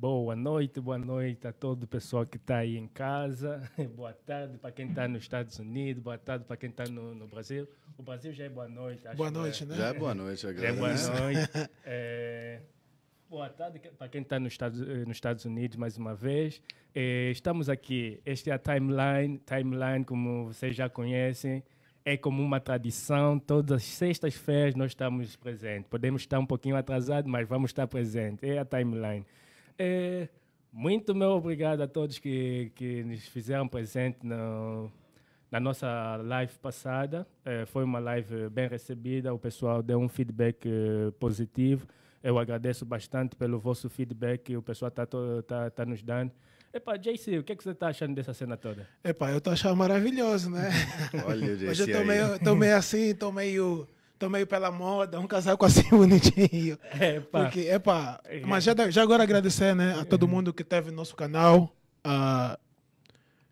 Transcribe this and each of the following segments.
Boa noite, boa noite a todo o pessoal que está aí em casa. Boa tarde para quem está nos Estados Unidos, boa tarde para quem está no, no, Brasil. O Brasil já é boa noite. boa é. noite, é. né? Já é boa noite, agora. Já é boa noite. É... Boa tarde para quem está nos Estados, eh, nos Estados Unidos mais uma vez. É, estamos aqui. Esta é a timeline. Timeline, como vocês já conhecem, é como uma tradição. Todas as sextas-feiras nós estamos presentes. Podemos estar um pouquinho atrasados, mas vamos estar presentes. É a timeline. É, muito meu obrigado a todos que, que nos fizeram presente no, na nossa live passada. É, foi uma live bem recebida, o pessoal deu um feedback é, positivo. Eu agradeço bastante pelo vosso feedback que o pessoal está tá, tá nos dando. Epa, JC, o que, é que você está achando dessa cena toda? Epa, eu estou achando maravilhoso, né? Olha, JC. Hoje eu estou meio, tô meio assim, estou meio meio pela moda, um casal com assim bonitinho. É, pá. Porque, é, pá. É. Mas já, já agora agradecer, né, a todo é. mundo que teve no nosso canal.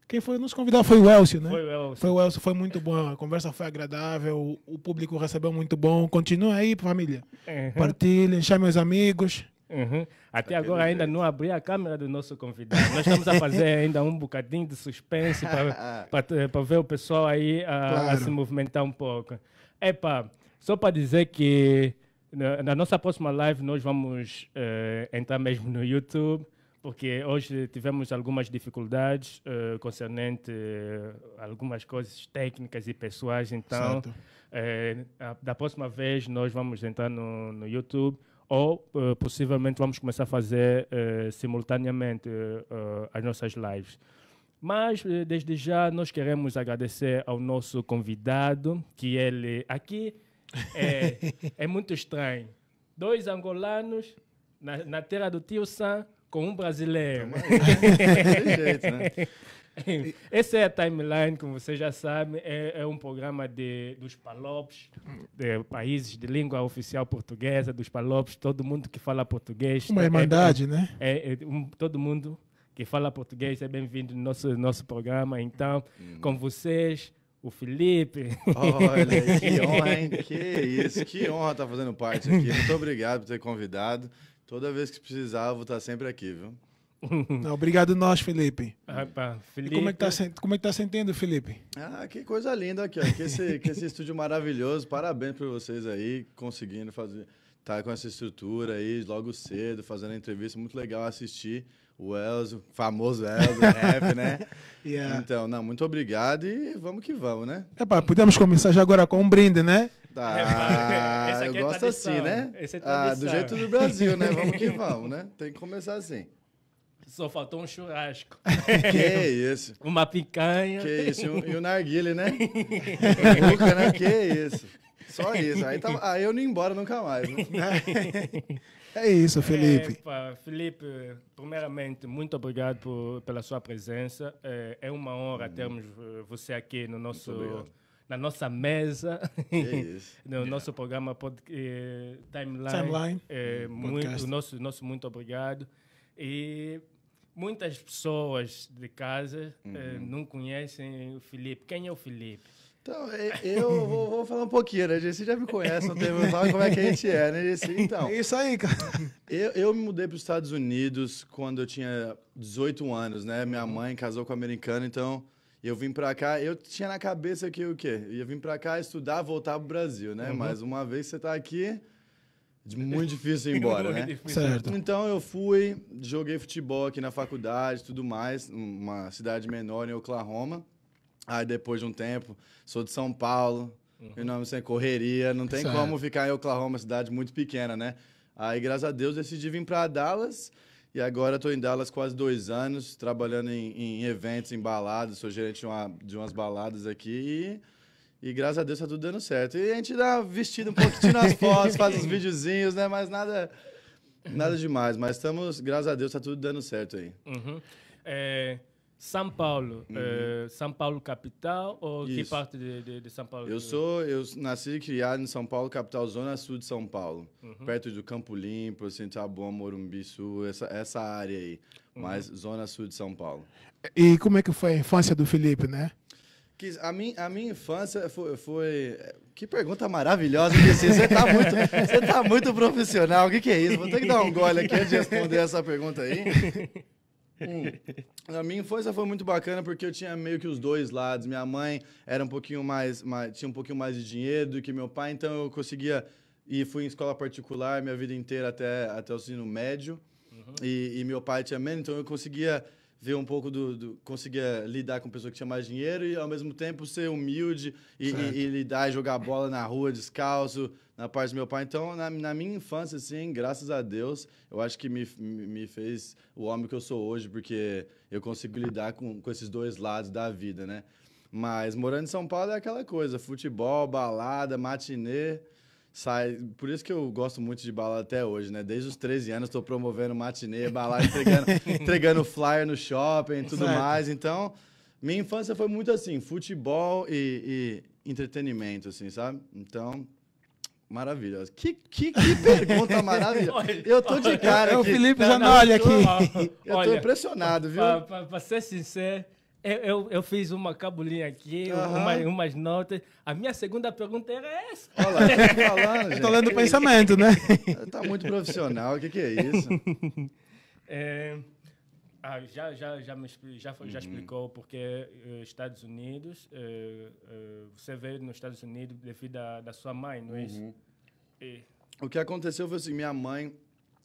Quem foi nos convidar foi o Elcio, né? Foi o Elcio. Foi o Elcio, foi muito bom. A conversa foi agradável, o público recebeu muito bom. Continua aí, família. Uhum. Partilhem, chame os amigos. Uhum. Até agora ainda não abri a câmera do nosso convidado. Nós estamos a fazer ainda um bocadinho de suspense para ver o pessoal aí a, claro. a se movimentar um pouco. Epa, só para dizer que na, na nossa próxima live nós vamos uh, entrar mesmo no YouTube, porque hoje tivemos algumas dificuldades uh, concernente uh, algumas coisas técnicas e pessoais. Então, a, da próxima vez nós vamos entrar no, no YouTube ou uh, possivelmente vamos começar a fazer uh, simultaneamente uh, as nossas lives. Mas desde já nós queremos agradecer ao nosso convidado, que ele aqui é, é muito estranho. Dois angolanos na, na terra do tio Sam com um brasileiro. Né? Essa é a Timeline, como vocês já sabem, é, é um programa de, dos palopes, de países de língua oficial portuguesa, dos palopes, todo mundo que fala português. Uma é, é irmandade, né? é, né? É, um, todo mundo que fala português é bem-vindo no nosso, nosso programa. Então, hum. com vocês, o Felipe. Olha, que honra, hein? Que isso, que honra estar tá fazendo parte aqui. Muito obrigado por ter convidado. Toda vez que precisar, eu vou estar sempre aqui, viu? Não, obrigado nós, Felipe. Opa, Felipe. como é que tá, como é que tá sentindo, Felipe? Ah, que coisa linda aqui, ó. Que esse, que esse estúdio maravilhoso. Parabéns para vocês aí, conseguindo fazer tá com essa estrutura aí, logo cedo, fazendo a entrevista. Muito legal assistir o Elzo, famoso Elzo, rap, né? Yeah. Então, não, muito obrigado e vamos que vamos, né? é pá, podemos começar já agora com um brinde, né? tá eu é, é gosto assim, tradição. assim, né? É ah, do jeito do Brasil, né? Vamos que vamos, né? Tem que começar assim. Só faltou um churrasco. Que isso? Uma picanha. Que isso? E um, um narguile, né? Boca, né? Que isso? Só isso. Aí, tá, aí eu não ia embora nunca mais. Né? é isso, Felipe. Felipe, primeiramente, muito obrigado por, pela sua presença. É, é uma honra hum. termos eh, você aqui no nosso na nossa mesa, no nosso programa pod, eh, Timeline. Timeline. Eh, muito, nosso, nosso muito obrigado. E muitas pessoas de casa eh, uhum. eh, não conhecem o Felipe. Quem é o Felipe? Então, eu vou, vou, falar um pouquinho, né, Gessi? Já me conhece, não tem sabe como é que a gente é, né, Então. É isso aí, cara. Eu, eu me mudei para os Estados Unidos quando eu tinha 18 anos, né? Minha uhum. mãe casou com um americano, então eu vim para cá. Eu tinha na cabeça que o quê? Eu ia vir para cá estudar, voltar para o Brasil, né? Uhum. Mas uma vez você está aqui, muito difícil ir embora, né? Certo. Então eu fui, joguei futebol aqui na faculdade, tudo mais, numa cidade menor em Oklahoma. Aí depois de um tempo, sou de São Paulo, uhum. meu nome é correria, não tem como ficar em Oklahoma, cidade muito pequena, né? Aí, graças a Deus, decidi vir para Dallas e agora estou em Dallas quase dois anos, trabalhando em, em, eventos, em baladas, sou gerente de, uma, de umas baladas aqui e, e graças a Deus está tudo dando certo. E a gente dá vestido um pouco, tira as fotos, faz uns videozinhos, né? Mas nada, nada demais, mas estamos, graças a Deus, está tudo dando certo aí. Uhum. É... São Paulo, uhum. é, São Paulo capital ou Isso. que parte de, de, de, São Paulo? Eu sou, eu nasci e criado em São Paulo, capital zona sul de São Paulo, uhum. perto do Campo Limpo, assim, Taboão, Morumbi Sul, essa, essa área aí, uhum. mas zona sul de São Paulo. E como é que foi a infância do Felipe, né? Que a, min, a minha infância foi, foi... Que pergunta maravilhosa. Assim, você está muito, você tá muito profissional. O que, que é isso? Vou ter que dar um gole aqui antes de responder essa pergunta aí. Na hum. A minha infância foi muito bacana porque eu tinha meio que os dois lados. Minha mãe era um pouquinho mais, mais tinha um pouquinho mais de dinheiro do que meu pai, então eu conseguia e fui em escola particular minha vida inteira até até o ensino médio. Uhum. E, e, meu pai tinha menos, então eu conseguia ver um pouco do, do eh, lidar com pessoa que tinha mais dinheiro e ao mesmo tempo ser humilde e, e, e lidar e jogar bola na rua descalço na parte do meu pai. Então, na, na, minha infância, assim, graças a Deus, eu acho que me, me, me, fez o homem que eu sou hoje, porque eu consigo lidar com, com esses dois lados da vida, né? Mas morando em São Paulo é aquela coisa: futebol, balada, matinê. Sai, por isso que eu gosto muito de bala até hoje, né? Desde os 13 anos estou promovendo matinê, balada, entregando, entregando flyer no shopping e tudo certo. mais. Então, minha infância foi muito assim, futebol e, e entretenimento, assim, sabe? Então, maravilhosa. Que, que, que pergunta maravilhosa. eu tô de cara olha, aqui. É o Felipe tá, Zanoli aqui. Eu tô impressionado, viu? Para ser sincero, eu, eu, eu, fiz uma cabulinha aqui, uhum. umas, umas notas. A minha segunda pergunta era essa. Olha lá, tá falando, Estou lendo o pensamento, né? Está muito profissional, o que, que, é isso? É, ah, já, já, já, me, já, uhum. já explicou porque eh, Estados Unidos, eh, eh, você veio nos Estados Unidos devido à da sua mãe, não é isso? Uhum. E... O que aconteceu foi assim, minha mãe,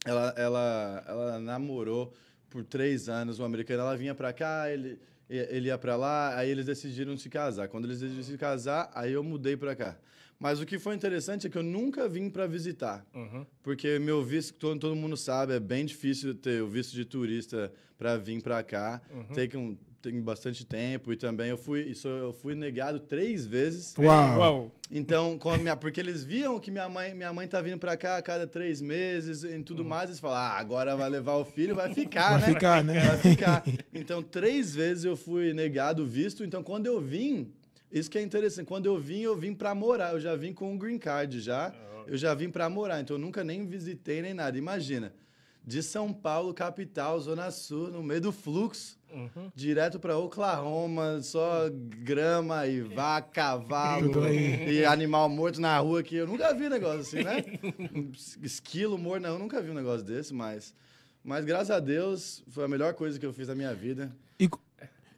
ela, ela, ela namorou por três anos um americano. Ela vinha para cá, ele ele ia para lá, aí eles decidiram se casar. Quando eles decidiram se casar, aí eu mudei para cá. Mas o que foi interessante é que eu nunca vim para visitar. Uhum. Porque meu visto, todo, todo mundo sabe, é bem difícil ter o visto de turista para vir para cá. Uhum. Tem que um, tem bastante tempo e também eu fui isso eu fui negado três vezes. Uau. Uau. Então, minha, porque eles viam que minha mãe minha mãe tá vindo para cá a cada três meses e tudo hum. mais, eles falaram, ah, agora vai levar o filho, vai ficar, vai né? Ficar, né? Vai ficar. Então, três vezes eu fui negado visto. Então, quando eu vim, isso que é interessante. Quando eu vim, eu vim para morar. Eu já vim com um green card já. Ah. Eu já vim para morar. Então, eu nunca nem visitei nem nada. Imagina de São Paulo, capital, Zona Sul, no meio do fluxo, uhum. direto para Oklahoma, só grama e vaca, cavalo e animal morto na rua, que eu nunca vi um negócio assim, né? Esquilo morto, não, eu nunca vi um negócio desse, mas... Mas graças a Deus, foi a melhor coisa que eu fiz na minha vida. E...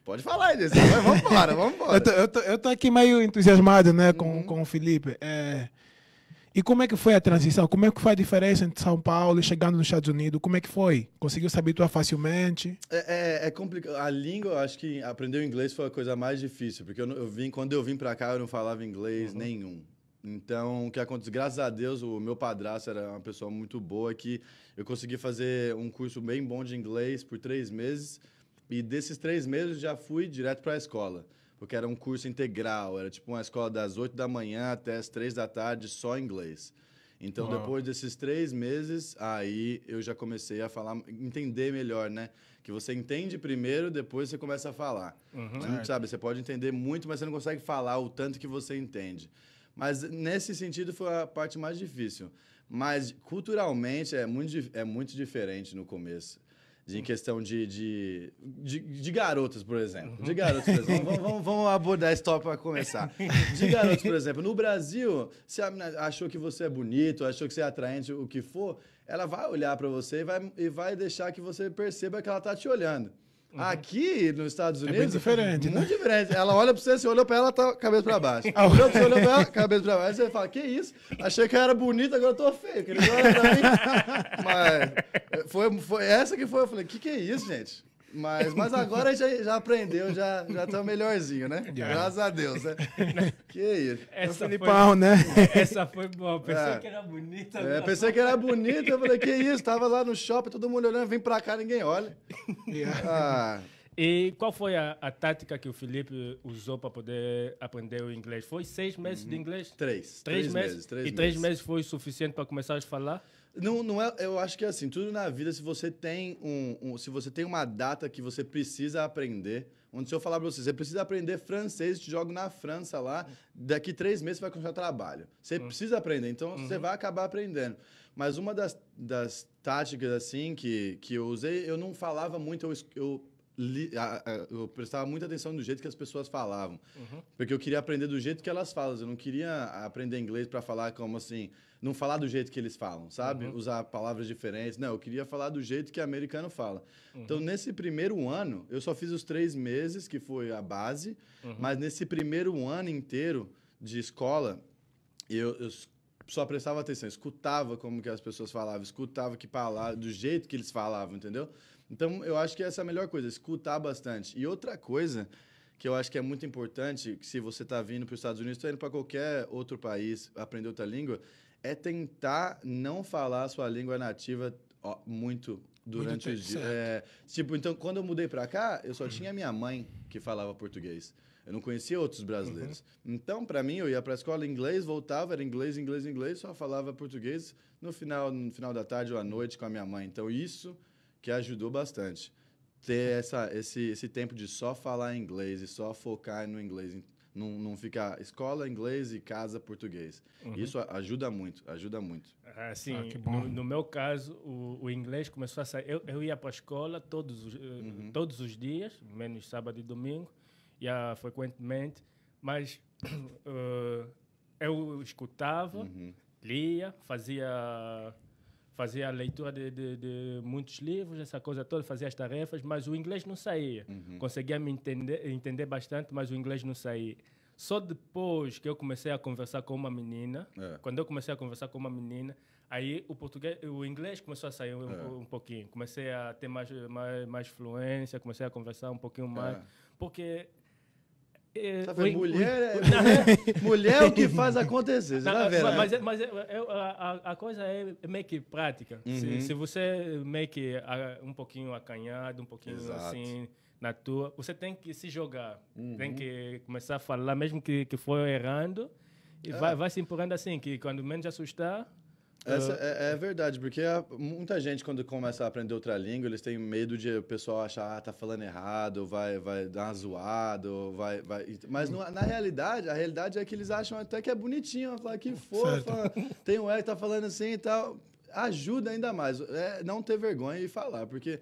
Pode falar, Inês. Vamos embora, vamos embora. eu, tô, eu, tô, eu tô aqui meio entusiasmado, né, com, uhum. com o Felipe. É... E como é que foi a transição? Como é que foi a diferença entre São Paulo e chegando nos Estados Unidos? Como é que foi? Conseguiu se habituar facilmente? É, é, é complicado. A língua, acho que aprender o inglês foi a coisa mais difícil, porque eu, eu vim quando eu vim para cá eu não falava inglês uhum. nenhum. Então, o que acontece? Graças a Deus, o meu padrasto era uma pessoa muito boa que eu consegui fazer um curso bem bom de inglês por três meses e desses três meses já fui direto para a escola porque era um curso integral, era tipo uma escola das 8 da manhã até as 3 da tarde, só inglês. Então, depois desses três meses, aí eu já comecei a falar, entender melhor, né? Que você entende primeiro, depois você começa a falar. Uhum, você não sabe, você pode entender muito, mas você não consegue falar o tanto que você entende. Mas nesse sentido foi a parte mais difícil. Mas culturalmente é muito, é muito diferente no começo de, em questão de, de, de, de, garotas, por exemplo. De uhum. garotas, por exemplo. vamos, vamos, vamos, abordar esse tópico para começar. De garotas, por exemplo. No Brasil, se a menina achou que você é bonito, achou que você é atraente, o que for, ela vai olhar para você e vai, e vai deixar que você perceba que ela tá te olhando. Uhum. Aqui nos Estados Unidos. É bem diferente. Né? Muito né? diferente. Ela olha pra você, você olhou pra ela, tá cabeça pra baixo. Ah, olhou pra você, olhou pra ela, cabeça pra baixo. Você fala, que isso? Achei que eu era bonito, agora eu tô feio. Que ele né? Mas eh, foi, foi essa que foi. Eu falei, que que é isso, gente? Mas, mas agora já, já aprendeu, já, já tá melhorzinho, né? Yeah. Graças a Deus, né? que isso. Essa foi o foi, né? Essa foi boa. Pensei é. que era bonita. É, pensei que era bonita. Eu falei, que isso? Tava lá no shopping, todo mundo olhando, vem pra cá, ninguém olha. Yeah. É. Ah. E qual foi a, a, tática que o Felipe usou para poder aprender o inglês? Foi seis meses uhum. de inglês? Três. Três, três meses. meses três e meses. três meses foi suficiente para começar a falar? Não, não é, eu acho que é assim, tudo na vida, se você tem um, um se você tem uma data que você precisa aprender, onde se eu falar para você, você precisa aprender francês, te jogo na França lá, daqui três meses você vai conseguir trabalho. Você uhum. precisa aprender, então uhum. você vai acabar aprendendo. Mas uma das, das táticas, assim, que, que eu usei, eu não falava muito, eu, eu li, a, a, eu prestava muita atenção no jeito que as pessoas falavam. Uhum. Porque eu queria aprender do jeito que elas falam. Eu não queria aprender inglês para falar como assim. Não falar do jeito que eles falam, sabe? Uhum. Usar palavras diferentes. Não, eu queria falar do jeito que americano fala. Então, uhum. Então, nesse primeiro ano, eu só fiz os três meses, que foi a base. Uhum. Mas nesse primeiro ano inteiro de escola, eu, eu só prestava atenção, escutava como que as pessoas falavam, escutava que palavra, do jeito que eles falavam, entendeu? Então, eu acho que essa é a melhor coisa, escutar bastante. E outra coisa que eu acho que é muito importante, que se você está vindo para os Estados Unidos, está indo para qualquer outro país aprender outra língua, é tentar não falar a sua língua nativa ó, muito durante muito os dias. É, tipo, então, quando eu mudei para cá, eu só uhum. tinha minha mãe que falava português. Eu não conhecia outros brasileiros. Uhum. Então, para mim, eu ia para a escola inglês, voltava, era inglês, inglês, inglês, só falava português no final, no final da tarde ou à noite com a minha mãe. Então, isso que ajudou bastante. Ter uhum. essa, esse, esse tempo de só falar inglês e só focar no inglês. Não, não ficar escola inglês e casa português. Uhum. Isso ajuda muito, ajuda muito. É, assim, ah, no, no, meu caso, o, o, inglês começou a sair. Eu, eu ia para a escola todos os, eh, uhum. todos os dias, menos sábado e domingo, ia frequentemente, mas uh, eu escutava, uhum. lia, fazia fazer a leitura de, de, de, muitos livros, essa coisa toda, fazer as tarefas, mas o inglês não saía. Uhum. Conseguia me entender, entender bastante, mas o inglês não saía. Só depois que eu comecei a conversar com uma menina, é. quando eu comecei a conversar com uma menina, aí o português, o inglês começou a sair um, é. um pouquinho. Comecei a ter mais, mais, mais fluência, comecei a conversar um pouquinho é. mais. É. Porque Tá é, mulher, mulher, é- é. mulher, é o que faz acontecer. Você tá vendo? Mas, mas a, a, coisa é meio que prática. Uhum. Se, se, você meio que um pouquinho acanhado, um pouquinho Exato. assim na tua, você tem que se jogar, uhum. tem que começar a falar, mesmo que, que for errando, e vai, vai se empurrando assim, que quando menos assustar, essa ah. é, é, verdade, porque a, muita gente, quando começa a aprender outra língua, eles têm medo de o pessoal achar, ah, tá falando errado, vai, vai dar uma zoada, vai, vai. Mas no, na realidade, a realidade é que eles acham até que é bonitinho, falar que fofa, tem um é que tá falando assim e tal. Ajuda ainda mais. É não ter vergonha e falar, porque.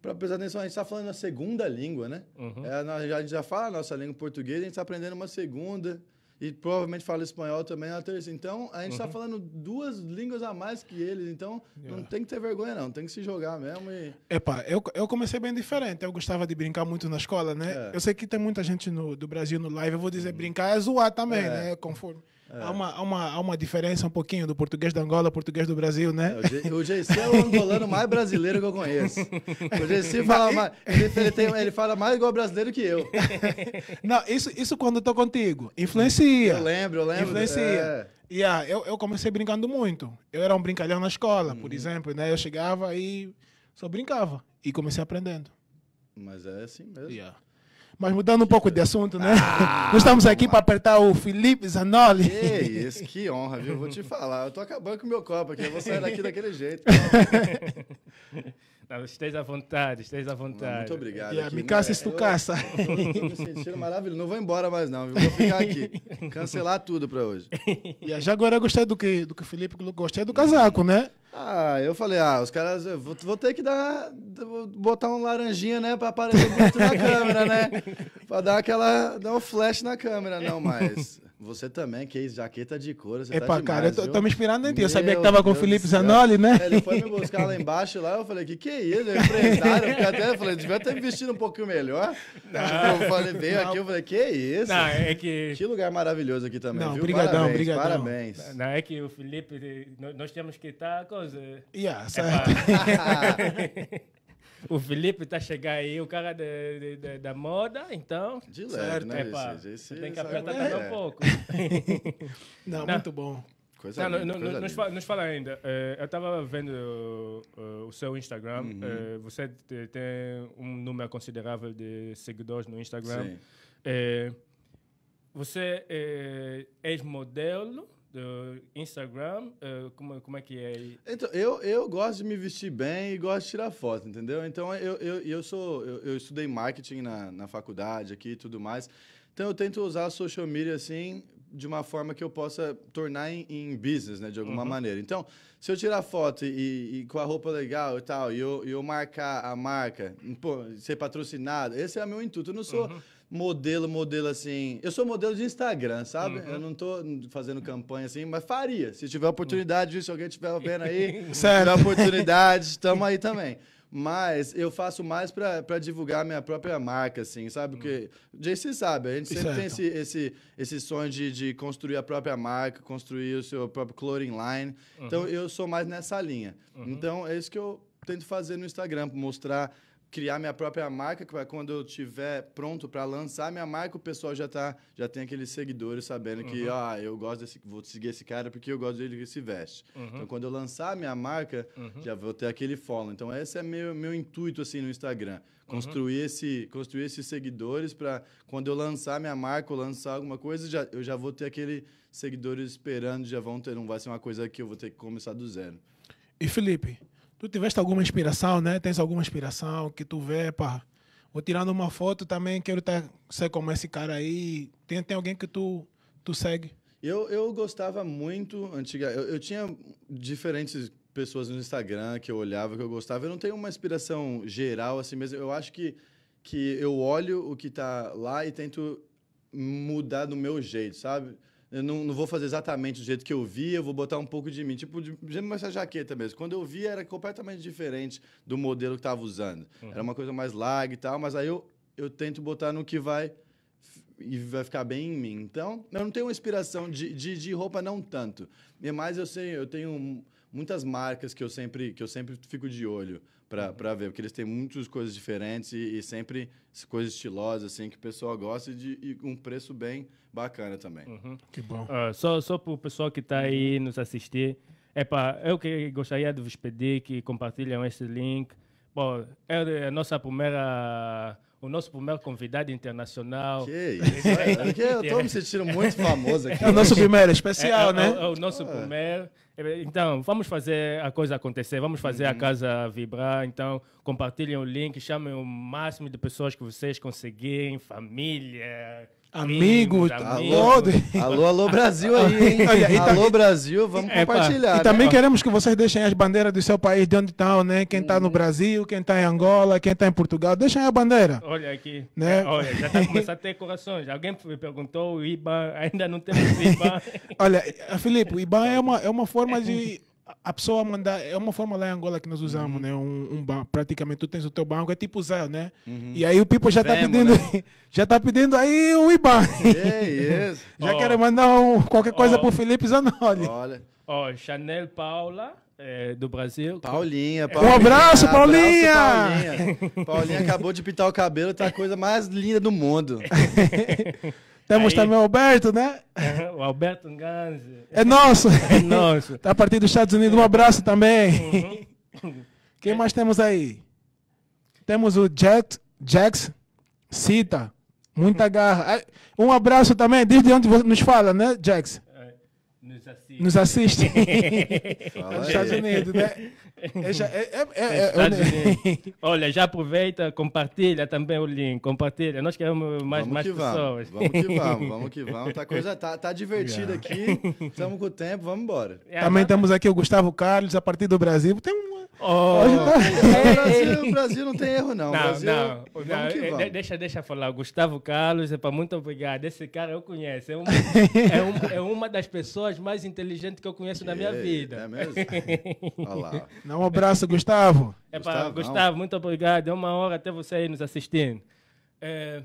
Para prestar atenção, a gente está falando a segunda língua, né? Uhum. É, a gente já fala a nossa língua portuguesa, a gente está aprendendo uma segunda. E provavelmente fala espanhol também é a terça. Então, a gente está uhum. falando duas línguas a mais que eles. Então, yeah. não tem que ter vergonha, não. Tem que se jogar mesmo. E... Epa, eu, eu comecei bem diferente. Eu gostava de brincar muito na escola, né? É. Eu sei que tem muita gente no, do Brasil no live. Eu vou dizer, uhum. brincar é zoar também, é. né? Conforme. É. Há, uma, há, uma, há uma diferença um pouquinho do português da Angola, português do Brasil, né? É, o GC é o angolano mais brasileiro que eu conheço. O GC fala mais. Ele, ele, tem, ele fala mais igual brasileiro que eu. Não, isso, isso quando eu tô contigo. Influencia. Eu lembro, eu lembro. Influencia. É. Yeah, eu, eu comecei brincando muito. Eu era um brincalhão na escola, uhum. por exemplo, né? Eu chegava e só brincava. E comecei aprendendo. Mas é assim mesmo. Yeah. Mas mudando um pouco de assunto, né? Ah, Nós estamos aqui para apertar o Felipe Zanoli. Que isso, que honra, viu? Vou te falar. Eu tô acabando com o meu copo aqui. Eu vou sair daqui daquele jeito. Não, esteja à vontade, esteja à vontade. Muito obrigado. me caça, se tu caça. me sentindo maravilhoso. Não vou embora mais, não. Viu? Vou ficar aqui. Cancelar tudo para hoje. E já agora eu gostei do que, do que o Felipe gostei é do casaco, né? Ah, eu falei, ah, os caras, vou, vou, ter que dar, botar um laranjinha, né, pra aparecer bonito na câmera, né? Pra dar aquela, dar um flash na câmera, não, mas você também, que é jaqueta de couro. Você Epa, é tá demais, cara, eu tô, tô me inspirando em ti. Eu sabia que tava com o Felipe Zanoli, né? É, ele foi me buscar lá embaixo, lá, eu falei, que que é isso? É empresário, porque até eu falei, devia ter investido um pouquinho melhor. Não, eu falei, veio não. aqui, eu falei, que é isso? Não, é que... que lugar maravilhoso aqui também, não, viu? parabéns, Parabéns. Não, é que o Felipe, nós temos que estar... Tá, coisa... Yeah, é certo. o Felipe tá chegando aí, o cara de, de, de, da moda, então. De leve, né? Epa, é, esse, esse tem que é apertar também é. um pouco. Não, Não, muito bom. Coisa Não, linda, no, coisa nos, fala, nos, fala, ainda. Uh, eu estava vendo uh, o seu Instagram. Uhum. Uh, você tem um número considerável de seguidores no Instagram. Sim. você é ex-modelo Instagram? Eh, como, como é que é? Então, eu, eu gosto de me vestir bem e gosto de tirar foto, entendeu? Então, eu, eu, eu sou... Eu, eu estudei marketing na, na faculdade aqui e tudo mais. Então, eu tento usar a social media, assim, de uma forma que eu possa tornar em, em business, né? De alguma uhum. maneira. Então, se eu tirar foto e, e, com a roupa legal e tal, e eu, eu marcar a marca, pô, ser patrocinado, esse é o meu intuito. Eu não sou... Uhum modelo, modelo assim. Eu sou modelo de Instagram, sabe? Uhum. Eu não tô fazendo campanha assim, mas faria. Se tiver oportunidade, se alguém a vendo aí, Sério? oportunidade, estamos aí também. Mas eu faço mais para divulgar minha própria marca, assim, sabe? Porque hum. JC sabe, a gente sempre certo. tem esse, esse, esse sonho de, de construir a própria marca, construir o seu próprio clothing line. Então, uhum. Então eu sou mais nessa linha. Uhum. Então é isso que eu tento fazer no Instagram, mostrar criar minha própria marca para quando eu tiver pronto para lançar minha marca o pessoal já tá já tem aqueles seguidores sabendo que uhum. ah eu gosto desse vou seguir esse cara porque eu gosto dele que se veste uhum. então quando eu lançar minha marca uhum. já vou ter aquele follow então esse é meu meu intuito assim no Instagram uhum. construir esse construir esses seguidores para quando eu lançar minha marca ou lançar alguma coisa já eu já vou ter aquele seguidores esperando já vão ter não vai ser uma coisa que eu vou ter que começar do zero e Felipe Tu tiveste alguma inspiração, né? Tens alguma inspiração que tu vê, pá, vou tirando uma foto também, quero tá, ser como esse cara aí. Tem, tem alguém que tu, tu segue? Eu, eu gostava muito, antiga, eu, eu tinha diferentes pessoas no Instagram que eu olhava, que eu gostava. Eu não tenho uma inspiração geral assim mesmo. Eu acho que, que eu olho o que tá lá e tento mudar do meu jeito, sabe? eu não, não, vou fazer exatamente do jeito que eu vi, eu vou botar um pouco de mim. Tipo, de, mesmo essa jaqueta mesmo. Quando eu vi, era completamente diferente do modelo que estava usando. Uhum. Era uma coisa mais larga e tal, mas aí eu, eu tento botar no que vai e vai ficar bem em mim. Então, eu não tenho uma inspiração de, de, de roupa, não tanto. E é mais eu sei, eu tenho muitas marcas que eu sempre, que eu sempre fico de olho para ver, porque eles têm muitas coisas diferentes e, e, sempre coisas estilosas, assim, que o pessoal gosta e de, e um preço bem bacana também. Uhum. Que bom. Uh, só só para o pessoal que está aí uhum. nos assistir, epa, eu que gostaria de vos pedir que compartilhem este link. Bom, é, é a nossa primeira o nosso primeiro convidado internacional. Que isso, é, eu estou me sentindo muito famoso aqui. É o nosso primeiro, especial, é, é, né? É, o nosso ah. primeiro. É, então, vamos fazer a coisa acontecer, vamos fazer uhum. a casa vibrar. Então, compartilhem o link, chamem o máximo de pessoas que vocês conseguirem, família. Amigos, amigos, alô, alô, alô Brasil aí, hein? Tá- alô Brasil, vamos é, compartilhar. E né? também queremos que vocês deixem as bandeiras do seu país de onde estão, tá, né? Quem está no uhum. Brasil, quem está em Angola, quem está em Portugal, deixem a bandeira. Olha aqui, né? olha, já está começando a ter corações. Alguém me perguntou o IBAN, ainda não temos IBAN. olha, Felipe, o IBAN é uma, é uma forma forma de é a pessoa mandar. É uma forma lá em Angola que nós usamos, uhum. né? Um, um banco. Praticamente tu tens o teu banco, é tipo zero, né? Uhum. E aí o Pipo já está pedindo. Né? Já está pedindo aí o IBAN. Yeah, é yes. já oh. quero mandar um, qualquer coisa oh. pro Felipe Zanoli. Olha. Ó, oh, Chanel Paula. É, do Brasil. Paulinha, Paulinha. É. Um abraço, Paulinha! Abraço, Paulinha. Paulinha acabou de pintar o cabelo, tá a coisa mais linda do mundo. Temos Aí. também o Alberto, né? o Alberto Ganzi. É nosso. É nosso. tá a partir dos Estados Unidos. Um abraço também. Uhum. Quem mais temos aí? Temos o Jet, Jax, Cita, muita garra. Um abraço também, desde onde você nos fala, né, Jax? É, nos assiste. Nos assiste. Nos Estados Unidos, né? É, é, é, Olha, já aproveita, compartilha também o link, compartilha. Nós queremos mais, vamos mais que pessoas. Vamos, vamos que vamos, vamos que vamos. Tá, coisa, tá, tá divertido yeah. aqui, estamos com o tempo, vamos embora. Também temos aqui o Gustavo Carlos, a partir do Brasil. Tem um Oh. Brasil, Brasil, não tem erro, não. Não, Brasil, não. não é, Deixa, deixa falar. Gustavo Carlos, para muito obrigado. Esse cara eu conheço. É uma, é, é uma das pessoas mais inteligentes que eu conheço na minha vida. É mesmo? Olha lá. Dá um abraço, Gustavo. Gustavo, Gustavo, muito obrigado. É uma hora ter você aí nos assistindo. É...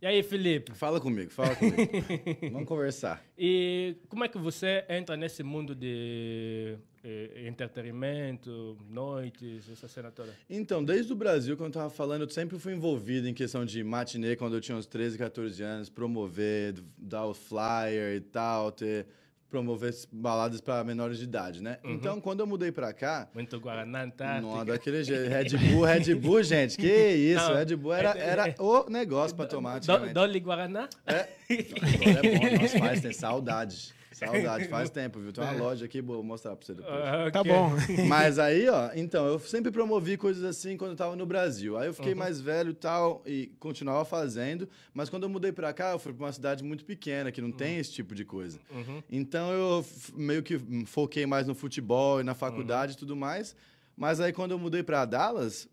E aí, Felipe? Fala comigo, fala comigo. Vamos conversar. E como é que você entra nesse mundo de eh, entretenimento, noites, essa cena toda? Então, desde o Brasil, quando eu tava falando, eu sempre fui envolvido em questão de matinê quando eu tinha uns 13, 14 anos, promover, dar o flyer e tal, ter promover baladas para menores de idade, né? Uhum. Então, quando eu mudei para cá... Muito Guaraná Antártica. Não, daquele jeito. Red Bull, Red Bull, gente, que isso. Não, Red Bull era, é, é, era é. o negócio para tomar. Dolly Guaraná? É. Agora é bom, nós faz, tem saudades. Saudade, faz tempo, viu? Tem uma é. loja aqui, vou mostrar pra você depois. Uh, okay. Tá bom. Mas aí, ó, então, eu sempre promovi coisas assim quando eu tava no Brasil. Aí eu fiquei uhum. mais velho e tal, e continuava fazendo. Mas quando eu mudei pra cá, eu fui pra uma cidade muito pequena, que não uhum. tem esse tipo de coisa. Uhum. Então eu meio que foquei mais no futebol e na faculdade uhum. e tudo mais. Mas aí quando eu mudei pra Dallas,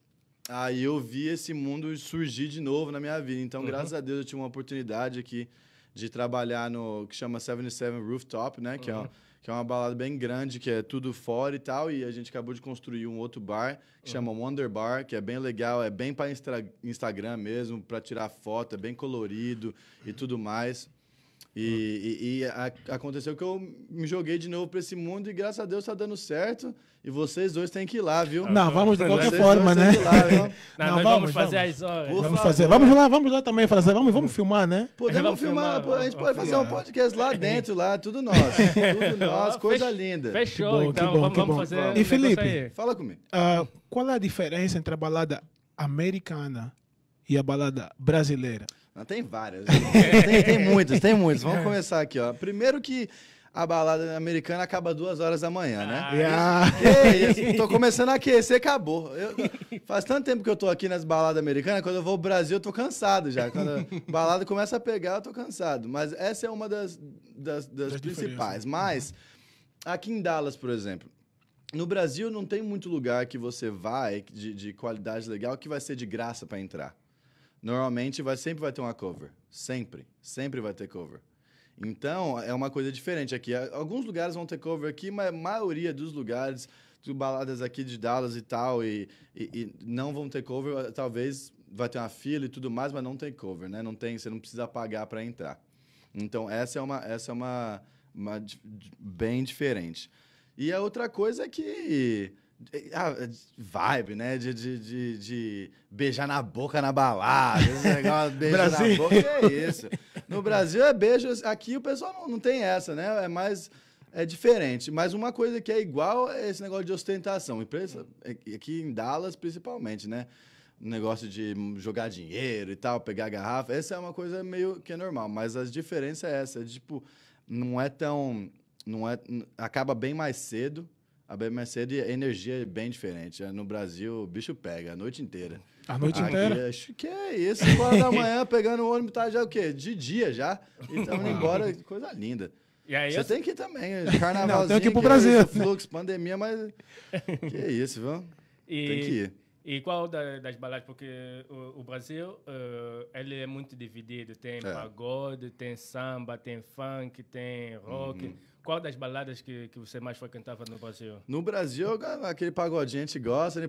aí eu vi esse mundo surgir de novo na minha vida. Então, uhum. graças a Deus, eu tive uma oportunidade aqui de trabalhar no que chama 77 Rooftop, né? Que, é, uhum. que é uma balada bem grande, que é tudo fora e tal. E a gente acabou de construir um outro bar, que uhum. chama Wonder Bar, que é bem legal, é bem para Instagram mesmo, para tirar foto, é bem colorido e tudo mais. E, e, e a, aconteceu que eu me joguei de novo pra esse mundo e graças a Deus tá dando certo. E vocês dois têm que ir lá, viu? Não, vamos de qualquer vocês forma, né? Lá, não, não, vamos, vamos fazer vamos. as horas. Vamos fazer. Vamos lá, vamos lá também fazer. Vamos, vamos filmar, né? Podemos filmar, filmar, a gente pode fazer filmar. um podcast lá dentro, lá, tudo nosso. tudo nosso, coisa Fech, linda. Fechou, bom, então. Bom, vamos, vamos fazer. E um Felipe, fala comigo. Uh, qual é a diferença entre a balada americana e a balada brasileira? tem várias. tem, tem muitos, tem muitos. Vamos começar aqui, ó. Primeiro que a balada americana acaba duas horas da manhã, né? Ah, yeah. tô começando a aquecer, acabou. Eu, faz tanto tempo que eu tô aqui nas baladas americanas, quando eu vou ao Brasil eu tô cansado já. Quando a balada começa a pegar, eu tô cansado. Mas essa é uma das, das, das, principais. Mas aqui em Dallas, por exemplo, no Brasil não tem muito lugar que você vai de, de qualidade legal que vai ser de graça para entrar normalmente vai sempre vai ter uma cover, sempre, sempre vai ter cover. Então, é uma coisa diferente aqui. Alguns lugares vão ter cover aqui, mas a maioria dos lugares, baladas aqui de Dallas e tal, e, e, e, não vão ter cover. Talvez vai ter uma fila e tudo mais, mas não tem cover, né? Não tem, você não precisa pagar para entrar. Então, essa é uma, essa é uma, uma bem diferente. E a outra coisa é que ah, é vibe, né? De, de, de, de, beijar na boca na balada. Esse negócio, Brasil. na boca é isso. No Brasil é beijo. Aqui o pessoal não, não tem essa, né? É mais. É diferente. Mas uma coisa que é igual é esse negócio de ostentação. Empresa, é, aqui em Dallas, principalmente, né? negócio de jogar dinheiro e tal, pegar garrafa. Essa é uma coisa meio que é normal, mas a diferença é essa, é, tipo, não é tão não é acaba bem mais cedo a BMC é de energia é bem diferente. Né? No Brasil, o bicho pega a noite inteira. A noite inteira? Acho é que é isso. Agora da manhã, pegando o ônibus, tá já o quê? De dia já. E estamos indo embora, coisa linda. Aí, Você eu... tem que ir também. Né? Carnavalzinho. Não, tem que ir pro é Brasil. É isso, fluxo, pandemia, mas. Que é isso, viu? E... Tem que ir. E qual das baladas? Porque o, o Brasil uh, ele é muito dividido. Tem é. pagode, tem samba, tem funk, tem rock. Uhum. Qual das baladas que, que você mais frequentava no Brasil? No Brasil, aquele pagodinho a gente gosta.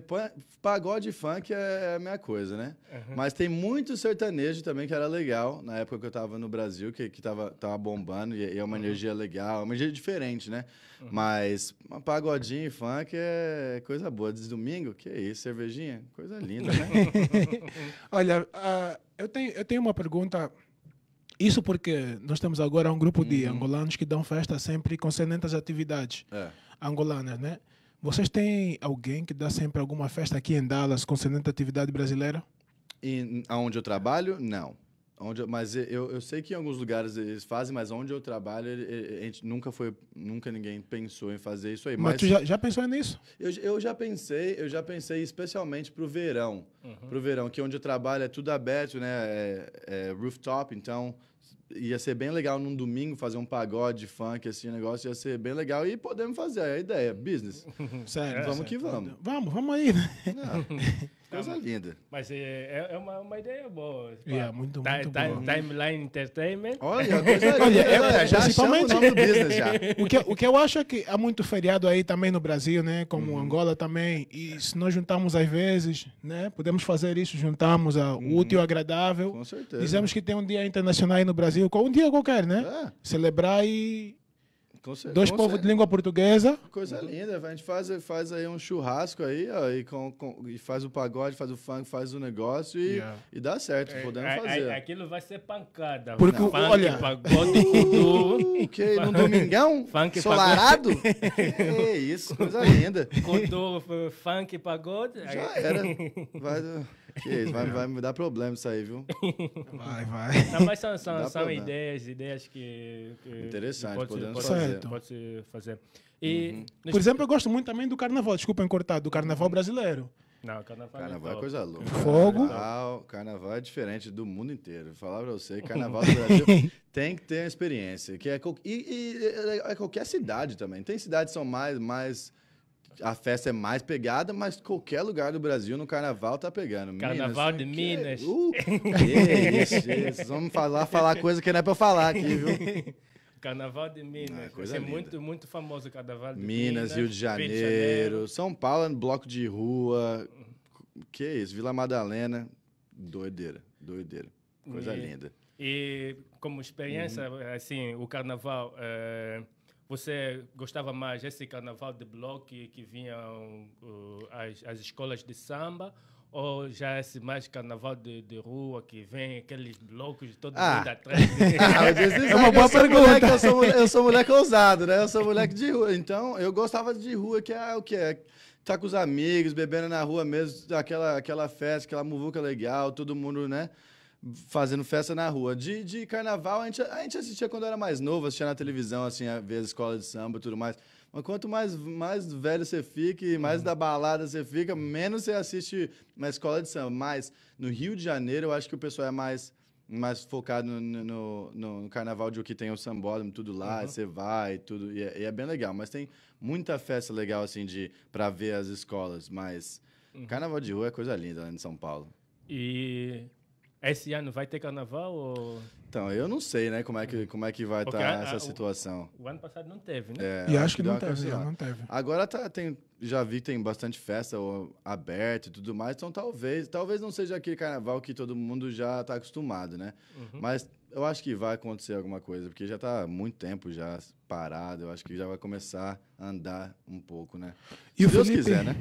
Pagode e funk é, é a minha coisa, né? Uhum. Mas tem muito sertanejo também que era legal, na época que eu tava no Brasil, que, que tava, tava bombando, e, e é uma uhum. energia legal, é uma energia diferente, né? Uhum. Mas pagodinho e funk é coisa boa. Desde domingo, que isso, cervejinha? Coisa linda, né? Olha, uh, eu, tenho, eu tenho uma pergunta isso porque nós temos agora um grupo de uhum. angolanos que dão festa sempre concernente às atividades é. angolanas, né? Vocês têm alguém que dá sempre alguma festa aqui em Dallas concernente à atividade brasileira? E aonde eu trabalho, não. Onde mas eu, eu sei que em alguns lugares eles fazem, mas onde eu trabalho, a gente nunca foi, nunca ninguém pensou em fazer isso aí. Mas, mas tu já, já pensou nisso? Eu, eu já pensei, eu já pensei especialmente o verão. Uhum. o verão, que onde eu trabalho é tudo aberto, né? É, é rooftop, então ia ser bem legal num domingo fazer um pagode funk, assim, negócio ia ser bem legal e podemos fazer. É a ideia, business. Sério, vamos é, que tá vamos. Vamos, vamos aí, né? Coisa linda. Mas é, é, é uma, uma ideia boa. Yeah, é muito, muito time, boa. Timeline Entertainment. Olha, Olha eu, é já principalmente, o nome do business já. O que, o que eu acho é que há muito feriado aí também no Brasil, né? Como uhum. Angola também. E se nós juntarmos às vezes, né? Podemos fazer isso, juntarmos o uhum. útil ao agradável. Com certeza. Dizemos que tem um dia internacional aí no Brasil, um dia qualquer, né? É. Celebrar e Certeza, Dois povos de língua portuguesa. Coisa uhum. linda, a gente faz, faz aí um churrasco aí, ó, e, com, com, e faz o pagode, faz o funk, faz o negócio e, yeah. e dá certo, é, podemos é, é fazer. É, aquilo vai ser pancada. Porque, funk, olha... pagode, tudo. que, num domingão? Funk, solarado? é isso, coisa linda. Quando funk, pagode... Já era. Vai isso, vai, vai me dar problema isso aí, viu? Vai, vai. Não, mas são, são, são ideias, ideias que. que Interessante, pode podemos fazer. Pode fazer. E, uhum. Por exemplo, eu gosto muito também do carnaval, desculpa cortar do carnaval brasileiro. Não, carnaval, é carnaval é, é coisa louca. Fogo. Carnaval, carnaval é diferente do mundo inteiro. falar pra você, carnaval do Brasil tem que ter a experiência. Que é, e, e é, é qualquer cidade também. Tem cidades que são mais, mais a festa é mais pegada, mas qualquer lugar do Brasil no carnaval tá pegando. Carnaval Minas, de que... Minas. Uh, que isso, isso. Vamos falar, falar coisa que não é pra falar aqui, viu? Carnaval de Minas. Ah, coisa é muito, muito famoso o Carnaval de Minas. Minas, Rio de Janeiro, Janeiro. São Paulo, bloco de rua. Que isso? Vila Madalena. Doideira, doideira. Coisa e, linda. E como experiência, uhum. assim, o Carnaval... É você gostava mais desse carnaval de bloco que, vinham uh, as, as escolas de samba ou já esse mais carnaval de, de rua que vem aqueles blocos de todo ah. mundo atrás? Ah, é uma boa eu pergunta. Moleque, eu, sou, eu sou moleque ousado, né? Eu sou moleque de rua. Então, eu gostava de rua, que é o que é tá com os amigos, bebendo na rua mesmo, aquela, aquela festa, aquela muvuca legal, todo mundo, né? fazendo festa na rua. De, de carnaval, a gente, a gente assistia quando era mais novo, assistia na televisão, assim, a ver as escola de samba e tudo mais. Mas quanto mais, mais velho você fica e mais uhum. da balada você fica, menos você assiste uma escola de samba. Mas no Rio de Janeiro, eu acho que o pessoal é mais, mais focado no, no, no, carnaval de o que tem o sambódromo, tudo lá, uhum. você vai tudo. E é, e é, bem legal. Mas tem muita festa legal, assim, de para ver as escolas. Mas uhum. carnaval de rua é coisa linda lá né, em São Paulo. E esse ano vai ter carnaval ou... Então, eu não sei, né, como é que, como é que vai estar tá essa situação. O, o, ano passado não teve, né? É, e acho que, que não, teve, não teve, Agora tá, tem, já vi que tem bastante festa aberta e tudo mais, então talvez, talvez não seja aquele carnaval que todo mundo já está acostumado, né? Uhum. Mas eu acho que vai acontecer alguma coisa, porque já está muito tempo já parado, eu acho que já vai começar a andar um pouco, né? E Se Deus Felipe... quiser, né?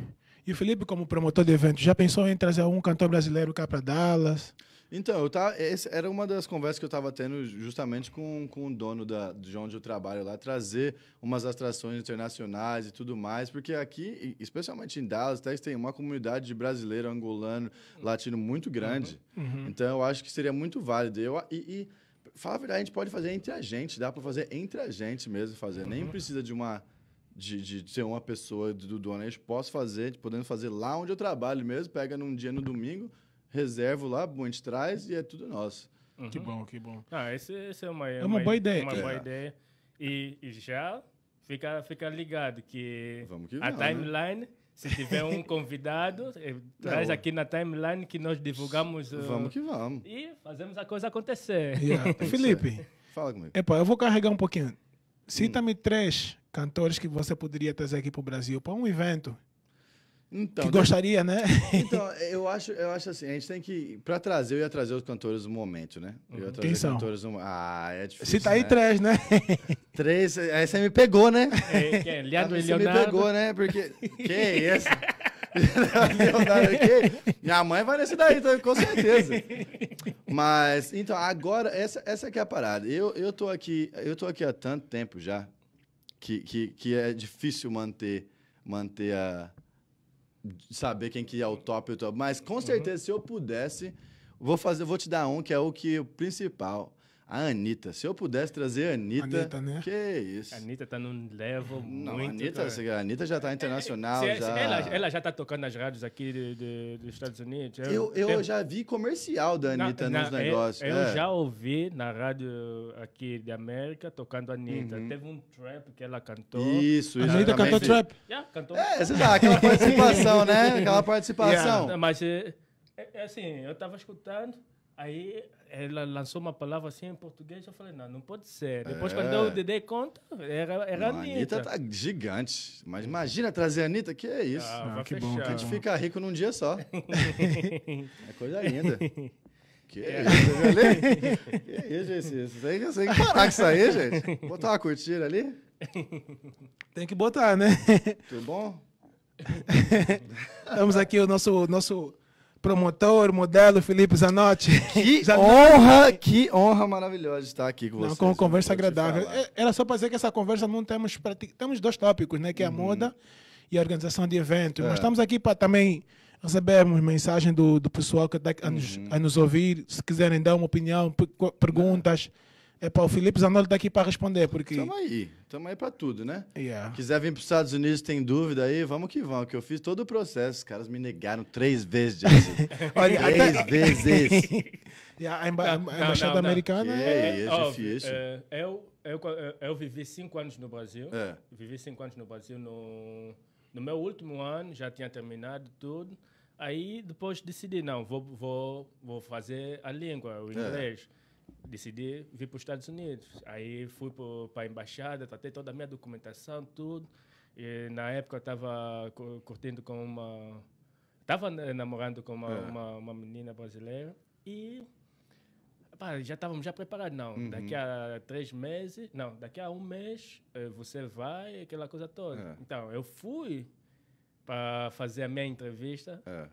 E o Felipe, como promotor de evento, já pensou em trazer algum cantor brasileiro cá para Dallas? Então, eu tava, era uma das conversas que eu estava tendo justamente com, com o dono da, de onde eu trabalho lá, trazer umas atrações internacionais e tudo mais, porque aqui, especialmente em Dallas, tem uma comunidade de brasileiro, angolano, latino muito grande. Uhum. uhum. Então, eu acho que seria muito válido. Eu, e, e, fala a verdade, a gente pode fazer entre a gente, dá para fazer entre a gente mesmo fazer. Nem uhum. precisa de uma... De, de, ser uma pessoa do dono. A gente pode fazer, podendo fazer lá onde eu trabalho mesmo, pega num dia no domingo, reservo lá, bom, a gente traz e é tudo nosso. Uhum. Que bom, que bom. Ah, essa é uma, é uma, uma boa ideia. Uma é. boa ideia. E, e, já fica, fica ligado que, que a não, né? timeline... Né? Se tiver um convidado, eh, tá traz aqui na timeline que nós divulgamos. vamos eh, que vamos. E fazemos a coisa acontecer. Yeah. Felipe, fala comigo. Epa, eu vou carregar um pouquinho. Hum. Cita-me hum. três cantores que você poderia trazer aqui para o Brasil para um evento então, que né? gostaria, né? Então, eu acho, eu acho assim, a gente tem que para trazer eu ia trazer os cantores do momento, né? Eu ia uhum. trazer Quem são? cantores Ah, é difícil. Se tá aí né? três, né? Três, aí você me pegou, né? É, quem? É? Leonardo. Você me pegou, né? Porque que é isso? Leonardo, que... Minha mãe vai nesse daí, tá? com certeza. Mas então, agora essa essa que é a parada. Eu eu tô aqui, eu tô aqui há tanto tempo já que que, que é difícil manter manter a saber quem que é o top e o top. Mas com uhum. certeza, uhum. se eu pudesse, vou fazer, vou te dar um que é o que o principal. A Anitta, se eu pudesse trazer a Anitta. Anitta, né? Que isso. A Anitta tá num level Não, muito... A Anitta, cara. a Anitta já tá é, é, internacional. É, se, já... Ela, ela, já tá tocando nas rádios aqui de, de, dos Estados Unidos. Eu, eu, eu já vi comercial da Anitta na, nos na, é, negócios. Eu, é. eu, já ouvi na rádio aqui de América tocando a Anitta. Uhum. Teve um trap que ela cantou. Isso, isso. A Anitta cantou trap. Yeah, cantou. É, você sabe, aquela participação, né? Aquela participação. Yeah, mas, é, assim, eu tava escutando. Aí ela lançou uma palavra assim em português, eu falei, não, não pode ser. Depois, é. quando eu dei conta, era, era não, a Anitta. Anitta tá gigante. Mas imagina trazer a Anitta, que é isso. Ah, ah que fechar. Tá bom. Que a gente fica rico num dia só. é coisa linda. Que é isso, Que isso, gente? Isso aí, isso parar com isso aí, gente. Botar uma curtida ali. Tem que botar, né? Tudo bom? Estamos aqui, o nosso, nosso promotor, modelo Felipe Zanotti. Que honra, que honra maravilhosa estar aqui com não, vocês. Com uma conversa agradável. É, era só para dizer que essa conversa não temos temos dois tópicos, né, que é a uhum. moda e a organização de eventos. É. Mas estamos aqui para também recebermos mensagem do, do pessoal que está a, uhum. a nos ouvir, se quiserem dar uma opinião, perguntas. É, é para o Felipe Zanotti tá aqui para responder, porque Tamo aí. Estamos aí para tudo, né? Yeah. Quiser vir para os Estados Unidos, tem dúvida aí, vamos que vamos, que eu fiz todo o processo. Os caras me negaram três vezes, Olha, três vezes. yeah, a, emba não, embaixada não, não, americana é... É, é, difícil. É, eu, eu, eu vivi cinco anos no Brasil. É. Vivi cinco anos no Brasil. No, no meu último ano, já tinha terminado tudo. Aí depois decidi, não, vou, vou, vou fazer a língua, o é. inglês. É decidi vir para os Estados Unidos. Aí fui para a embaixada, tratei tá, toda a minha documentação, tudo. E na época eu estava curtindo com uma. Estava né, namorando com uma, é. uma, uma, menina brasileira e. Pá, já estávamos já preparados, não. Uhum. Daqui a três meses, não, daqui a um mês eh, você vai, aquela coisa toda. É. Então, eu fui para fazer a minha entrevista. É.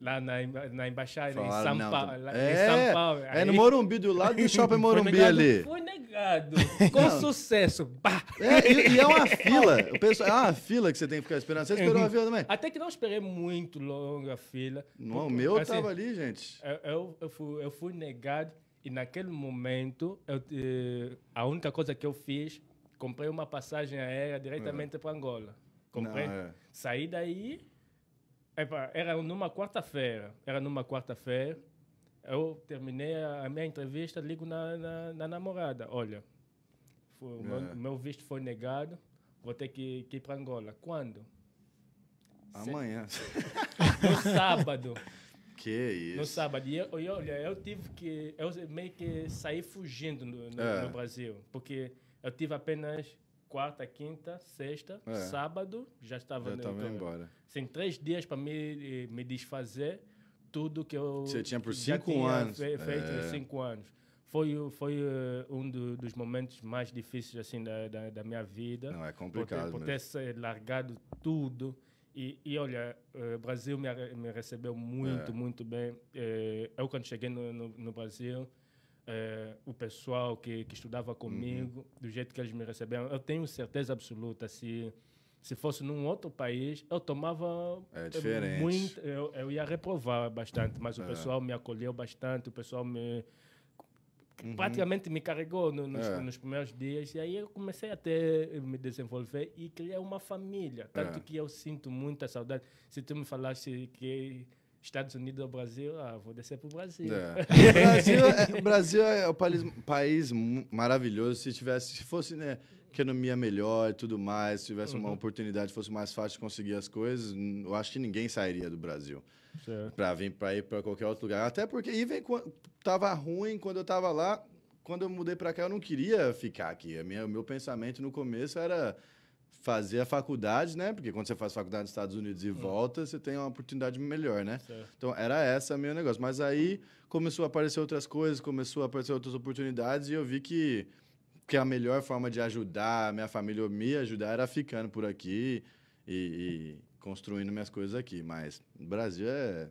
Lá na, na embaixada, Falaram, em, é, São Paulo, é, em São Paulo. Aí... É no Morumbi, do lado do shopping Morumbi foi negado, ali. Foi negado. Com sucesso. É, e, e, é uma fila. O pessoal, é uma fila que você tem que ficar esperando. Você esperou uma fila também? Até que não esperei muito longa a fila. Não, porque, o meu assim, tava ali, gente. Eu, eu, fui, eu fui negado e naquele momento eu, eh, a única coisa que eu fiz, comprei uma passagem aérea diretamente é. para Angola. Comprei. Não, é. Saí daí Epa, era numa quarta-feira. Era numa quarta-feira. Eu terminei a minha entrevista, ligo na, na, na namorada. Olha, é. meu, meu, visto foi negado, vou ter que, que ir para Angola. Quando? Amanhã. No sábado. Que isso. No sábado. E, e olha, eu tive que. Eu meio que saí fugindo no, no, é. no Brasil, porque eu tive apenas quarta, quinta, sexta, é. sábado, já estava já embora. Sem assim, três dias para me, eh, me desfazer tudo que eu Você tinha por cinco tinha anos. feito é. cinco anos. Foi, foi eh, um do, dos momentos mais difíceis assim da, da, da, minha vida. Não, é complicado Por ter, por ter largado tudo. E, e olha, eh, o Brasil me, me recebeu muito, é. muito bem. Eu, quando cheguei no, no, no Brasil, é, o pessoal que, que estudava uhum. comigo, uhum. do jeito que eles me receberam, eu tenho certeza absoluta se se fosse num outro país, eu tomava é eh, diferente. muito, eu, eu ia reprovar bastante, mas o é. pessoal me acolheu bastante, o pessoal me uhum. praticamente me carregou no, nos, é. nos, primeiros dias e aí eu comecei a ter, eh, me desenvolver e criar uma família, tanto é. que eu sinto muita saudade. Se tu me falasse que Estados Unidos ao Brasil, ah, vou descer pro Brasil. É. o Brasil é, o Brasil é um país, país maravilhoso. Se tivesse, se fosse, né, economia melhor e tudo mais, se tivesse uhum. uma oportunidade, fosse mais fácil de conseguir as coisas, eu acho que ninguém sairia do Brasil para vir para ir para qualquer outro lugar. Até porque Iven tava ruim quando eu tava lá. Quando eu mudei para cá, eu não queria ficar aqui. A minha, o meu pensamento no começo era fazer a faculdade, né? Porque quando você faz faculdade nos Estados Unidos e hum. volta, você tem uma oportunidade melhor, né? Certo. Então era essa meu negócio. Mas aí começou a aparecer outras coisas, começou a aparecer outras oportunidades e eu vi que que a melhor forma de ajudar a minha família ou me ajudar era ficando por aqui e, e construindo minhas coisas aqui. Mas o Brasil é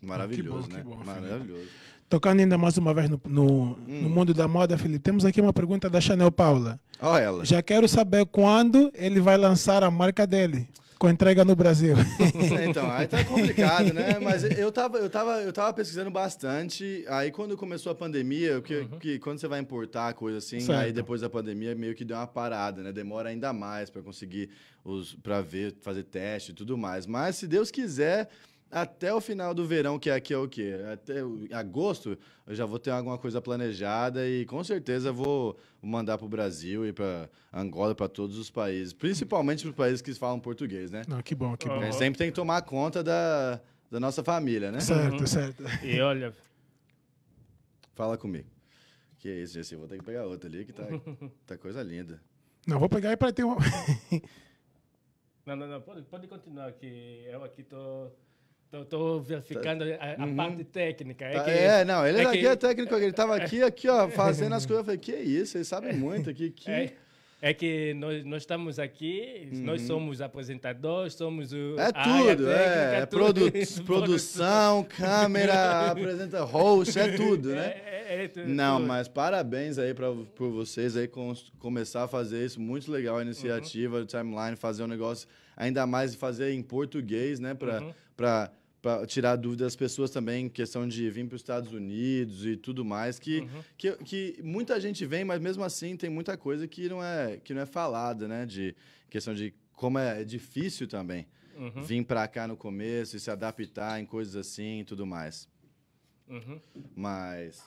maravilhoso, ah, que bom, né? Que bom, maravilhoso. Filho. Tocando ainda mais uma vez no, no, hum. no, mundo da moda, Felipe, temos aqui uma pergunta da Chanel Paula. Olha ela. Já quero saber quando ele vai lançar a marca dele com entrega no Brasil. então, aí tá complicado, né? Mas eu tava, eu tava, eu tava pesquisando bastante. Aí quando começou a pandemia, que, uhum. que quando você vai importar coisa assim, certo. aí depois da pandemia meio que deu uma parada, né? Demora ainda mais para conseguir os para ver, fazer teste e tudo mais. Mas se Deus quiser, até o final do verão, que é aqui é o quê? Até agosto, eu já vou ter alguma coisa planejada e com certeza vou mandar para o Brasil e para Angola, para todos os países, principalmente para os países que falam português, né? Não, ah, que bom, que bom. A gente sempre tem que tomar conta da, da nossa família, né? Certo, uhum. certo. E olha. Fala comigo. Que é isso, Jessi? Vou ter que pegar outra ali, que tá, tá coisa linda. Não, vou pegar aí para ter uma. não, não, não, pode, pode continuar, que eu aqui tô. Estou ficando a, a uhum. parte técnica. É, tá, que, é não, ele é era é que... guia é técnico, ele estava aqui, aqui, ó, fazendo as coisas. Eu falei, que isso, ele sabe muito aqui. Que... É, é que nós, nós estamos aqui, uhum. nós somos apresentadores, somos o. É tudo, é. técnica, é. Tudo. Produ produção, câmera, apresenta host, é tudo, né? É, é tudo, Não, tudo. mas parabéns aí para por vocês aí com, começar a fazer isso. Muito legal a iniciativa, uhum. timeline, fazer um negócio, ainda mais fazer em português, né? para Uhum para tirar dúvidas das pessoas também, questão de vir para os Estados Unidos e tudo mais, que, uhum. que, que, muita gente vem, mas mesmo assim tem muita coisa que não é, que não é falada, né? De questão de como é, é difícil também uhum. vir para cá no começo e se adaptar em coisas assim e tudo mais. Uhum. Mas...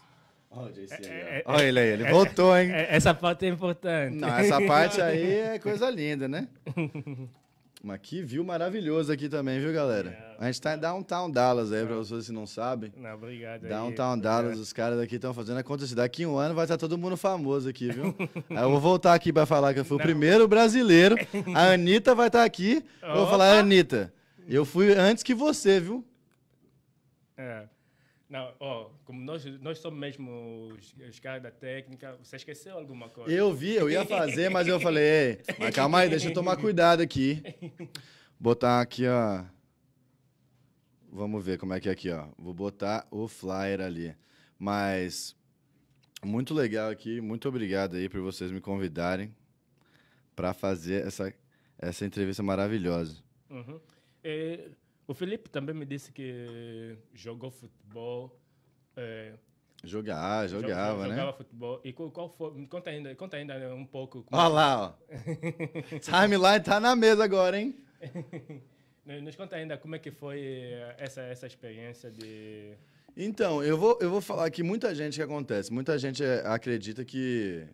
Olha é, é, ele aí, ele voltou, hein? Essa parte é importante. Não, essa parte aí é coisa linda, né? Mas que view maravilhoso aqui também, viu, galera? A gente tá em Downtown Dallas aí, não. pra vocês que não sabem. Não, obrigado. Downtown aí, Dallas, é. os caras aqui estão fazendo acontecer. Daqui um ano vai estar tá todo mundo famoso aqui, viu? aí eu vou voltar aqui pra falar que eu fui não. o primeiro brasileiro. A Anitta vai estar tá aqui. Eu vou falar, Anitta, eu fui antes que você, viu? É. Não, ó, oh, como nós, nós somos mesmo os, os caras da técnica, você esqueceu alguma coisa? Eu vi, eu ia fazer, mas eu falei, mas calma aí, deixa eu tomar cuidado aqui. Botar aqui, ó. Vamos ver como é que é aqui, ó. Vou botar o flyer ali. Mas muito legal aqui, muito obrigado aí por vocês me convidarem para fazer essa, essa entrevista maravilhosa. Uhum. É o Felipe também me disse que jogou futebol. É, Jogar, ah, jogava, jogava, né? Jogava futebol. E qual foi? Conta ainda, conta ainda um pouco. Olha lá, ó. Timeline tá na mesa agora, hein? Nos conta ainda como é que foi essa, essa experiência de. Então, eu vou, eu vou falar que muita gente que acontece, muita gente acredita que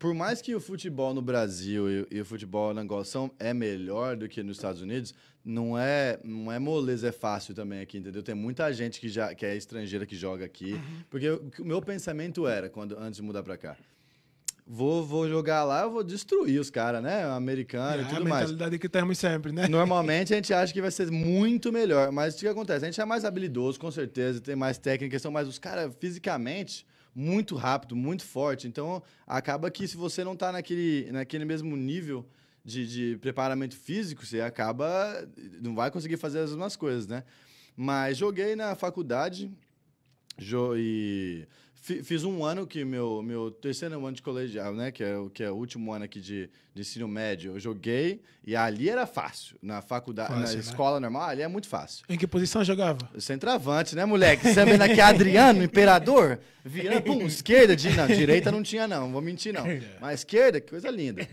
por mais que o futebol no Brasil e, e o futebol na Angola são, é melhor do que nos Estados Unidos, não é, não é moleza, é fácil também aqui, entendeu? Tem muita gente que já que é estrangeira que joga aqui. Uhum. Porque o meu pensamento era, quando antes de mudar para cá, vou, vou jogar lá, eu vou destruir os caras, né? Americano é, e tudo mais. É a mentalidade mais. que temos sempre, né? Normalmente a gente acha que vai ser muito melhor, mas o que acontece? A gente é mais habilidoso, com certeza, tem mais técnica, são mais os caras fisicamente muito rápido, muito forte. Então, acaba que se você não está naquele, naquele mesmo nível de, de preparamento físico, você acaba. não vai conseguir fazer as mesmas coisas, né? Mas joguei na faculdade jo e Fiz um ano que meu, meu terceiro ano de colegial, né? Que é, o, que é o último ano aqui de, de ensino médio. Eu joguei e ali era fácil. Na faculdade, fácil, na né? escola normal, ali é muito fácil. Em que posição jogava? Centroavante, né, moleque? Você vendo aqui Adriano, imperador, vira pum, esquerda, de, não, direita não tinha, não, vou mentir, não. É. Mas esquerda, que coisa linda.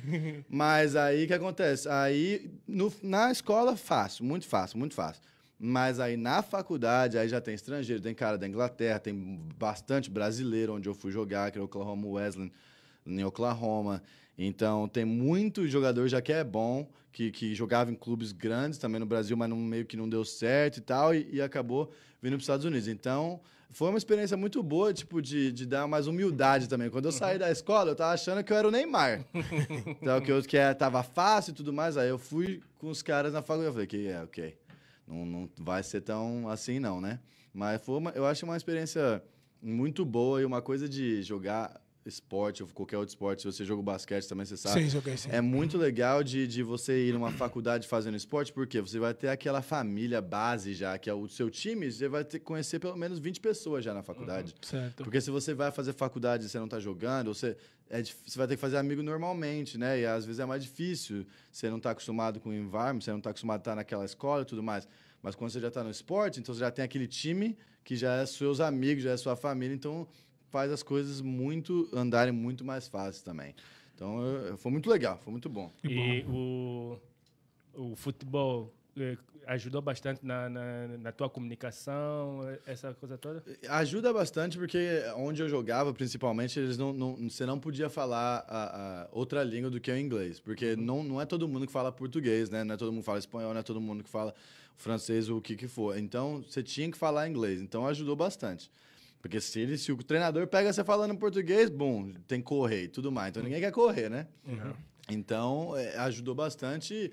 Mas aí o que acontece? Aí no, na escola, fácil, muito fácil, muito fácil. Mas aí na faculdade, aí já tem estrangeiro, tem cara da Inglaterra, tem bastante brasileiro onde eu fui jogar, que era é o Oklahoma Wesleyan, em Oklahoma. Então tem muito jogador já que é bom, que, que jogava em clubes grandes também no Brasil, mas não, meio que não deu certo e tal, e, e acabou vindo para os Estados Unidos. Então foi uma experiência muito boa, tipo, de, de dar mais humildade também. Quando eu saí uhum. da escola, eu tava achando que eu era o Neymar. então, que eu que é, tava fácil e tudo mais. Aí eu fui com os caras na faculdade. Eu falei, que é, ok não, não vai ser tão assim, não, né? Mas foi uma, eu acho uma experiência muito boa e uma coisa de jogar esporte ou qualquer outro esporte, se você joga basquete também, você sabe. Sim, joguei, sim. É muito legal de, de você ir numa faculdade fazendo esporte, porque você vai ter aquela família base já, que é o seu time, você vai ter, conhecer pelo menos 20 pessoas já na faculdade. Uhum, certo. Porque se você vai fazer faculdade e você não tá jogando, você, é, você vai ter que fazer amigo normalmente, né? E às vezes é mais difícil, você não tá acostumado com o environment, você não tá acostumado a estar tá naquela escola e tudo mais. Mas quando você já tá no esporte, então você já tem aquele time que já é seus amigos, já é sua família, então faz as coisas muito andarem muito mais fácil também. Então, foi muito legal, foi muito bom. E o, o futebol é, ajudou bastante na, na, na, tua comunicação, é, essa coisa toda? Ajuda bastante, porque onde eu jogava, principalmente, eles não, não você não podia falar a, a outra língua do que o inglês, porque uhum. não, não é todo mundo que fala português, né? Não é todo mundo que fala espanhol, não é todo mundo que fala francês, o que que for. Então, você tinha que falar inglês. Então, ajudou bastante. Porque se, ele, se o treinador pega você falando português, bom, tem que correr e tudo mais. Então ninguém quer correr, né? Uhum. Então é, ajudou bastante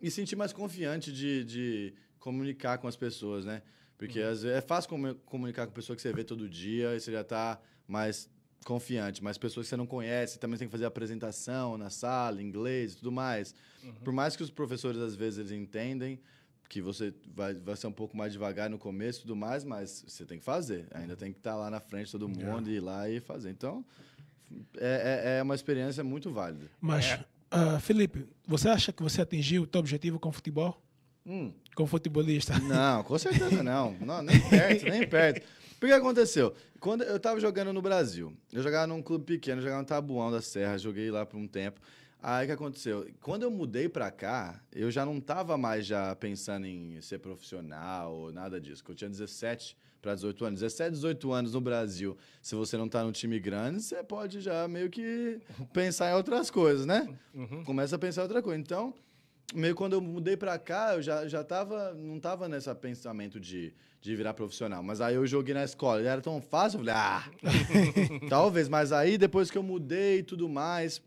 me sentir mais confiante de, de comunicar com as pessoas, né? Porque uhum. às vezes é fácil comunicar com pessoas que você vê todo dia e você já está mais confiante, mas pessoas que você não conhece também tem que fazer apresentação na sala, inglês e tudo mais. Uhum. Por mais que os professores às vezes eles entendem, que você vai, vai ser um pouco mais devagar no começo e tudo mais, mas você tem que fazer. Ainda tem que estar tá lá na frente todo mundo, é. ir lá e fazer. Então, é, é, é uma experiência muito válida. Mas, uh, Felipe, você acha que você atingiu o teu objetivo com o futebol? Hum. Como futebolista? Não, com certeza não. não nem perto, nem perto. O que aconteceu? Quando eu estava jogando no Brasil, eu jogava num clube pequeno, eu jogava no Tabuão da Serra, joguei lá por um tempo. Aí o que aconteceu? Quando eu mudei para cá, eu já não estava mais já pensando em ser profissional ou nada disso. Eu tinha 17 para 18 anos. 17, 18 anos no Brasil, se você não está num time grande, você pode já meio que pensar em outras coisas, né? Uhum. Começa a pensar em outra coisa. Então, meio quando eu mudei para cá, eu já, já tava, não tava nesse pensamento de, de virar profissional. Mas aí eu joguei na escola, ele era tão fácil, eu falei, ah, talvez. Mas aí depois que eu mudei e tudo mais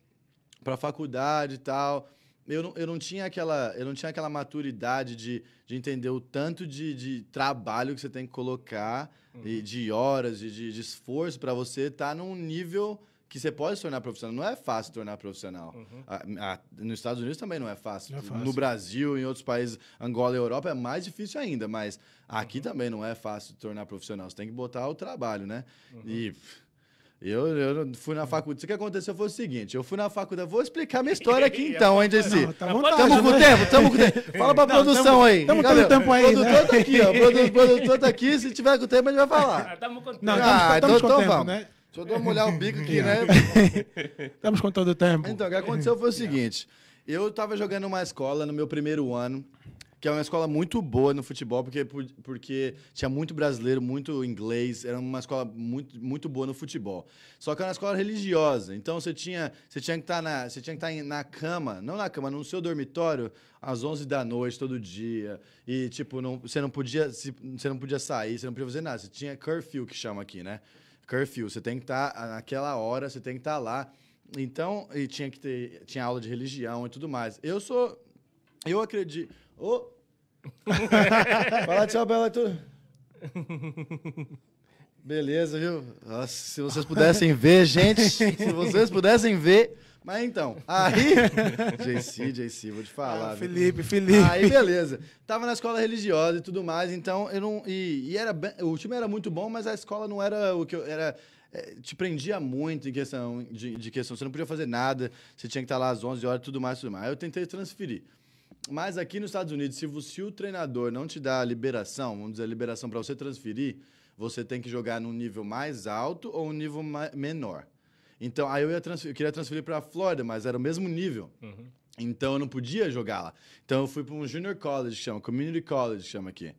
para faculdade e tal. Eu não, eu, não tinha aquela, eu não tinha aquela maturidade de, de entender o tanto de, de trabalho que você tem que colocar, uhum. e de horas, de, de, de esforço para você estar tá num nível que você pode se tornar profissional. Não é fácil tornar profissional. Uhum. A, a, nos Estados Unidos também não é fácil. não é fácil. No Brasil, em outros países, Angola e Europa, é mais difícil ainda. Mas aqui uhum. também não é fácil tornar profissional. Você tem que botar o trabalho, né? Uhum. E eu, eu fui na é. faculdade. O que aconteceu foi o seguinte: eu fui na faculdade. Vou explicar minha história aqui então, hein, Jesse? Tá Estamos com o né? tempo? Estamos com o tempo. Fala pra não, produção tamo, aí. Estamos com o tempo aí. O né? produtor né? tá aqui, ó. O produtor tá aqui. Se tiver com o tempo, a gente vai falar. Estamos com o tempo. Não, ah, tamo, tamo então, com então vamos. Né? Deixa eu dar o bico aqui, é. né? Estamos com todo o tempo. Então, o que aconteceu foi o seguinte: eu estava jogando uma escola no meu primeiro ano que é uma escola muito boa no futebol, porque, porque tinha muito brasileiro, muito inglês, era uma escola muito, muito boa no futebol. Só que era uma escola religiosa, então você tinha, você tinha que estar tá na, você tinha que tá estar na cama, não na cama, no seu dormitório às 11 da noite todo dia. E tipo, não, você não podia, você não podia sair, você não podia fazer nada. Você tinha curfew que chama aqui, né? Curfew, você tem que estar tá, naquela hora, você tem que estar lá. Então, e tinha que ter, tinha aula de religião e tudo mais. Eu sou eu acredito Ô! Fala tchau Bela tudo. Beleza, viu? Nossa, se vocês pudessem ver, gente. Se vocês pudessem ver. Mas então, aí. JC, JC, vou te falar. Ah, Felipe, viu? Felipe. Aí, beleza. Tava na escola religiosa e tudo mais, então eu não. E, e era bem, o time era muito bom, mas a escola não era o que eu. Era, é, te prendia muito em questão de, de questão. Você não podia fazer nada, você tinha que estar lá às 11 horas e tudo mais, tudo mais. Aí eu tentei transferir. Mas aqui nos Estados Unidos, se, se o treinador não te dá a liberação, vamos dizer, a liberação para você transferir, você tem que jogar num nível mais alto ou um nível menor. Então, aí eu, ia transferir, eu queria transferir para a Flórida, mas era o mesmo nível. Uhum. Então, eu não podia jogar lá. Então, eu fui para um junior college, chama, community college, chama aqui.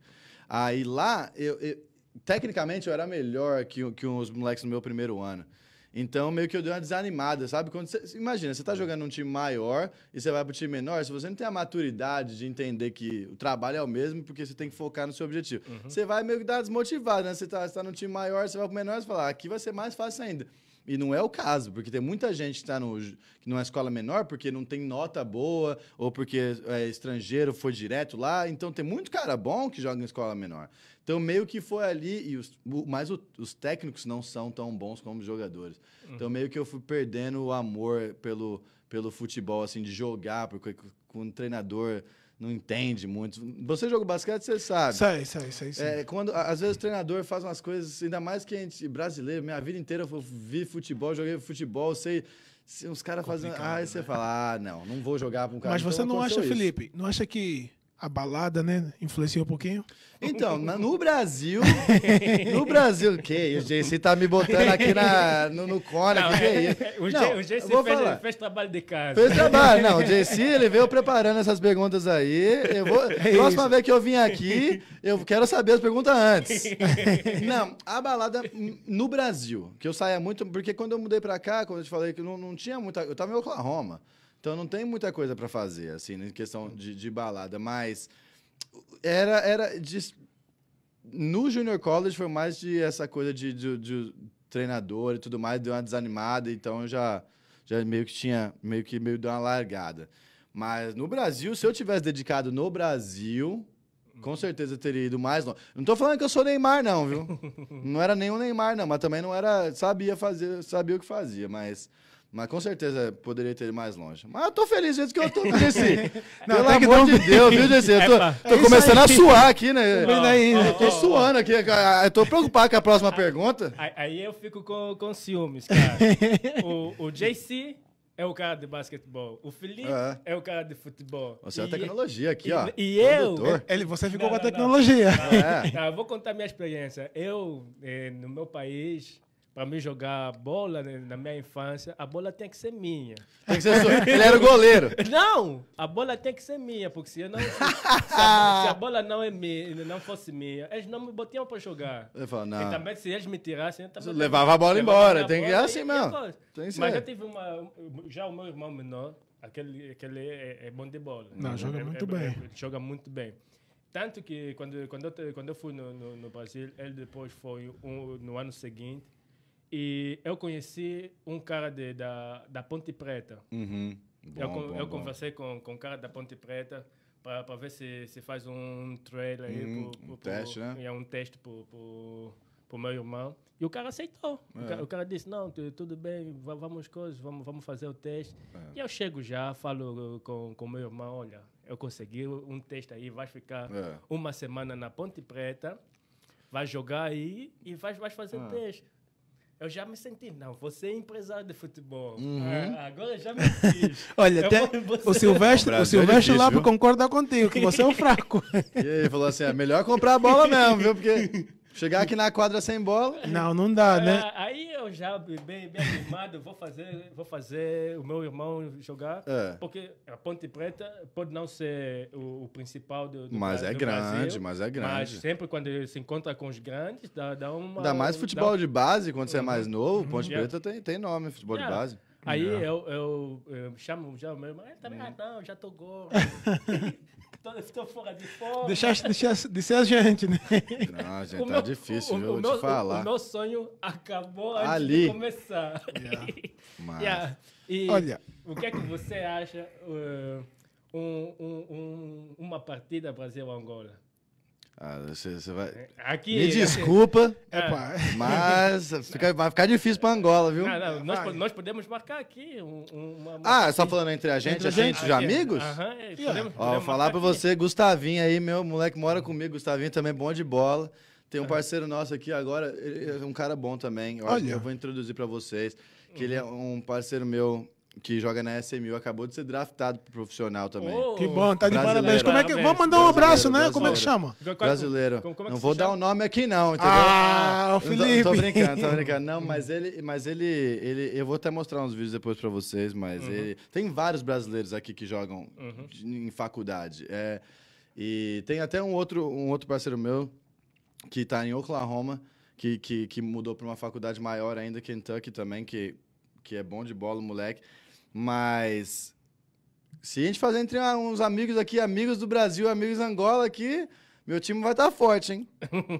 Aí lá, eu, eu tecnicamente, eu era melhor que, que os moleques no meu primeiro ano. Então, meio que eu dei uma desanimada, sabe? Quando você, imagina, você tá é. jogando num time maior e você vai pro time menor, se você não tem a maturidade de entender que o trabalho é o mesmo, porque você tem que focar no seu objetivo, uhum. você vai meio que dar desmotivado, né? Você tá, você tá num time maior, você vai pro menor e fala, ah, aqui vai ser mais fácil ainda. E não é o caso, porque tem muita gente que está numa escola menor porque não tem nota boa, ou porque é estrangeiro, foi direto lá. Então, tem muito cara bom que joga em escola menor. Então, meio que foi ali, e os, mas o, os técnicos não são tão bons como os jogadores. Uhum. Então, meio que eu fui perdendo o amor pelo, pelo futebol, assim, de jogar, porque com um treinador não entende muito. Você joga basquete, você sabe. Sei, sei, sei. É, quando, às vezes o treinador faz umas coisas, ainda mais que a gente, brasileiro, minha vida inteira eu vi futebol, joguei futebol, sei. Se uns caras fazem Ah, né? você fala, ah, não, não vou jogar para um cara. Mas então você não acha, isso. Felipe, não acha que a balada, né? Influenciou um pouquinho? Então, no Brasil. no Brasil, que isso, Jay? Você tá me botando aqui na, no, no corner, não, que, é, isso? O, não, Jay fez, fez, trabalho de casa. Fez trabalho, não. O JC, ele veio preparando essas perguntas aí. Eu vou, é próxima isso. vez que eu vim aqui, eu quero saber as perguntas antes. não, a balada no Brasil, que eu saía muito, porque quando eu mudei pra cá, quando eu te falei que não, não tinha muita. Eu tava em Oklahoma. Então não tem muita coisa para fazer, assim, em questão hum. de, de balada. Mas era. era de... No Junior College foi mais de essa coisa de, de, de treinador e tudo mais, deu uma desanimada, então eu já, já meio que tinha. meio que meio deu uma largada. Mas no Brasil, se eu tivesse dedicado no Brasil, com uhum. certeza teria ido mais longe. Não tô falando que eu sou Neymar, não, viu? não era nenhum Neymar, não, mas também não era. Sabia fazer, sabia o que fazia, mas mas com certeza poderia ter ido mais longe. Mas eu tô feliz do jeito que eu tô, Jesse. Não, Pelo tá amor um... de Deus, viu, Jesse? Eu tô, é tô é começando a suar aqui, né? Não, aí, ó, eu tô suando aqui. Ah, eu tô preocupado com a próxima pergunta. Aí eu fico com, com ciúmes, cara. o, o JC é o cara de basquetebol. O Felipe é, é o cara de futebol. Você é e, é a tecnologia aqui, e, ó. E eu. Ele, você ficou não, com a tecnologia. Não, não. É. eu vou contar minha experiência. Eu, eh, no meu país, para me jogar bola né, na minha infância, a bola tem que ser minha. Tem que ser sua. Ele era o goleiro. Não, a bola tem que ser minha, porque se, eu não, se, se, a, se a, bola não é minha, não fosse minha, eles não me botiam para jogar. Eu falo, não. E também se eles me tirassem, eu também, levava a bola assim embora. tem bola que ir assim mesmo. Mas ser. eu tive uma, já o meu irmão menor, aquele, aquele é, é, é bom de bola. Não, né? joga é, é muito é, bem. joga muito bem. Tanto que quando, quando, eu, quando eu fui no, no, no Brasil, ele depois foi um, no ano seguinte e eu conheci um cara de, da, da Ponte Preta. Uhum. Bom, eu, bom, eu bom. conversei com, com um cara da Ponte Preta para ver se, se faz um trailer aí. Uhum, pro, pro, um teste, pro, né? É um teste pro, pro, pro meu irmão. E o cara aceitou. É. O, cara, o, cara, disse, não, tudo bem, vamos coisas, vamos, vamos fazer o teste. É. E eu chego já, falo uh, com o meu irmão, olha, eu consegui um teste aí, vai ficar é. uma semana na Ponte Preta, vai jogar aí e vai, vai fazer o ah. teste eu já me senti, não, você é empresário de futebol. Uhum. Ah, agora eu já me senti. Olha, até o Silvestre, o é Silvestre é concorda contigo, que você é um fraco. e ele falou assim: é melhor comprar a bola mesmo, viu? Porque Chegar aqui na quadra sem bola. Não, não dá, né? É, aí eu já, bem, bem animado, vou fazer, vou fazer o meu irmão jogar. É. Porque a Ponte Preta pode não ser o, o principal do, do Mas é do grande, Brasil, mas é grande. Mas sempre quando se encontra com os grandes, dá, dá uma. Ainda mais futebol dá... de base, quando você é uhum. mais novo, Ponte yeah. Uhum. Preta tem, tem nome, futebol yeah. de ah, base. Aí é. eu, eu, eu, chamo já o meu irmão, ele ah, também, tá uhum. ah, não, já tô gordo. Estou fora de fome. Deixaste, deixaste de ser a gente, né? Não, gente, o tá meu, difícil, o, viu? O Vou meu, te falar. O, meu sonho acabou antes Ali. de começar. Yeah. Mas... Yeah. E Olha. O que é que você acha uh, um, um, um, uma partida Brasil-Angola? Ah, você, você vai. É, aqui, Me né? desculpa, é. mas fica, vai ficar difícil para Angola, viu? Não, não, nós, nós, podemos marcar aqui uma, uma. Ah, só tá falando entre a gente, entre a gente, gente de é. amigos? Aham, é, podemos, Ó, falar para você, Gustavinho aí, meu moleque mora comigo, Gustavinho também bom de bola. Tem um parceiro nosso aqui agora, é um cara bom também. Eu Olha. eu vou introduzir para vocês, que uhum. ele é uhum. um parceiro meu que joga na SMU, acabou de ser draftado pro profissional também. Oh, que bom, tá de parabéns. Como é que, vamos mandar um abraço, né? Como é que chama? Brasileiro. Como, como é não vou dar o um nome aqui não, entendeu? Ah, o Felipe. Tô, tô, brincando, tô brincando. Não, mas ele, mas ele, ele, eu vou até mostrar uns vídeos depois para vocês, mas uhum. ele, tem vários brasileiros aqui que jogam uhum. em faculdade. É, e tem até um outro, um outro parceiro meu que tá em Oklahoma, que, que, que mudou para uma faculdade maior ainda, Kentucky também, que, que é bom de bola, moleque. Mas se a gente fazer entre uns amigos aqui, amigos do Brasil, amigos Angola aqui, meu time vai estar tá forte, hein?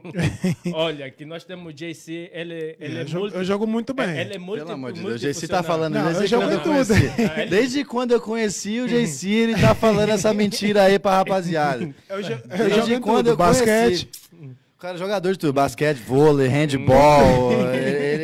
Olha, que nós temos o JC, ele, é, ele é eu é jogo, multi, Eu jogo muito é, bem. Ele é muito. Pelo amor de Deus, o JC tá falando não, desde eu jogo quando tudo. Eu desde quando eu conheci o JC, ele tá falando essa mentira aí pra rapaziada. Eu, eu desde quando tudo, eu basquete. conheci. Basquete. O cara é jogador de tudo, basquete, vôlei, handball,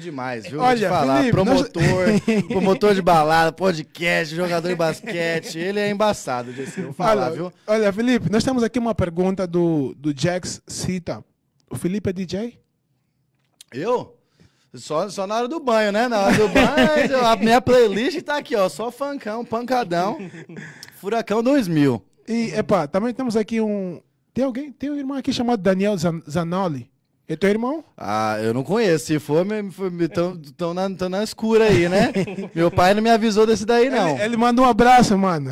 demais, viu? Olha, Vou te falar, Felipe, promotor, nós... promotor de balada, podcast, jogador de basquete, ele é embaçado, disse, vou falar, olha, viu? Olha, Felipe, nós temos aqui uma pergunta do, do Jax Cita. O Felipe é DJ? Eu? Só, só na hora do banho, né? Na hora do banho, a minha playlist tá aqui, ó, só fancão, pancadão, Furacão 2000. E, epa, também temos aqui um... Tem alguém, tem um irmão aqui chamado Daniel Zanoli. E teu irmão? Ah, eu não conheço. Se for, estão na, tão na escura aí, né? Meu pai não me avisou desse daí, não. Ele, ele manda um abraço, mano.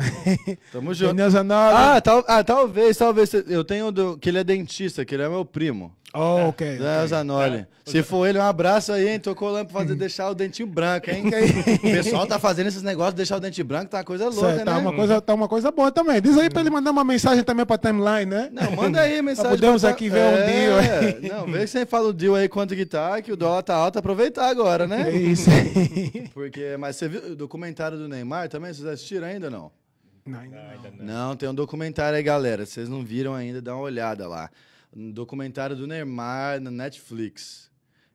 Tamo junto. Ah, tal, ah, talvez, talvez. Eu tenho do, que ele é dentista, que ele é meu primo. Oh, ok. Zanoli. Tá. Se for ele, um abraço aí, hein? Tô colando pra fazer, hum. deixar o dentinho branco, hein? o pessoal tá fazendo esses negócios, deixar o dente branco, tá uma coisa louca, certo, tá né? Tá uma, coisa, tá uma coisa boa também. Diz aí pra ele mandar uma mensagem também pra timeline, né? Não, manda aí mensagem. Podemos pra... aqui ver é, um deal. Aí. Não, vê que você fala o deal aí quanto que tá, que o dólar tá alto, aproveitar agora, né? É isso. Porque, mas você viu o documentário do Neymar também? Vocês assistiram ainda ou não? Não, ainda não. Não, tem um documentário aí, galera. Vocês não viram ainda, dá uma olhada lá documentário do Neymar na Netflix.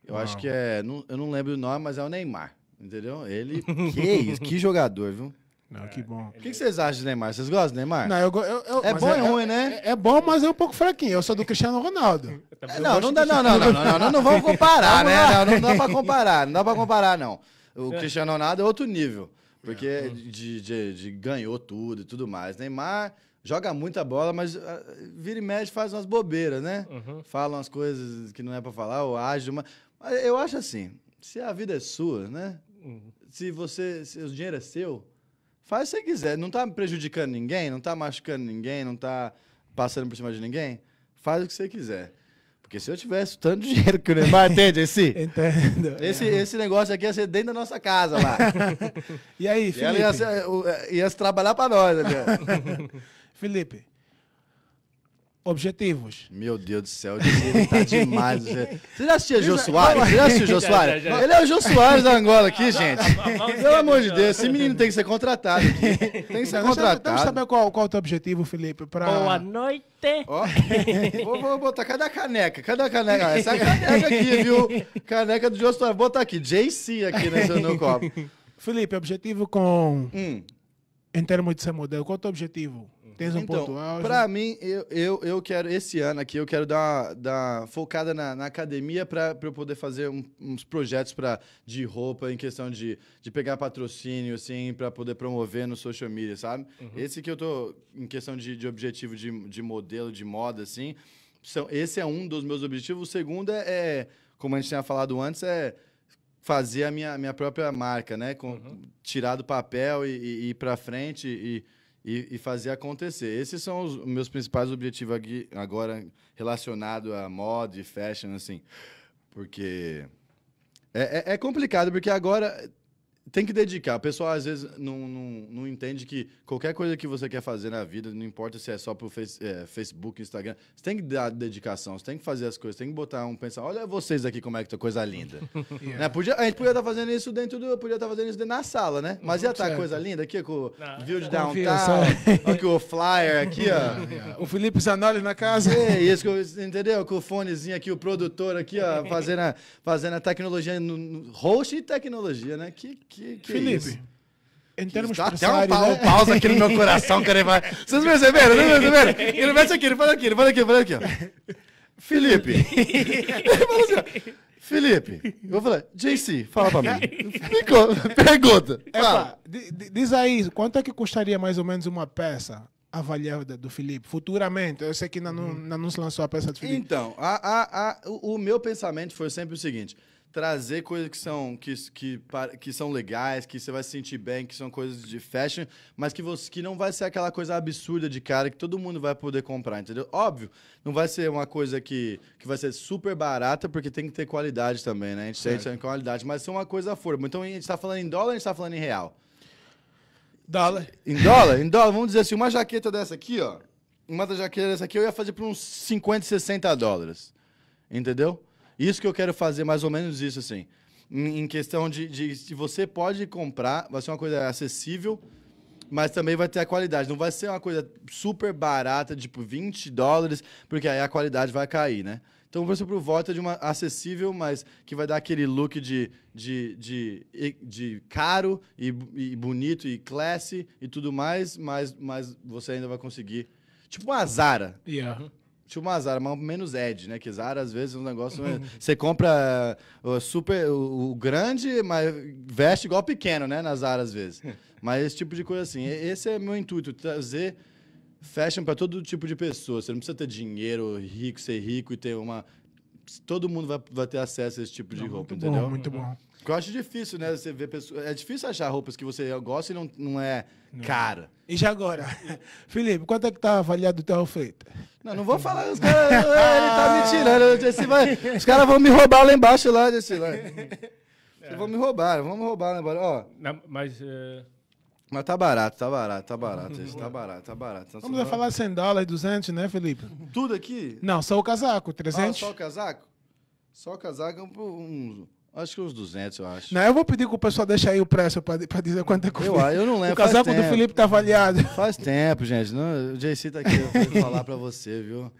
Eu acho que é. Não, eu não lembro o nome, mas é o Neymar. Entendeu? Ele. que é isso, que jogador, viu? Não, é, que bom. O que, vocês acham de Neymar? Vocês gostam de Neymar? Não, eu, eu, eu é bom é, e é, ruim, né? é, né? É, bom, mas é um pouco fraquinho. Eu sou do Cristiano Ronaldo. não, não dá, não, não, não, não, não, não, não vamos comparar, né? Não, não dá pra comparar, não dá pra comparar, não. O é. Cristiano Ronaldo é outro nível, porque de, de, de ganhou tudo e tudo mais. Neymar joga muita bola, mas uh, vira e mexe faz umas bobeiras, né? Uhum. Fala umas coisas que não é para falar, ou age uma. Mas eu acho assim, se a vida é sua, né? Uhum. Se você. Se o dinheiro é seu, faz o você quiser. Não tá prejudicando ninguém, não tá machucando ninguém, não tá passando por cima de ninguém. Faz o que você quiser. Porque se eu tivesse tanto dinheiro que o Neymar entende esse? Entendo. Esse, é. esse negócio aqui ia ser dentro da nossa casa lá. e aí, Felipe? E ela ia, ser, eh, ia, ia trabalhar para nós. Né? Felipe, Objetivos. Meu Deus do céu, ele tá demais. Você já assistiu Jô Soares? Você já assistiu Jô Soares? Ele é o Jô Soares da Angola aqui, gente. Pelo amor de Deus, esse menino tem que ser contratado. Aqui. Tem que ser contratado. Vamos saber qual, qual é o teu objetivo, Felipe? Pra... Boa noite. Oh, vou, vou, botar, cadê a caneca? Cadê a caneca? Essa é caneca aqui, viu? Caneca do Jô Soares. Vou botar aqui, JC aqui nesse no copo. Felipe, objetivo com... Hum. Em termos de ser modelo, qual é o teu objetivo? Tens um então, ponto alto. Pra mim, eu, eu, eu quero, esse ano aqui, eu quero dar, dar focada na, na academia pra, pra eu poder fazer um, uns projetos pra, de roupa, em questão de, de pegar patrocínio, assim, pra poder promover no social media, sabe? Uhum. Esse que eu tô, em questão de, de objetivo de, de modelo, de moda, assim, são, esse é um dos meus objetivos. O segundo é, é como a gente tinha falado antes, é fazer a minha, minha própria marca, né? Com, uhum. Tirar do papel e, e ir para frente e, e, e fazer acontecer. Esses são os meus principais objetivos aqui, agora relacionado a moda e fashion, assim. Porque é, é, é complicado, porque agora tem que dedicar. O pessoal às vezes não, não, não entende que qualquer coisa que você quer fazer na vida, não importa se é só pro face, é, Facebook, Instagram, você tem que dar dedicação, você tem que fazer as coisas, tem que botar um pensar, olha vocês aqui como é que tá coisa linda. yeah. né? podia, a gente podia estar tá fazendo isso dentro do. Podia estar tá fazendo isso dentro, na sala, né? Mas ia estar tá coisa linda aqui com o view de downtown, aqui o flyer aqui, ó. Yeah. O Felipe Zanoli na casa. É, isso, entendeu? Com o fonezinho aqui, o produtor aqui, ó, fazendo a, fazendo a tecnologia, no, no host e tecnologia, né? Que, que, que é Felipe. Isso? Em termos Dá até uma pa né? pausa aqui no meu coração, cara. Ele vai... Vocês perceberam? Vocês perceberam? Ele mete aqui, ele fala aqui, ele fala aqui, ele fala aqui, ó. Felipe. ele fala assim, ó. Felipe, eu vou falar, JC, fala pra mim. Conta, pergunta. Epa, diz aí, quanto é que custaria mais ou menos uma peça avaliada do Felipe? Futuramente, eu sei que ainda não, uhum. não se lançou a peça do Felipe. Então, a, a, a, o, o meu pensamento foi sempre o seguinte: trazer coisas que são, que, que, que são legais, que você vai se sentir bem, que são coisas de fashion, mas que, você, que não vai ser aquela coisa absurda de cara que todo mundo vai poder comprar, entendeu? Óbvio, não vai ser uma coisa que, que vai ser super barata, porque tem que ter qualidade também, né? A gente certo. tem que ter qualidade, mas são uma coisa forma. Então a gente está falando em dólar, a gente está falando em real. Dólar. Em dólar? em dólar, vamos dizer assim, uma jaqueta dessa aqui, ó. Uma jaqueta dessa aqui eu ia fazer por uns 50, 60 dólares. Entendeu? Isso que eu quero fazer, mais ou menos isso, assim. Em questão de, de, de você pode comprar, vai ser uma coisa acessível, mas também vai ter a qualidade. Não vai ser uma coisa super barata, tipo 20 dólares, porque aí a qualidade vai cair, né? Então, você pro Volta de uma acessível, mas que vai dar aquele look de, de, de, de caro e, e, bonito e classy e tudo mais, mas, mas você ainda vai conseguir. Tipo uma Zara. Yeah. Tipo uma Zara, mas menos Ed, né? Que Zara, às vezes, um negócio. É uhum. você compra o super. O, grande, mas veste igual pequeno, né? nas Zara, às vezes. Mas esse tipo de coisa assim. Esse é meu intuito, trazer fashion para todo tipo de pessoa. Você não precisa ter dinheiro, rico, ser rico e ter uma todo mundo vai, vai ter acesso a esse tipo de não, roupa, muito entendeu? Bom, muito bom. Porque eu acho difícil, né? Você ver pessoas. É difícil achar roupas que você gosta e não, não é não. cara. E já agora? Felipe, quanto é que tá avaliado o teu alfreito? Não, não vou falar, os caras. ele tá me tirando. vai, os caras vão me roubar lá embaixo lá, desse lá. É. Vão me roubar, vão me roubar lá embaixo. Ó. Não, mas. Uh... Mas tá barato, tá barato, tá barato. Uhum. tá barato, tá barato. Tá Vamos falar 100 dólares, 200, né, Felipe? Tudo aqui? Não, só o casaco, 300. Ah, só o casaco? Só o casaco, é um, acho que uns 200, eu acho. Não, eu vou pedir que o pessoal deixe aí o preço pra, pra dizer quanto é que eu, eu não lembro. O casaco do Felipe tá avaliado. Faz tempo, gente. Não, o JC tá aqui pra falar pra você, viu?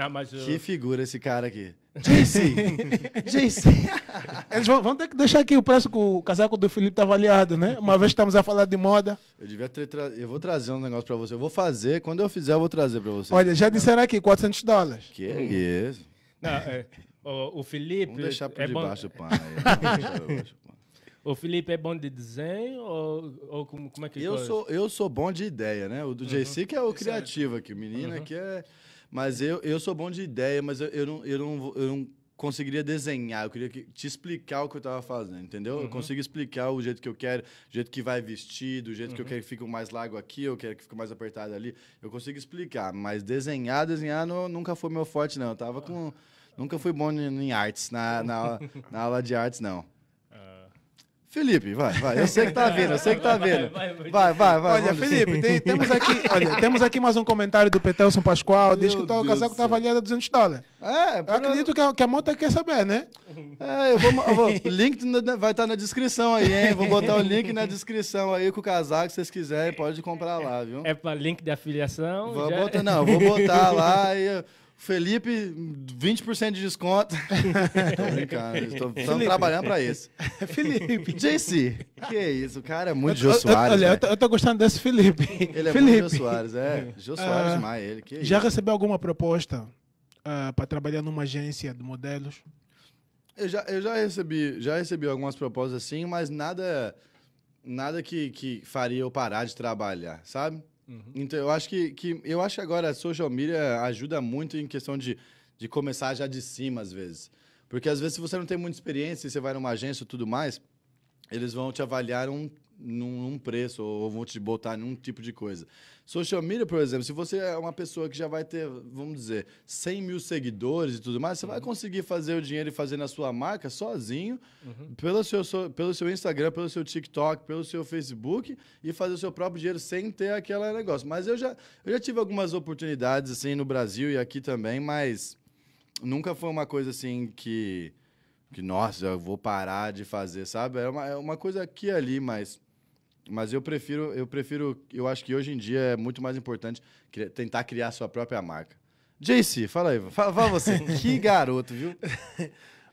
Não, mas eu... Que figura esse cara aqui. JC! JC! Eles vão, vão, ter que deixar aqui o preço que o casaco do Felipe tá avaliado, né? Uma vez que estamos a falar de moda. Eu devia ter tra... Eu vou trazer um negócio para você. Eu vou fazer, quando eu fizer, eu vou trazer para você. Olha, já disseram aqui, 400 dólares. Que é isso? Não, é, o, o, Felipe. Vamos deixar por é debaixo, bom... pai. O Felipe é bom de desenho ou, ou como, como, é que eu faz? sou Eu sou bom de ideia, né? O do uhum. JC que é o criativo aqui. O menino uhum. aqui é. Mas eu, eu sou bom de ideia, mas eu, eu, não, eu, não, eu não conseguiria desenhar. Eu queria que, te explicar o que eu estava fazendo, entendeu? Uhum. Eu consigo explicar o jeito que eu quero, o jeito que vai vestido o jeito uhum. que eu uhum. quero que fique mais largo aqui, eu quero que fique mais apertado ali. Eu consigo explicar, mas desenhar, desenhar não, nunca foi meu forte, não. Eu tava com... Nunca fui bom em, em artes, na, na, na aula de artes, não. Felipe, vai, vai. Eu sei que tá vendo, eu sei que tá vendo. Vai, vai, vai. olha, Felipe, tem, temos, aqui, olha, temos aqui mais um comentário do Petelson Pascoal. diz que tá, o casaco tá avaliado a 200 dólares. É, eu acredito que a, que a moto é quer saber, né? É, eu vou. Eu vou link vai estar tá na descrição aí, hein? Vou botar o link na descrição aí com o casaco, se vocês quiserem, pode comprar lá, viu? É pra link de afiliação? Vou já... botar, é. não, vou botar lá e. Felipe, 20% de desconto. tô brincando, estamos trabalhando para isso. Felipe. JC, que é isso, o cara é muito eu, Jô Soares. Olha, eu, eu, eu tô, gostando desse Felipe. Ele é Felipe. muito Jô Soares, é. Jô Soares ah, ele. Que já isso. recebeu alguma proposta ah, para trabalhar numa agência de modelos? Eu já, eu já recebi, já recebi algumas propostas assim, mas nada nada que, que faria eu parar de trabalhar, sabe? Uhum. Então, eu acho que, que eu acho que agora a social media ajuda muito em questão de, de começar já de cima, às vezes. Porque às vezes, se você não tem muita experiência e você vai numa agência e tudo mais, eles vão te avaliar um, num, num, preço ou vão te botar num tipo de coisa. Social media, por exemplo, se você é uma pessoa que já vai ter, vamos dizer, 100 mil seguidores e tudo mais, você uhum. vai conseguir fazer o dinheiro e fazer na sua marca sozinho, uhum. pelo, seu, pelo seu Instagram, pelo seu TikTok, pelo seu Facebook e fazer o seu próprio dinheiro sem ter aquele negócio. Mas eu já, eu já tive algumas oportunidades assim no Brasil e aqui também, mas nunca foi uma coisa assim que. Que, nossa, eu vou parar de fazer, sabe? É uma, é uma coisa aqui e ali, mas mas eu prefiro, eu prefiro, eu acho que hoje em dia é muito mais importante tentar criar a sua própria marca. JC, fala aí, fala, fala você. que garoto, viu?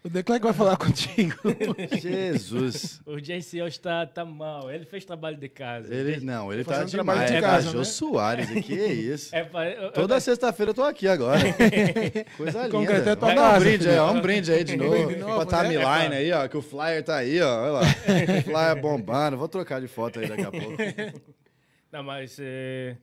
O Declerc é vai falar contigo. Jesus. O JCO está tá mal. Ele fez trabalho de casa. Ele, né? não, ele está trabalho De casa, é Soares, que é isso. É, eu, Toda eu... sexta-feira eu tô aqui agora. Coisa linda. Concreto toda tá um brinde aí, um brinde aí de novo. de novo timeline né? aí, ó, que o flyer tá aí, ó. Olha lá. O flyer bombando. Vou trocar de foto aí daqui a pouco. Não, mas... Eh,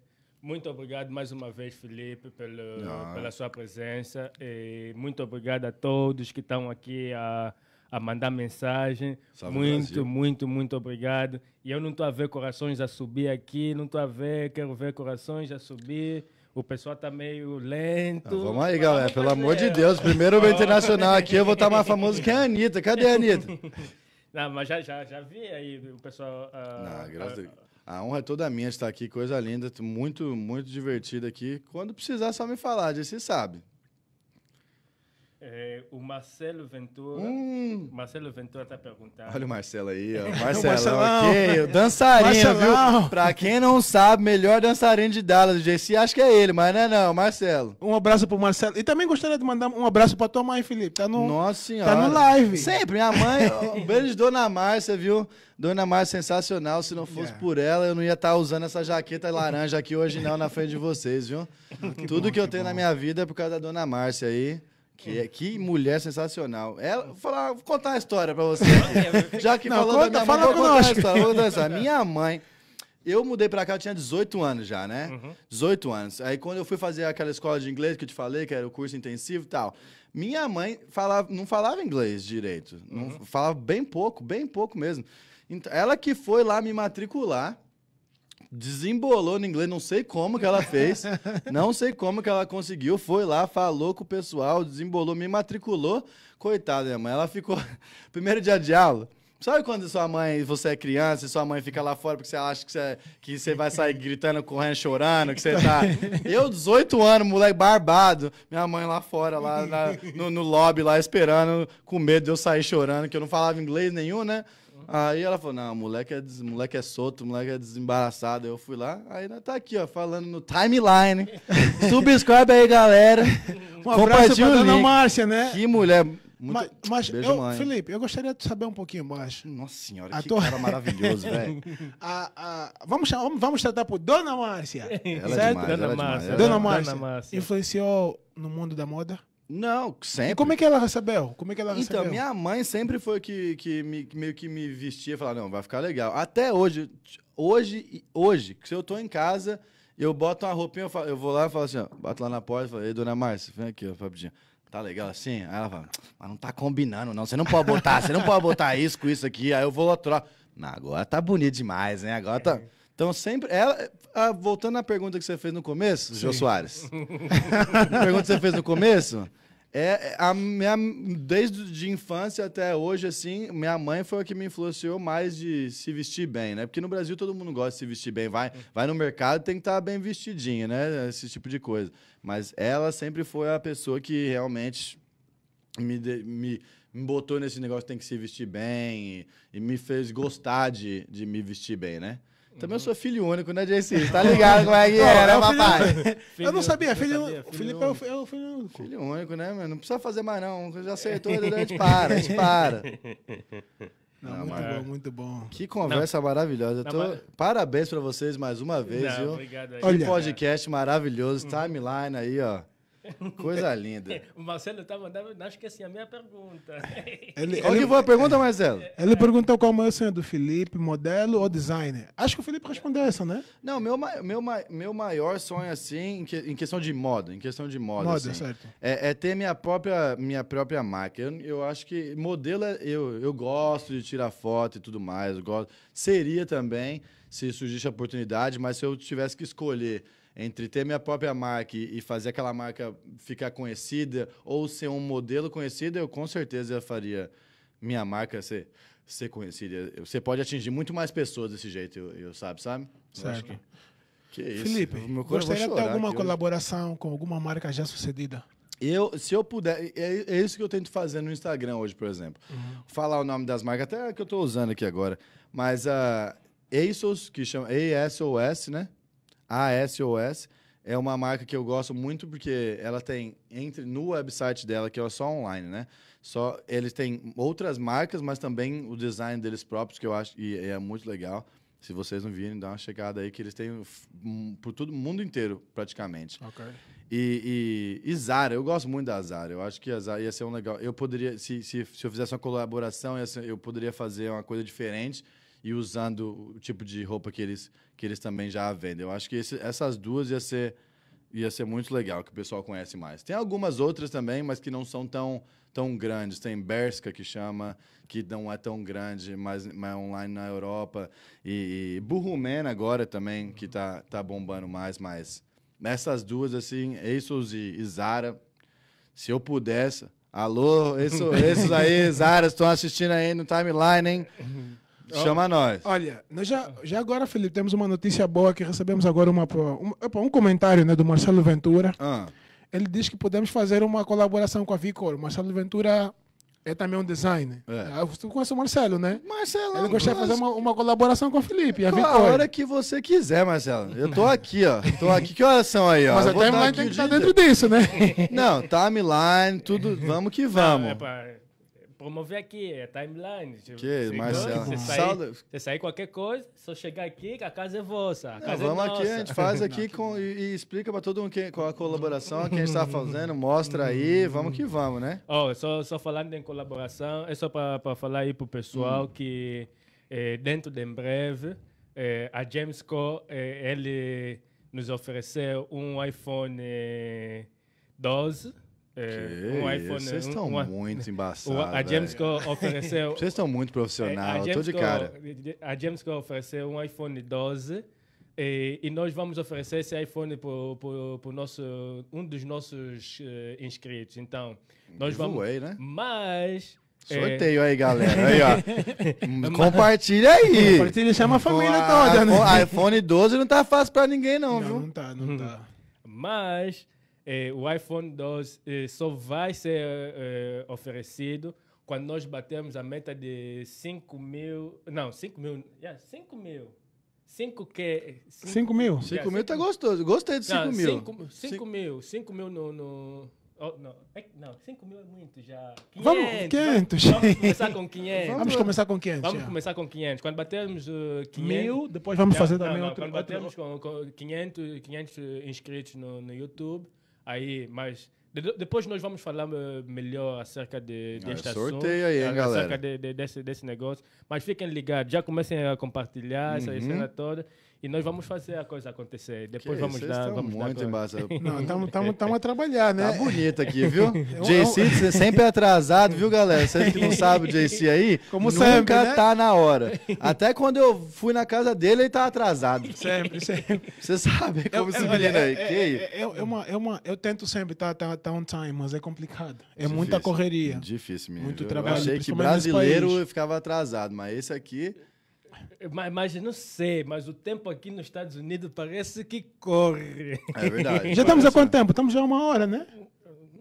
muito obrigado mais uma vez, Felipe, pelo, ah. pela sua presença. E muito obrigado a todos que estão aqui a, a mandar mensagem. Salve muito, Brasil. muito, muito obrigado. E eu não estou a ver corações a subir aqui, não estou a ver, quero ver corações a subir. O pessoal tá meio lento. Ah, vamos aí, galera. Pelo amor de Deus. Primeiro o internacional aqui, eu vou estar tá mais famoso que a Anitta. Cadê a Anitta? Não, mas já, já, já vi aí o pessoal. Uh, não, graças a ah, Deus. A honra é toda minha de estar aqui, coisa linda, muito, muito divertido aqui. Quando precisar, só me falar, já se sabe. É, o Marcelo Ventura. Hum. Marcelo Ventura tá perguntando. Olha o Marcelo aí, ó. Marcelo, Marcelão. aqui, dançarino, viu? Pra quem não sabe, melhor dançarino de Dallas, do GC, acho que é ele, mas não é não, Marcelo. Um abraço pro Marcelo. E também gostaria de mandar um abraço pra tua mãe, Felipe. Tá no, Nossa senhora. Tá no live. Sempre, minha mãe. um beijo de Dona Márcia, viu? Dona Márcia, sensacional. Se não fosse yeah. por ela, eu não ia estar tá usando essa jaqueta laranja aqui hoje não na frente de vocês, viu? Que Tudo bom, que eu que tenho bom. na minha vida é por causa da Dona Márcia aí. Que, é. É, que mulher sensacional. É, ela, vou, falar, vou contar uma história pra você. Já que não, falou conta, da minha fala mãe, vou contar história. Vou contar Minha mãe, eu mudei pra cá, eu tinha 18 anos já, né? Uhum. 18 anos. Aí quando eu fui fazer aquela escola de inglês que eu te falei, que era o curso intensivo e tal, minha mãe falava, não falava inglês direito. Uhum. Não, falava bem pouco, bem pouco mesmo. Então, ela que foi lá me matricular desembolou no inglês, não sei como que ela fez, não sei como que ela conseguiu, foi lá, falou com o pessoal, desembolou, me matriculou. Coitada, minha mãe, ela ficou. Primeiro dia de aula. Sabe quando sua mãe, você é criança e sua mãe fica lá fora porque você acha que você, que você vai sair gritando, correndo, chorando, que você tá. Eu, 18 anos, moleque barbado, minha mãe lá fora, lá na, no, no lobby, lá esperando, com medo de eu sair chorando, que eu não falava inglês nenhum, né? Aí ela falou: não, moleque é, des... moleque é solto, moleque é desembaraçado. Eu fui lá, aí nós tá aqui, ó, falando no timeline. Subscribe aí, galera. Um abraço pra Dona Márcia, né? Que mulher. Muito... Mas, mas Beijo, eu, mãe. Felipe, eu gostaria de saber um pouquinho mais. Nossa senhora, a que tua... cara maravilhoso, velho. vamos, vamos, vamos tratar por Dona Márcia. Ela é certo? É demais, é Dona, Márcia. Dona Márcia. Dona Márcia. Influenciou no mundo da moda? Não, sempre. E como é que ela recebeu? Como é que ela então, recebeu? Então, minha mãe sempre foi que, que, me, que meio que me vestia e falava, não, vai ficar legal. Até hoje, hoje, hoje, se eu tô em casa, eu boto uma roupinha, eu, falo, eu vou lá e falo assim, ó, bato lá na porta e falo, ei, dona Márcia, vem aqui, ó, rapidinho. Tá legal assim? Aí ela fala, mas não tá combinando, não. Você não pode botar, você não pode botar isso com isso aqui. Aí eu vou lá trocar. agora tá bonito demais, hein? Agora tá. É. Então, sempre. Ela, é, é, ah, voltando à pergunta que você fez no começo, Sim. Soares. a pergunta que você fez no começo. É, é, a minha, desde de infância até hoje, assim, minha mãe foi a que me influenciou mais de se vestir bem, né? Porque no Brasil todo mundo gosta de se vestir bem. Vai, vai no mercado tem que estar tá bem vestidinho, né? Esse tipo de coisa. Mas ela sempre foi a pessoa que realmente me, me, me botou nesse negócio tem que se vestir bem e, e me fez gostar de, de me vestir bem, né? Também eu uhum. sou filho único, né, JC? Tá ligado como é que era, é papai? eu não sabia. Filho, Felipe é o filho, é filho único. Filho único, né, mano? Não precisa fazer mais, não. Já acertou, né? a gente para, a gente para. Não, não, muito bom, muito bom. Que conversa não. maravilhosa. Tô... Parabéns para vocês mais uma vez, viu? Obrigado aí. Que Olha. podcast maravilhoso, uhum. timeline aí, ó. Coisa linda. o Marcelo está mandando, que assim a minha pergunta. ele, Qual ele, a pergunta, Marcelo? É. Ele perguntou qual o maior sonho do Felipe, modelo ou designer? Acho que o Felipe respondeu essa, né? Não, meu, meu, meu maior sonho, assim, em, que, em questão de moda, em questão de moda, moda assim, certo. É, é, ter minha própria, minha própria marca. Eu, eu acho que modelo, é, eu, eu gosto de tirar foto e tudo mais, eu gosto. Seria também, se surgisse a oportunidade, mas se eu tivesse que escolher entre ter minha própria marca e fazer aquela marca ficar conhecida ou ser um modelo conhecido, eu com certeza faria minha marca ser, ser conhecida. Você pode atingir muito mais pessoas desse jeito, eu, eu sabe, sabe? Certo. Eu que, que é isso. Felipe, gostaria de ter alguma colaboração hoje. com alguma marca já sucedida? Eu, se eu puder, é, é, isso que eu tento fazer no Instagram hoje, por exemplo. Uhum. Falar o nome das marcas, até que eu estou usando aqui agora. Mas ah, a uh, ASOS, que chama ASOS, né? A SOS é uma marca que eu gosto muito porque ela tem entre no website dela que é só online, né? Só eles têm outras marcas, mas também o design deles próprios que eu acho e é muito legal. Se vocês não virem, dá uma chegada aí que eles têm por todo mundo inteiro praticamente. Ok. E, e, e, Zara, eu gosto muito da Zara. Eu acho que a Zara ia ser um legal. Eu poderia, se, se, se eu fizesse uma colaboração, ser, eu poderia fazer uma coisa diferente e usando o tipo de roupa que eles, que eles também já vendem. Eu acho que esse, essas duas ia ser, ia ser muito legal, que o pessoal conhece mais. Tem algumas outras também, mas que não são tão, tão grandes. Tem Berska, que chama, que não é tão grande, mas, mas é online na Europa. E, e agora também, que tá, tá bombando mais, mas... Essas duas, assim, ASUS e, e Zara, se eu pudesse... Alô, isso, aí, Zara, estão assistindo aí no timeline, hein? Chama nós. Olha, nós já, já agora, Felipe, temos uma notícia boa que recebemos agora uma, um, um comentário né, do Marcelo Ventura. Ah. Ele diz que podemos fazer uma colaboração com a Vicor. Marcelo Ventura é também um designer. É. Tu ah, conhece o Marcelo, né? Marcelo. Ele gostaria de fazer uma, uma, colaboração com o Felipe. a hora que você quiser, Marcelo. Eu tô aqui, ó. Tô aqui. Que horas são aí, ó? Mas a timeline tem que estar tá dentro disso, né? Não, timeline, tudo. Vamos que vamos. Não, é pra promover aqui, é timeline. Tipo, que, Marcelo. Você sair, você sair qualquer coisa, só chegar aqui, que a casa é vossa. A casa não, é vamos é aqui, a gente faz aqui com, e, e, explica para todo mundo que, com a colaboração que está fazendo, mostra aí, vamos que vamos, né? Ó, oh, só, só falando em colaboração, é só para falar aí pro pessoal hum. que é, dentro de em breve, é, a Jamesco, é, ele nos ofereceu um iPhone 12 é, um iPhone. Vocês estão um, muito embaçados. É, a Jamesco ofereceu. Vocês estão muito profissionais, estou de cara. A Jamesco ofereceu um iPhone 12 e, e, nós vamos oferecer esse iPhone para nosso, um dos nossos uh, inscritos. Então, nós vamos. Voei, né? Mas. Eh, Sorteio é. aí, galera. Aí, ó. Compartilha aí. Compartilha e chama a família toda, né? iPhone 12 não tá fácil pra ninguém, não, não viu? Não tá, não, não tá. Mas é, o iPhone 12 é, eh, só vai ser é, oferecido quando nós batemos a meta de 5 mil. Não, 5 mil. Yeah, 5 mil. 5 que. 5 mil? 5 mil tá gostoso. Gostei de 5 mil. 5 mil. 5 mil no. no oh, não, é, 5 mil é muito já. 500, vamos, 500. Vamos, vamos, começar com 500. Vamos começar com 500. Vamos já. começar com 500. Quando batermos uh, Mil, depois vamos não, fazer não, também não, outro. Quando batermos com, com 500, 500 inscritos no, no YouTube, aí, mas de, depois nós vamos falar eh, melhor acerca de, ah, deste assunto. Sorteio aí, hein, acerca galera? Acerca de, de, desse, desse negócio. Mas fiquem ligados, já comecem a compartilhar uhum. essa cena toda. E nós vamos fazer a coisa acontecer. Depois que vamos isso, dar. Vamos muito dar embaixo. Não, estamos a trabalhar, né? Tá bonito aqui, viu? É é JC sempre é atrasado, viu, galera? Vocês que não sabem o JC aí, Como nunca sempre, né? tá na hora. Até quando eu fui na casa dele, ele tá atrasado. Sempre, sempre. Você sabe como esse menino aí. É, é, é, uma, eu tento sempre estar tá, tá, tá, on time, mas é complicado. É difícil, muita correria. Difícil menino. Muito trabalho. Eu achei que brasileiro ficava atrasado, mas esse aqui. Mas, mas não sei, mas o tempo aqui nos Estados Unidos parece que corre. É verdade. Já estamos há quanto tempo? Estamos já há uma hora, né?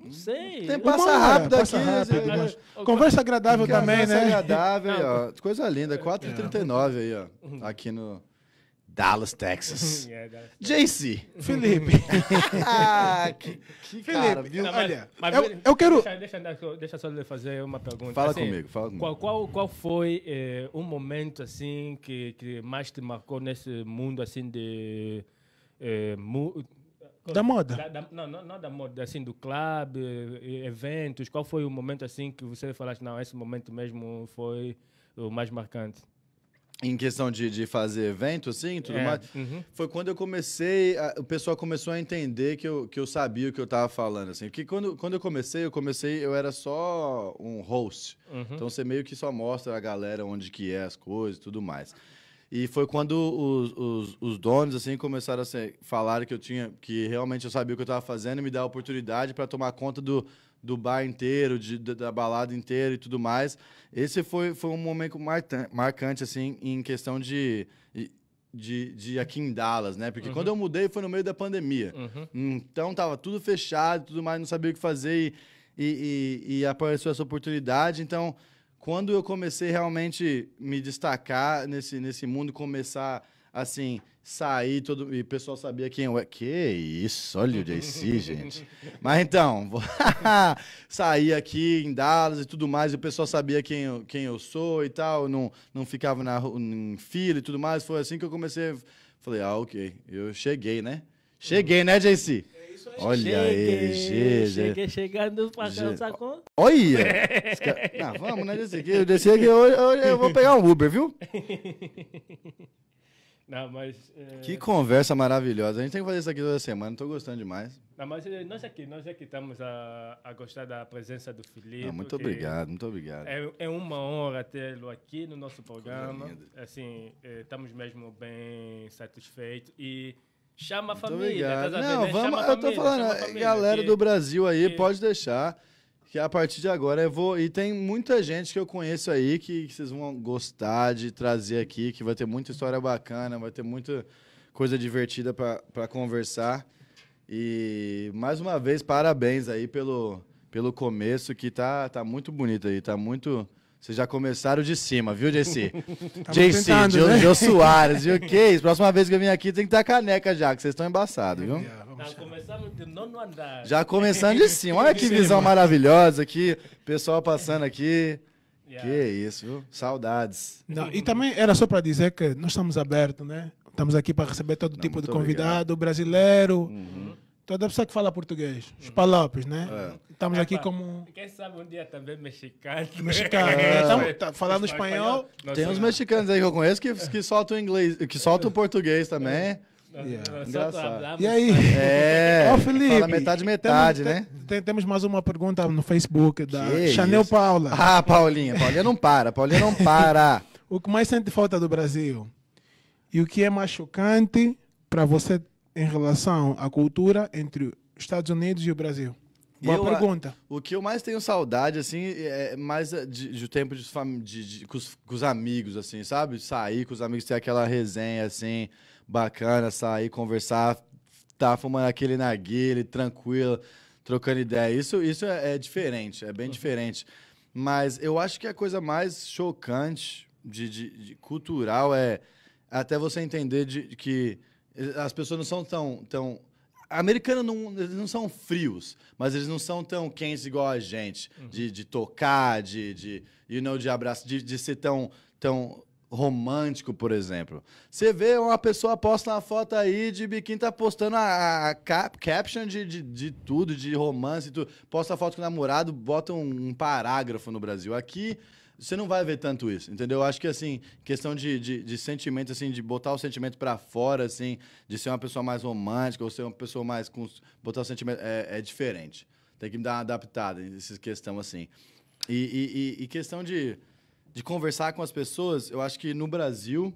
Não sei. Tem, passa hora, rápido passa aqui. Rápido, mas... Conversa agradável Conversa também, né? Conversa agradável, ó. Coisa linda. 4h39 é. aí, ó. É. Aqui no. Dallas, Texas. yeah, JC. Felipe. Ah, que, que Felipe, cara, viu? Não, mas, Olha, mas, eu, eu, quero... Deixa, deixa, deixa só lhe fazer uma pergunta. Fala assim, comigo, fala comigo. Qual, qual, qual foi eh, um momento, assim, que, que mais te marcou nesse mundo, assim, de... Eh, mu... Da moda? Da, da, não, não, não, da moda, assim, do clube, eh, eventos. Qual foi o momento, assim, que você falasse, não, esse momento mesmo foi o mais marcante? em questão de, de fazer evento, assim, tudo é. mais, uhum. foi quando eu comecei, a, o pessoal começou a entender que eu, que eu sabia o que eu estava falando, assim. Porque quando, quando eu comecei, eu comecei, eu era só um host. Uhum. Então, você meio que só mostra a galera onde que é as coisas tudo mais. E foi quando os, os, os donos, assim, começaram a assim, falar que eu tinha, que realmente eu sabia o que eu estava fazendo e me dar a oportunidade para tomar conta do, do bar inteiro, de, da balada inteira e tudo mais. Esse foi, foi um momento marcante, assim, em questão de, de, de aqui em Dallas, né? Porque uhum. quando eu mudei foi no meio da pandemia. Uhum. Então tava tudo fechado, tudo mais, não sabia o que fazer e, e, e, e apareceu essa oportunidade. Então, quando eu comecei realmente me destacar nesse, nesse mundo, começar assim, sair todo. E o pessoal sabia quem eu era. Que isso, olha o JC, gente. Mas então, sair aqui em Dallas e tudo mais, e o pessoal sabia quem eu, quem eu sou e tal, não, não ficava na em fila e tudo mais. Foi assim que eu comecei. Falei, ah, ok, eu cheguei, né? Cheguei, né, JC? É olha aí, Cheguei chegando, passando sacou? Olha! Não, vamos, né, JC? É eu vou pegar um Uber, viu? Não, mas, é... Que conversa maravilhosa. A gente tem que fazer isso aqui toda semana. Estou gostando demais. Não, mas é, nós aqui, nós aqui estamos a, a gostar da presença do Felipe. Não, muito obrigado, muito obrigado. É, é uma honra tê-lo aqui no nosso programa. Assim, é, estamos mesmo bem satisfeitos e chama a família. Tá né? Não, vamos, eu estou falando, a é, família, galera que, do Brasil aí, que... pode deixar. Que a partir de agora eu vou. E tem muita gente que eu conheço aí que, que vocês vão gostar de trazer aqui, que vai ter muita história bacana, vai ter muita coisa divertida para conversar. E mais uma vez, parabéns aí pelo, pelo começo, que tá, tá muito bonito aí, tá muito. Vocês já começaram de cima, viu, JC? JC, tá Jô né? Soares, viu? Que isso? Próxima vez que eu vim aqui tem que estar tá caneca já, que vocês estão embaçados, viu? Já tá começamos de andar. Já começando de cima. Olha que visão maravilhosa aqui. Pessoal passando aqui. Yeah. Que isso, viu? Saudades. Não, e também era só para dizer que nós estamos abertos, né? Estamos aqui para receber todo Não, tipo de convidado, obrigado. brasileiro, uhum. toda pessoa que fala português, uhum. os palopes, né? É. Estamos aqui como. Quem sabe um dia também mexicano. Mexicano, né? então, é. Estamos tá, falando espanhol. espanhol. Tem uns mexicanos aí que eu conheço que, que soltam inglês, que soltam português também. É. Engraçado. E aí? É, Ó, Felipe. Fala metade, metade, né? temos mais uma pergunta no Facebook da Chanel Paula. Ah, Paulinha. Paulinha não para. Paulinha não para. o que mais sente falta do Brasil? E o que é mais chocante para você em relação à cultura entre os Estados Unidos e o Brasil? Boa eu, pergunta. O que eu mais tenho saudade, assim, é mais de, tempo de, de, de, com, os, com os amigos, assim, sabe? Sair com os amigos, ter aquela resenha, assim bacana sair, conversar, tá fumando aquele narguile, tranquilo, trocando ideia. Isso, isso é, é diferente, é bem uhum. diferente. Mas eu acho que a coisa mais chocante de, de, de cultural é até você entender de, que as pessoas não são tão. tão Americanos não, não são frios, mas eles não são tão quentes igual a gente. Uhum. De, de tocar, de, de, you know, de abraço, de, de ser tão, tão romântico, por exemplo. Você vê uma pessoa posta uma foto aí de biquíni, tá postando a, a cap, caption de, de, de, tudo, de romance e tudo. Posta foto com o namorado, bota um, um, parágrafo no Brasil. Aqui, você não vai ver tanto isso, entendeu? Eu acho que, assim, questão de, de, de sentimento, assim, de botar o sentimento para fora, assim, de ser uma pessoa mais romântica ou ser uma pessoa mais... Com, botar o sentimento... É, é diferente. Tem que dar uma adaptada nessa questão, assim. E, e, e, e questão de de conversar com as pessoas, eu acho que no Brasil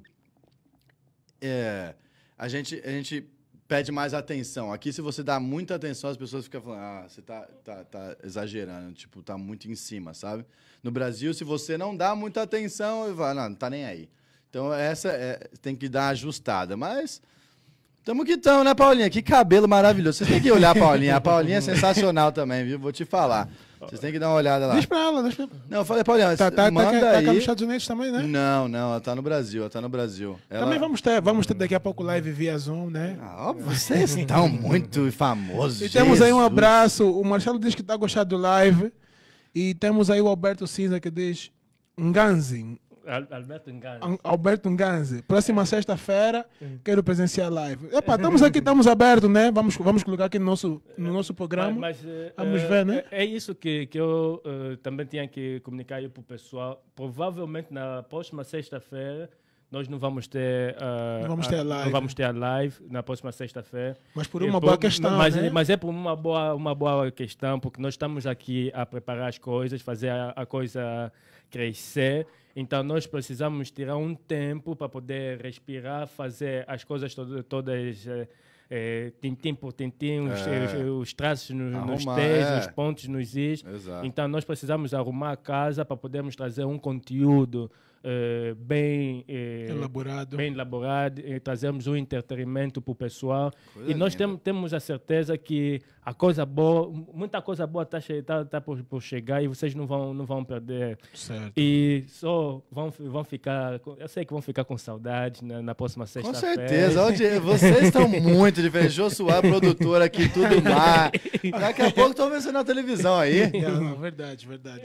é, a, gente, a gente pede mais atenção. Aqui, se você dá muita atenção, as pessoas ficam falando, ah, você tá, tá, tá exagerando, tipo, tá muito em cima, sabe? No Brasil, se você não dá muita atenção, vai, não, não tá nem aí. Então, essa é, tem que dar ajustada, mas Tamo que tamo, né, Paulinha? Que cabelo maravilhoso. Vocês têm que olhar a Paulinha. A Paulinha é sensacional também, viu? Vou te falar. Vocês têm que dar uma olhada lá. Deixa pra ela, deixa pra ela. Não, eu falei, Paulinha, tá, tá, tá manda tá, tá, aí. Tá nos Estados Unidos também, né? Não, não, ela tá no Brasil, ela tá no Brasil. Ela... Também vamos ter, vamos ter daqui a pouco live via Zoom, né? Ah, óbvio, vocês estão muito famosos. E temos Jesus. aí um abraço. O Marcelo diz que tá gostado do live. E temos aí o Alberto Cinza que diz... ganzinho. Alberto Nganze. Alberto Nganze. Próxima é. sexta-feira, quero presenciar live. Epá, estamos aqui, estamos abertos, né? Vamos, vamos colocar aqui no nosso, no nosso é, programa. Mas, mas, eh, vamos eh, ver, né? É, é, isso que, que eu uh, também tinha que comunicar para o pessoal. Provavelmente na próxima sexta-feira nós não vamos ter, uh, não vamos ter a live. Não vamos ter a live na próxima sexta-feira. Mas por uma é, boa por, questão. Mas, né? mas é por uma boa, uma boa questão, porque nós estamos aqui a preparar as coisas, fazer a, a coisa crescer. Então, nós precisamos tirar um tempo para poder respirar, fazer as coisas to todas. Eh, é, tintim por tintim, os, é. os traços nos, Arrumar, é. nos T's, é. os pontos nos I's. Exato. Então, nós precisamos arrumar a casa para podermos trazer um conteúdo eh, bem, eh, elaborado. bem elaborado, e eh, trazemos um entretenimento para o pessoal. Coisa e nós tem, temos a certeza que a coisa boa, muita coisa boa está tá, tá por, por, chegar e vocês não vão, não vão perder. Certo. E só vão, vão ficar, eu sei que vão ficar com saudade na, né, na próxima sexta-feira. Com certeza, onde vocês estão muito de ver Josué produtora aqui, tudo lá. Daqui a pouco estão vendo na televisão aí. não, verdade, verdade.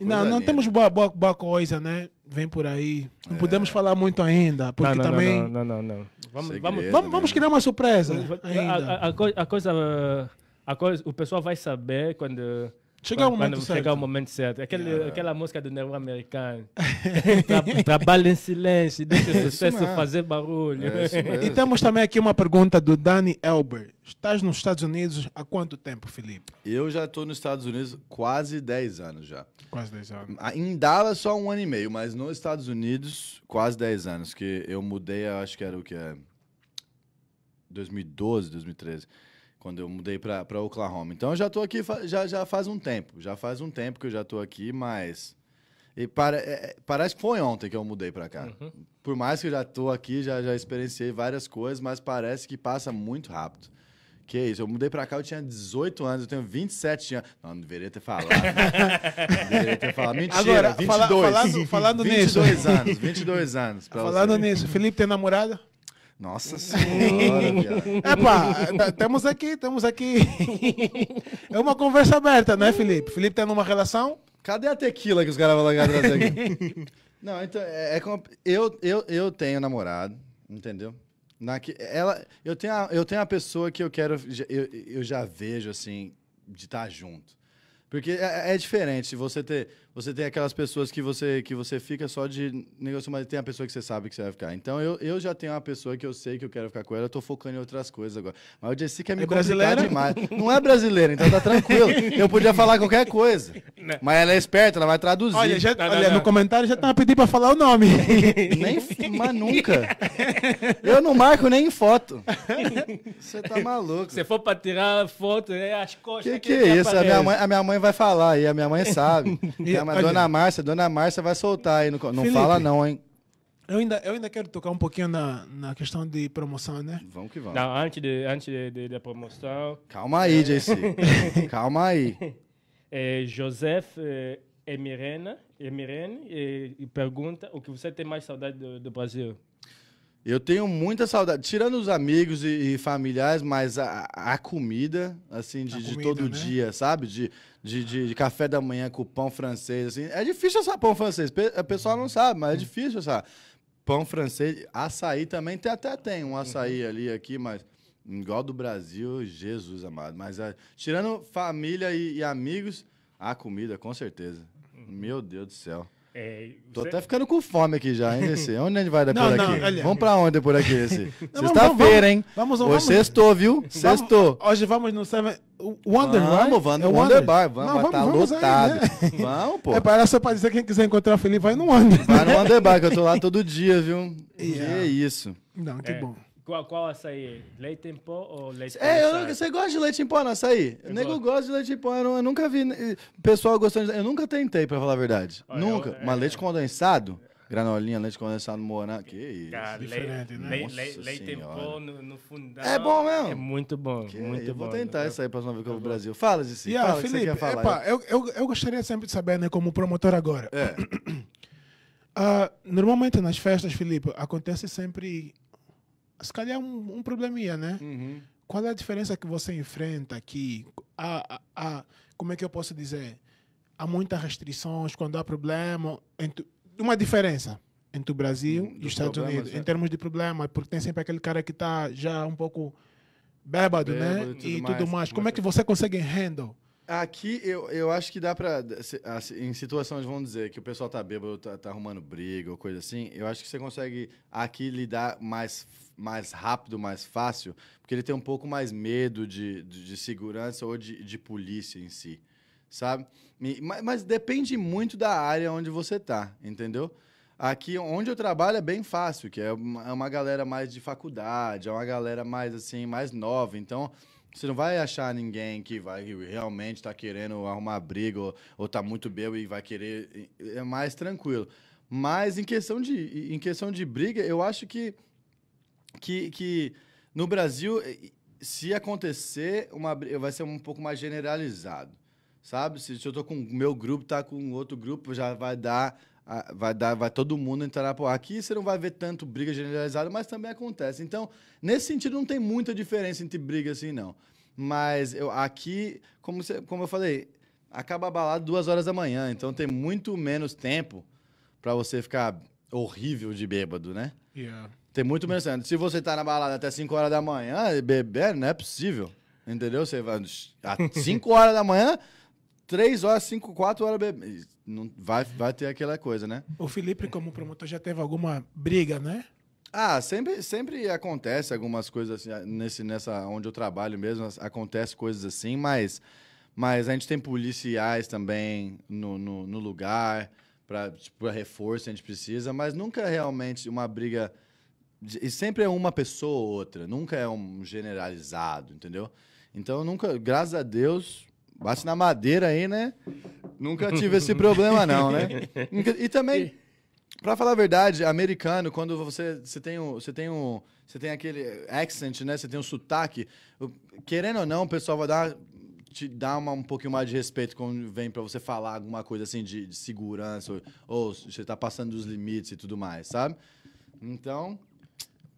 Não, não temos boa, boa, boa, coisa, né? Vem por aí. Não é. podemos falar muito ainda, porque não, não, também. Não, não, não. Vamos, Segredo, né? vamos, vamos, criar uma surpresa. A, a, a, coisa, a coisa. O pessoal vai saber quando Chegar o momento certo. o momento certo. Aquele, yeah. Aquela música do nervo americano. trabalha em silêncio, deixa o é sucesso é fazer barulho. É e temos também aqui uma pergunta do Dani Elber. Estás nos Estados Unidos há quanto tempo, Felipe? Eu já estou nos Estados Unidos quase 10 anos já. Quase 10 anos. Ah, em Dallas só um ano e meio, mas nos Estados Unidos quase 10 anos. Que eu mudei, acho que era o que é... 2012, 2013 quando eu mudei para Oklahoma. Então eu já estou aqui já, já faz um tempo, já faz um tempo que eu já estou aqui, mas e para, é, é, parece que foi ontem que eu mudei para cá. Uhum. Por mais que eu já estou aqui, já, já experienciei várias coisas, mas parece que passa muito rápido. Que isso, eu mudei para cá, eu tinha 18 anos, eu tenho 27 anos. Não, não deveria ter falado. não deveria ter falado. Mentira, Agora, 22. Fala, falando, falando 22 nisso. 22 anos, 22 anos. Falando você. nisso, Felipe tem namorada? Nossa senhora. Epa, temos aqui, temos aqui. É uma conversa aberta, né, Felipe? Felipe tendo numa relação? Cadê a tequila que os caras vão trazer aqui? Não, então, é, é eu, eu, eu tenho namorado, entendeu? Na, ela, eu, tenho a, eu tenho a pessoa que eu quero, eu, eu já vejo, assim, de estar tá junto. Porque é, é diferente você ter você tem aquelas pessoas que você, que você fica só de negócio, mas tem a pessoa que você sabe que você vai ficar. Então eu, eu já tenho uma pessoa que eu sei que eu quero ficar com ela, eu tô focando em outras coisas agora. Mas o Jessica quer me é brasileira demais. Não é brasileira, então tá tranquilo. Eu podia falar qualquer coisa. Não. Né? Mas ela é esperta, ela vai traduzir. Olha, já, não, olha não, no comentário já tava tá pedindo pra falar o nome. nem, mas nunca. Eu não marco nem em foto. Você tá maluco. Se for pra tirar foto, é as costas. Que que, que é tá isso? A minha, mãe, a minha mãe vai falar e a minha mãe sabe. Mas dona Márcia, dona Márcia vai soltar aí. No... Não Felipe, fala não, hein? Eu ainda, eu ainda quero tocar um pouquinho na, na questão de promoção, né? Vamos que vamos. Não, antes, de, antes de, de, da promoção. Calma aí, é... JC. Calma aí. É, Joseph é, Emirena, Emirene e, e pergunta o que você tem mais saudade do, do Brasil? Eu tenho muita saudade, tirando os amigos e, e familiares, mas a, a, comida, assim, de, a comida, de todo né? dia, sabe? De, de, de, de, café da manhã com pão francês, assim. É difícil essa pão francês. O pessoal não sabe, mas é difícil essa Pão francês, açaí também tem, até tem um açaí uhum. ali, aqui, mas... Igual do Brasil, Jesus amado. Mas é, tirando família e, e amigos, a comida, com certeza. Uhum. Meu Deus do céu. É, você... Tô até ficando com fome aqui já, hein, Onde a gente vai não, por não, aqui? Vamos pra onde por aqui, Desse? Sexta-feira, hein? Vamos, vamos, Hoje sextou, viu? Sextou. Hoje vamos no Seven... Wonder Vamos, right? é Wonder Bar. Vamos, não, vamos, tá vamos lotado. Aí, né? Vamos, pô. É para só pra dizer quem quiser encontrar o Felipe, vai no Wonder. Vai no Wonder Bar, que eu tô lá todo dia, viu? Yeah. É, é isso. Não, que é. bom. Qual, qual açaí? Leite em pó ou leite É, eu, nunca- você gosta de leite em pó no açaí? Eu Nego gosto. gosta de leite em pó. Eu, eu nunca vi né, pessoal gostando de... Eu nunca tentei, pra falar a verdade. Olha, nunca. eu- é, Mas é. leite condensado, granolinha, leite condensado, morango, que isso. Cara, é diferente, né? leite em pó no, no fundão. É bom mesmo? É muito bom, Que- muito eu bom. vou tentar isso aí pra próxima vez que eu vou pro Brasil. Fala, Zici. Yeah, fala que você Felipe, quer falar. epa, eu, eu, eu gostaria sempre de saber, né, como promotor agora. É. Ah, normalmente nas festas, Felipe, acontece sempre se calhar é um, um probleminha, né? Uhum. Qual é a diferença que você enfrenta aqui? A, a, a, como é que eu posso dizer? Há muitas restrições quando há problema. Entre, uma diferença entre o Brasil hum, e os Estados Unidos, é. em termos de problema, porque tem sempre aquele cara que está já um pouco bêbado, né? bêbado né? E tudo, e mais. tudo mais. Como é que você consegue handle? Aqui eu, eu acho que dá para Em situações, vamos dizer, que o pessoal tá bêbado, tá, tá arrumando briga ou coisa assim, eu acho que você consegue aqui lidar mais mais rápido, mais fácil, porque ele tem um pouco mais medo de, de, de segurança ou de, de polícia em si, sabe? E, mas, mas, depende muito da área onde você tá, entendeu? Aqui onde eu trabalho é bem fácil, que é uma, é uma galera mais de faculdade, é uma galera mais assim, mais nova, então você não vai achar ninguém que vai que realmente está querendo arrumar briga ou, ou tá muito bêbado e vai querer. É mais tranquilo. Mas em questão de, em questão de briga, eu acho que que, que no Brasil, se acontecer, uma, vai ser um pouco mais generalizado. Sabe? Se, se eu tô com o meu grupo, tá com outro grupo, já vai dar vai dar, vai todo mundo entrar por aqui, você não vai ver tanto briga generalizada, mas também acontece. Então, nesse sentido, não tem muita diferença entre briga assim, não. Mas eu, aqui, como, você, como eu falei, acaba a balada duas horas da manhã, então tem muito menos tempo para você ficar horrível de bêbado, né? Yeah. Tem muito menos tempo. Se você tá na balada até 5 horas da manhã, beber, não é possível. Entendeu? Você vai às 5 horas da manhã, 3 horas, 5, 4 horas beber. Não, vai, vai ter aquela coisa, né? O Felipe, como promotor, já teve alguma briga, né? Ah, sempre, sempre acontece algumas coisas assim, ah, nesse, nessa, onde eu trabalho mesmo, acontece coisas assim, mas, mas a gente tem policiais também no, no, no lugar, para tipo, reforço a gente precisa, mas nunca realmente uma briga e sempre é uma pessoa ou outra, nunca é um generalizado, entendeu? Então, nunca, graças a Deus, bate na madeira aí, né? Nunca tive esse problema, não, né? E também, para falar a verdade, americano, quando você, você tem um. Você tem um você tem aquele accent, né? Você tem um sotaque. Querendo ou não, o pessoal vai dar te dá uma, um pouquinho mais de respeito quando vem para você falar alguma coisa assim de, de segurança, ou, ou você tá passando dos limites e tudo mais, sabe? Então,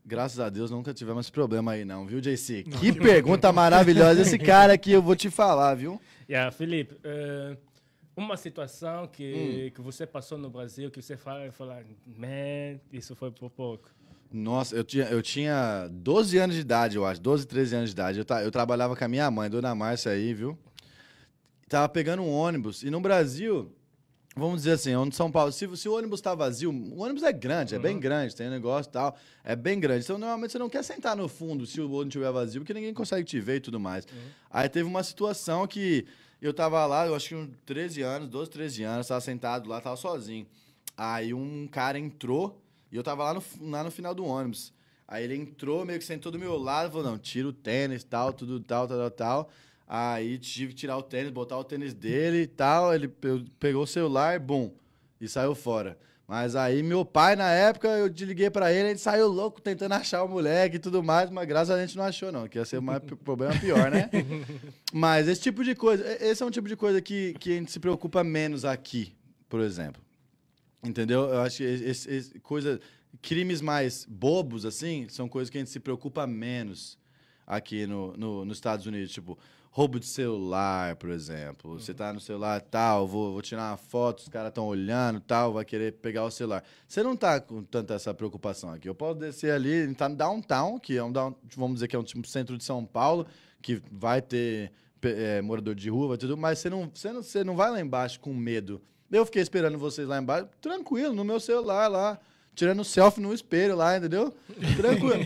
Graças a Deus nunca tivemos esse problema aí, não, viu, JC? que, pergunta maravilhosa esse cara aqui, eu vou te falar, viu? Yeah, Felipe, uh, uma situação que, hum. que você passou no Brasil, que você fala e fala, man, isso foi por pouco. Nossa, eu tinha, eu tinha 12 anos de idade, eu acho, 12, 13 anos de idade. Eu, tá eu trabalhava com a minha mãe, dona Márcia aí, viu? Tava pegando um ônibus. E no Brasil, vamos dizer assim, onde é São Paulo, se, se o ônibus está vazio, o ônibus é grande, uhum. é bem uhum. grande, tem um negócio e tal, é bem grande. Então, normalmente, você não quer sentar no fundo se o ônibus estiver vazio, porque ninguém consegue te ver e tudo mais. Uhum. Aí teve uma situação que eu tava lá, eu acho que uns 13 anos, 12, 13 anos, estava sentado lá, estava sozinho. Aí um cara entrou e eu tava lá no, lá no final do ônibus. Aí ele entrou, meio que sentou do meu lado, falou, não, tira o tênis, tal, tudo tal, tal, tal. tal. Aí tive que tirar o tênis, botar o tênis dele e tal. Ele pegou o celular, bum, e saiu fora. Mas aí meu pai, na época, eu liguei para ele, ele saiu louco tentando achar o moleque e tudo mais, mas graças a Deus a gente não achou, não, que ia ser um problema pior, né? mas esse tipo de coisa, esse é um tipo de coisa que, que a gente se preocupa menos aqui, por exemplo. Entendeu? Eu acho que esse, esse, coisa, crimes mais bobos, assim, são coisas que a gente se preocupa menos aqui no, no, nos Estados Unidos. Tipo, roubo de celular, por exemplo. Uhum. Você tá no celular tal, vou, vou tirar uma foto, os caras estão olhando tal, vai querer pegar o celular. Você não tá com tanta essa preocupação aqui. Eu posso descer ali, tá no downtown, que é um down, vamos dizer que é um tipo centro de São Paulo, que vai ter é, morador de rua, tudo, mas você não, você, não, você não vai lá embaixo com medo. Eu fiquei esperando vocês lá embaixo, tranquilo, no meu celular lá tirando selfie no espelho lá, entendeu? Tranquilo.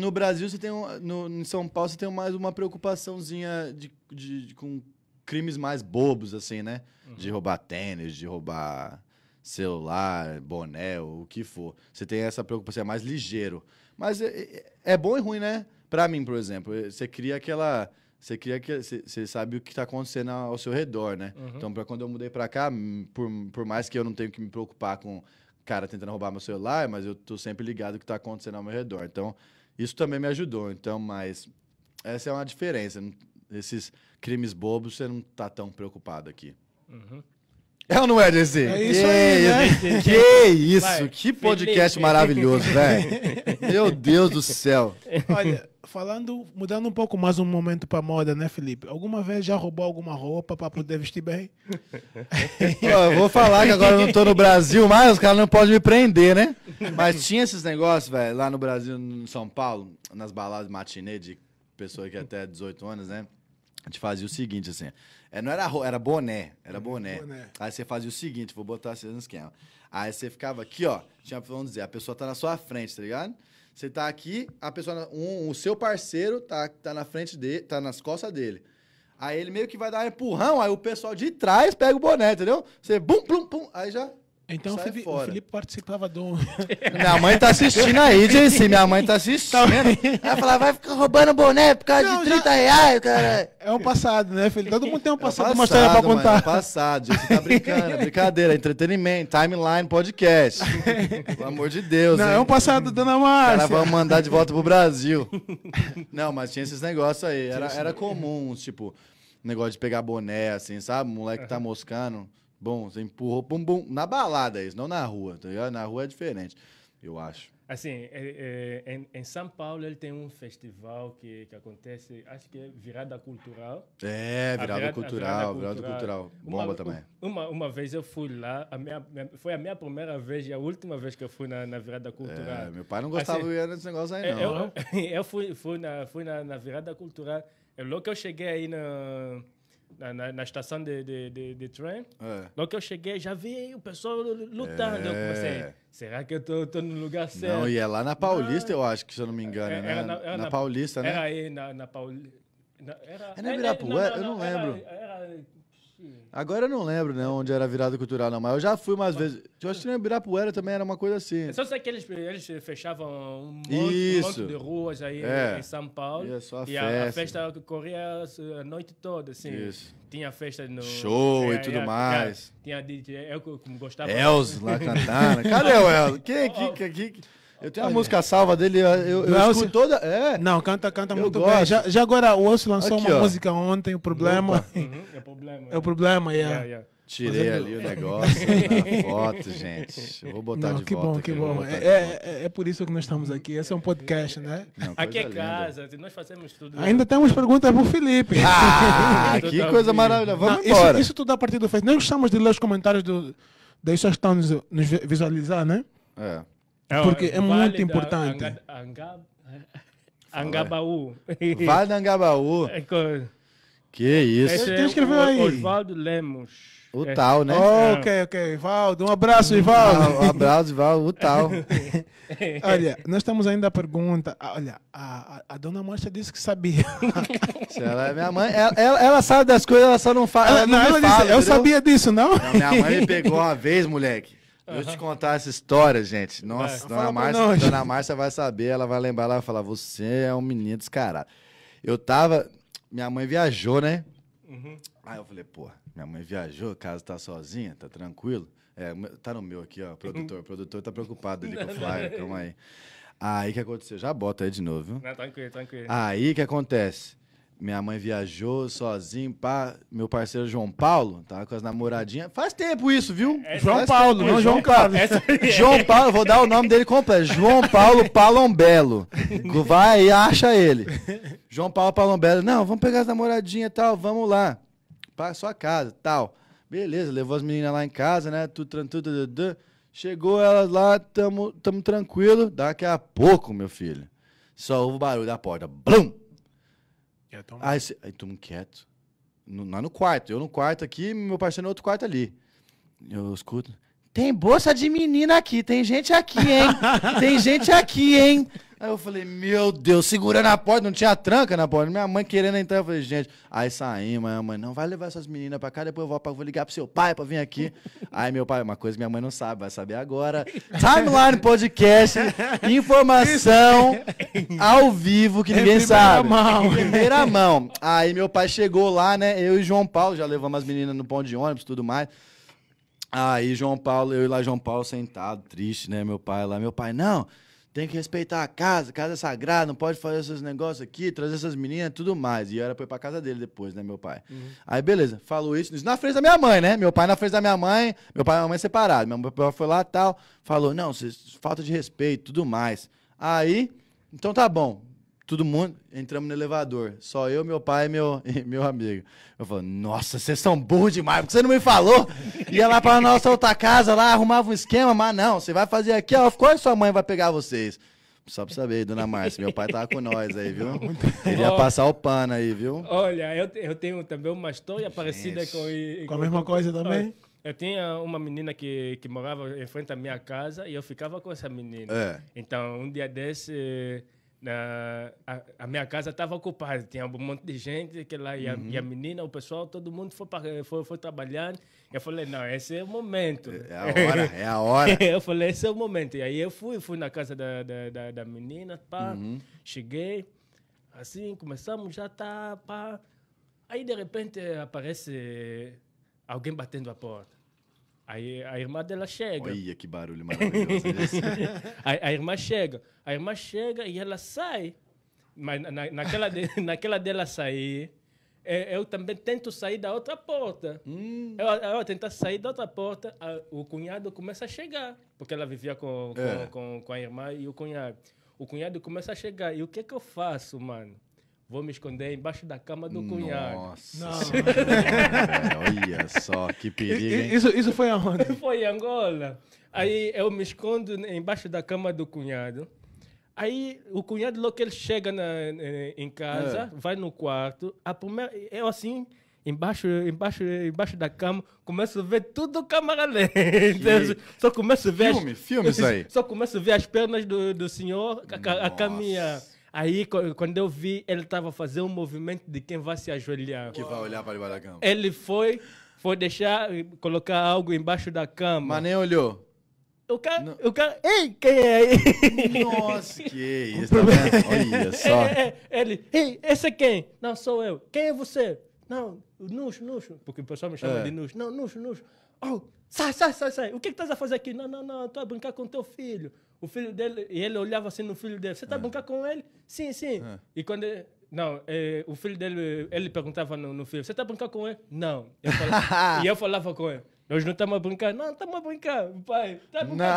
no Brasil, você tem um, no, em São Paulo, você tem mais uma preocupaçãozinha de, de, de com crimes mais bobos, assim, né? Uhum. De roubar tênis, de roubar celular, boné, o que for. Você tem essa preocupação, é mais ligeiro. Mas é, é, é bom e ruim, né? Pra mim, por exemplo, eh, você cria aquela você cria que você sabe o que está acontecendo ao seu redor, né? Uhum. Então, para quando eu mudei para cá, por, por mais que eu não tenho que me preocupar com cara tentando roubar meu celular, mas eu tô sempre ligado o que tá acontecendo ao meu redor. Então, isso também me ajudou. Então, mas essa é uma diferença. Esses crimes bobos, você não tá tão preocupado aqui. Uhum. É ou não é, Jesse? É isso que aí, né? isso, né? Que isso, Vai, que podcast Felipe. maravilhoso, velho. Meu Deus do céu. Olha, falando, mudando um pouco mais um momento para moda, né, Felipe? Alguma vez já roubou alguma roupa para poder vestir bem? Pô, eu vou falar que agora eu não tô no Brasil mais, os caras não podem me prender, né? Mas tinha esses negócios, velho, lá no Brasil, em São Paulo, nas baladas matinê de pessoa que é até 18 anos, né? A gente fazia o seguinte, assim, é, não era roupa, era boné. Era uhum, boné. boné. Aí você fazia o seguinte, vou botar vocês assim no esquema. Aí você ficava aqui, ó. Tinha, vamos dizer, a pessoa tá na sua frente, tá ligado? Você tá aqui, a pessoa, um, o seu parceiro tá, tá na frente dele, tá nas costas dele. Aí ele meio que vai dar um empurrão, aí o pessoal de trás pega o boné, entendeu? Você bum, plum, pum, aí já então o Felipe, o Felipe participava de um. Minha mãe tá assistindo aí, JC. Minha mãe tá, tá assistindo. Ela fala, vai ficar roubando boné por causa Não, de 30 já... reais, cara. É um passado, né, Felipe? Todo mundo tem um é passado, é passado uma história pra contar. Mãe, é passado, Você tá brincando. É brincadeira, entretenimento, timeline, podcast. Pelo amor de Deus. Não, hein? é um passado, dona Márcia. Ela vai mandar de volta pro Brasil. Não, mas tinha esses negócios aí. Era, era comum, tipo, negócio de pegar boné, assim, sabe? Moleque tá moscando. Bom, você empurrou bum, bum, na balada isso, não na rua, tá ligado? Na rua é diferente, eu acho. Assim, é, é, em, em, São Paulo ele tem um festival que, que acontece, acho que é Virada Cultural. É, Virada, virada Cultural, virada, virada Cultural. Bomba uma, também. Uma, uma vez eu fui lá, a minha, foi a minha primeira vez e a última vez que eu fui na, na Virada Cultural. É, meu pai não gostava assim, de ir negócio aí, é, não. Eu, eu, fui, fui, na, fui na, na Virada Cultural, é logo que eu cheguei aí na... No na, na, na estação de, de, de, de trem. É. Logo que eu cheguei, já vi o pessoal lutando. É. Eu comecei, será que eu estou no lugar certo? Não, e é lá na Paulista, eu acho, que se eu não me engano, é, né? Era na, era na, Paulista, né? Era aí na, na Paulista. Era, é na Ibirapuera? eu não lembro. Era, era Agora eu não lembro, né, onde era virada cultural, não, mas eu já fui umas vezes. Eu acho que no Ibirapuera também era uma coisa assim. É só sei que eles, eles fechavam um monte, um monte de ruas aí é. em São Paulo. E, a, e festa. a festa corria a noite toda, assim. Isso. Tinha festa no. Show é, e tudo é, mais. É, tinha, tinha, eu como gostava. Els lá cantando. Cadê o Els? quem é que, que, que eu tenho a música salva dele, eu, eu, eu toda. É. Não, canta, canta eu muito gosto. bem. Já, já agora o Osso lançou Aqui, uma ó. música ontem, o problema. Uhum, é o problema. É o problema, é. yeah. yeah, yeah. Tirei ali o negócio na foto, gente. Eu vou botar não, de que volta. Bom, que bom, que bom. É, é, é, por isso que nós estamos aqui. Esse é um podcast, né? Não, aqui é linda. casa, nós fazemos tudo. Ainda temos perguntas para o Felipe. Ah, que coisa maravilhosa. Vamos não, embora. Isso, isso, tudo a partir do Facebook. Nós gostamos de ler os comentários do, daí só que estão nos, nos visualizar, né? É. É, Porque é vale muito é, importante. Angabaú. Vale Angabaú. Que isso. Esse é Tem que escrever é aí. Oswaldo Lemos. O é. tal, né? Oh, ok, ok. Ivaldo, um abraço, Ivaldo. Ah, um abraço, Ivaldo, o tal. Olha, nós estamos ainda a pergunta. Ah, olha, a, a dona Mancha disse que sabia. Se ela é minha mãe, ela, ela, ela, sabe das coisas, ela só não fala. Ela, não, não ela fala, disse, eu sabia disso, não? não? Minha mãe me pegou uma vez, moleque. Uhum. Eu te contar essa história, gente. Nossa, é. dona, Márcia, não, dona Márcia vai saber, ela vai lembrar, lá e falar: você é um menino descarado. Eu tava. Minha mãe viajou, né? Uhum. Aí eu falei, pô, minha mãe viajou, casa tá sozinha, tá tranquilo. É, tá no meu aqui, ó, produtor. O produtor tá preocupado ali com o flyer, calma aí. Aí que aconteceu? Já bota aí de novo, viu? Não, tranquilo, tranquilo. Aí que acontece? Minha mãe viajou sozinho, pá. Meu parceiro João Paulo, tava tá com as namoradinhas. Faz tempo isso, viu? É, é João Paulo, tempo. não João Carlos. João Paulo, vou dar o nome dele completo. João Paulo Palombelo. Vai e acha ele. João Paulo Palombelo. Não, vamos pegar as namoradinhas e tal, vamos lá. Para sua casa, tal. Beleza, levou as meninas lá em casa, né? Tudo, tudo, tudo, tudo. Chegou elas lá, tamo, tamo tranquilo. Daqui a pouco, meu filho, só ouve o barulho da porta. Blum! É tão... Aí, cê, aí quieto. No, lá no quarto. Eu no quarto aqui, meu parceiro no outro quarto ali. Eu escuto. Tem bolsa de menina aqui, tem gente aqui, hein? tem gente aqui, hein? Aí eu falei, meu Deus, segurando a porta, não tinha tranca na porta. Minha mãe querendo entrar, eu falei, gente. Aí saímos, minha mãe, não, vai levar essas meninas pra cá, depois eu vou, vou ligar pro seu pai pra vir aqui. Aí meu pai, uma coisa minha mãe não sabe, vai saber agora. Timeline Podcast, informação ao vivo que é ninguém é primeira sabe. Mão. Primeira mão. Aí meu pai chegou lá, né? Eu e João Paulo já levamos as meninas no pão de ônibus tudo mais. Aí João Paulo, eu e lá João Paulo sentado, triste, né? Meu pai lá, meu pai, não tem que respeitar a casa, casa é sagrada, não pode fazer esses negócios aqui, trazer essas meninas tudo mais. E eu era pra ir pra casa dele depois, né, meu pai? Uhum. Aí, beleza, falou isso, isso na frente da minha mãe, né? Meu pai na frente da minha mãe, meu pai e minha mãe separados. Meu pai foi lá e tal, falou, não, falta de respeito, tudo mais. Aí, então tá bom, Todo mundo, entramos no elevador. Só eu, meu pai e meu, e meu amigo. Eu falo, nossa, vocês são burros demais, porque você não me falou. Ia lá pra nossa outra casa, lá, arrumava um esquema, mas não, você vai fazer aqui, ó, qual é sua mãe vai pegar vocês? Só pra saber, dona Márcia, meu pai tava com nós aí, viu? Ele ia passar o pano aí, viu? Olha, eu, eu tenho também uma história parecida com, com... Com a mesma coisa também? Eu tinha uma menina que, que morava em frente à minha casa e eu ficava com essa menina. É. Então, um dia desse a, a, minha casa estava ocupada, tinha um monte de gente que lá, e, a, uhum. e a menina, o pessoal, todo mundo foi, pra, foi, foi trabalhar. Eu falei, não, esse é o momento. É, é a hora, é a hora. eu falei, esse é o momento. E aí eu fui, fui na casa da, da, da, da menina, pá, uhum. cheguei, assim, começamos, já tá, pá. Aí, de repente, aparece alguém batendo a porta. Aí a irmã dela chega. Olha que barulho maravilhoso a, a, irmã chega. A irmã chega e ela sai. Mas na, naquela, de, naquela dela sair, é, eu também tento sair da outra porta. Hum. Eu, eu sair da outra porta, a, o cunhado começa a chegar. Porque ela vivia com, com, é. com, com, a irmã e o cunhado. O cunhado começa a chegar. E o que que eu faço, mano? Vou me esconder embaixo da cama do cunhado. Nossa. é, olha só, que perigo. Hein? Isso, isso foi aonde? foi em Angola. Aí eu me escondo embaixo da cama do cunhado. Aí o cunhado, logo que ele chega na, eh, em casa, é. vai no quarto. A primeira, eu assim, embaixo, embaixo, embaixo da cama, começo a ver tudo câmera lenta. Só começo a ver. Filme, as, filme isso aí. Só começo a ver as pernas do, do senhor a, a, a caminhar. Aí, quando eu vi, ele estava fazendo um movimento de quem vai se ajoelhar. Que vai olhar para debaixo da cama. Ele foi, foi deixar, colocar algo embaixo da cama. Mas nem olhou. O cara, não. o cara, ei, quem é aí? Nossa, que isso, tá vendo? É Olha é, só. É, é, ele, ei, esse é quem? Não, sou eu. Quem é você? Não, Nuxo, Nuxo. Porque o pessoal me chama é. de Nuxo. Não, Nuxo, Nuxo. Oh, sai, sai, sai, sai. O que, que estás a fazer aqui? Não, não, não, estou a brincar com teu filho. O filho dele, e ele olhava assim no filho dele: Você está é. com ele? Sim, sim. É. E quando. não, é o filho dele, ele perguntava no, no filho: Você está brincando com ele? Não. Eu falava, e eu falava com ele: Nós não estamos a brincar. Não, estamos a brincar, pai. está brincando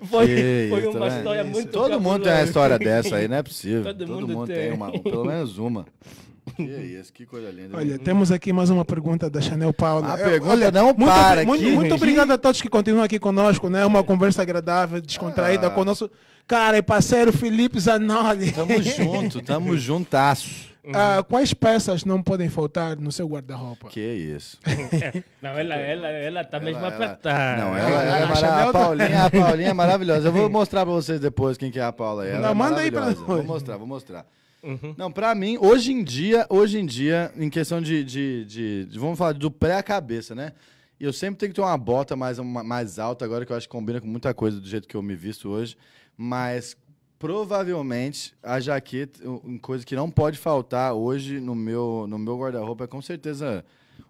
Não. foi, foi uma né? história muito Todo mundo tem uma história dessa aí, não é possível. Todo, Todo mundo, mundo tem. tem uma, pelo menos uma. Que é isso, que coisa linda. Olha, temos aqui mais uma pergunta da Chanel Paula. A pergunta olha, não muito, para Muito, aqui, muito obrigado a todos que continuam aqui conosco, né? Uma conversa agradável, descontraída ah. com o nosso cara e parceiro Felipe Zanoli. Tamo junto, tamo juntasso. Uhum. Ah, quais peças não podem faltar no seu guarda-roupa? Que isso. não, ela, ela, ela tá ela, mesmo apertada. Não, ela, ela, ela, é a, tá- Paulinha, a Paulinha é maravilhosa. Eu vou mostrar pra vocês depois quem que é a Paula. Ela não, é manda aí pra nós. Vou mostrar, vou mostrar. Uhum. Não, para mim, hoje em dia, hoje em dia, em questão de, de, de, de vamos falar do pré cabeça, né? Eu sempre tenho que ter uma bota mais, uma, mais alta agora, que eu acho que combina com muita coisa do jeito que eu me visto hoje. Mas provavelmente a jaqueta, uma coisa que não pode faltar hoje no meu, no meu guarda-roupa é com certeza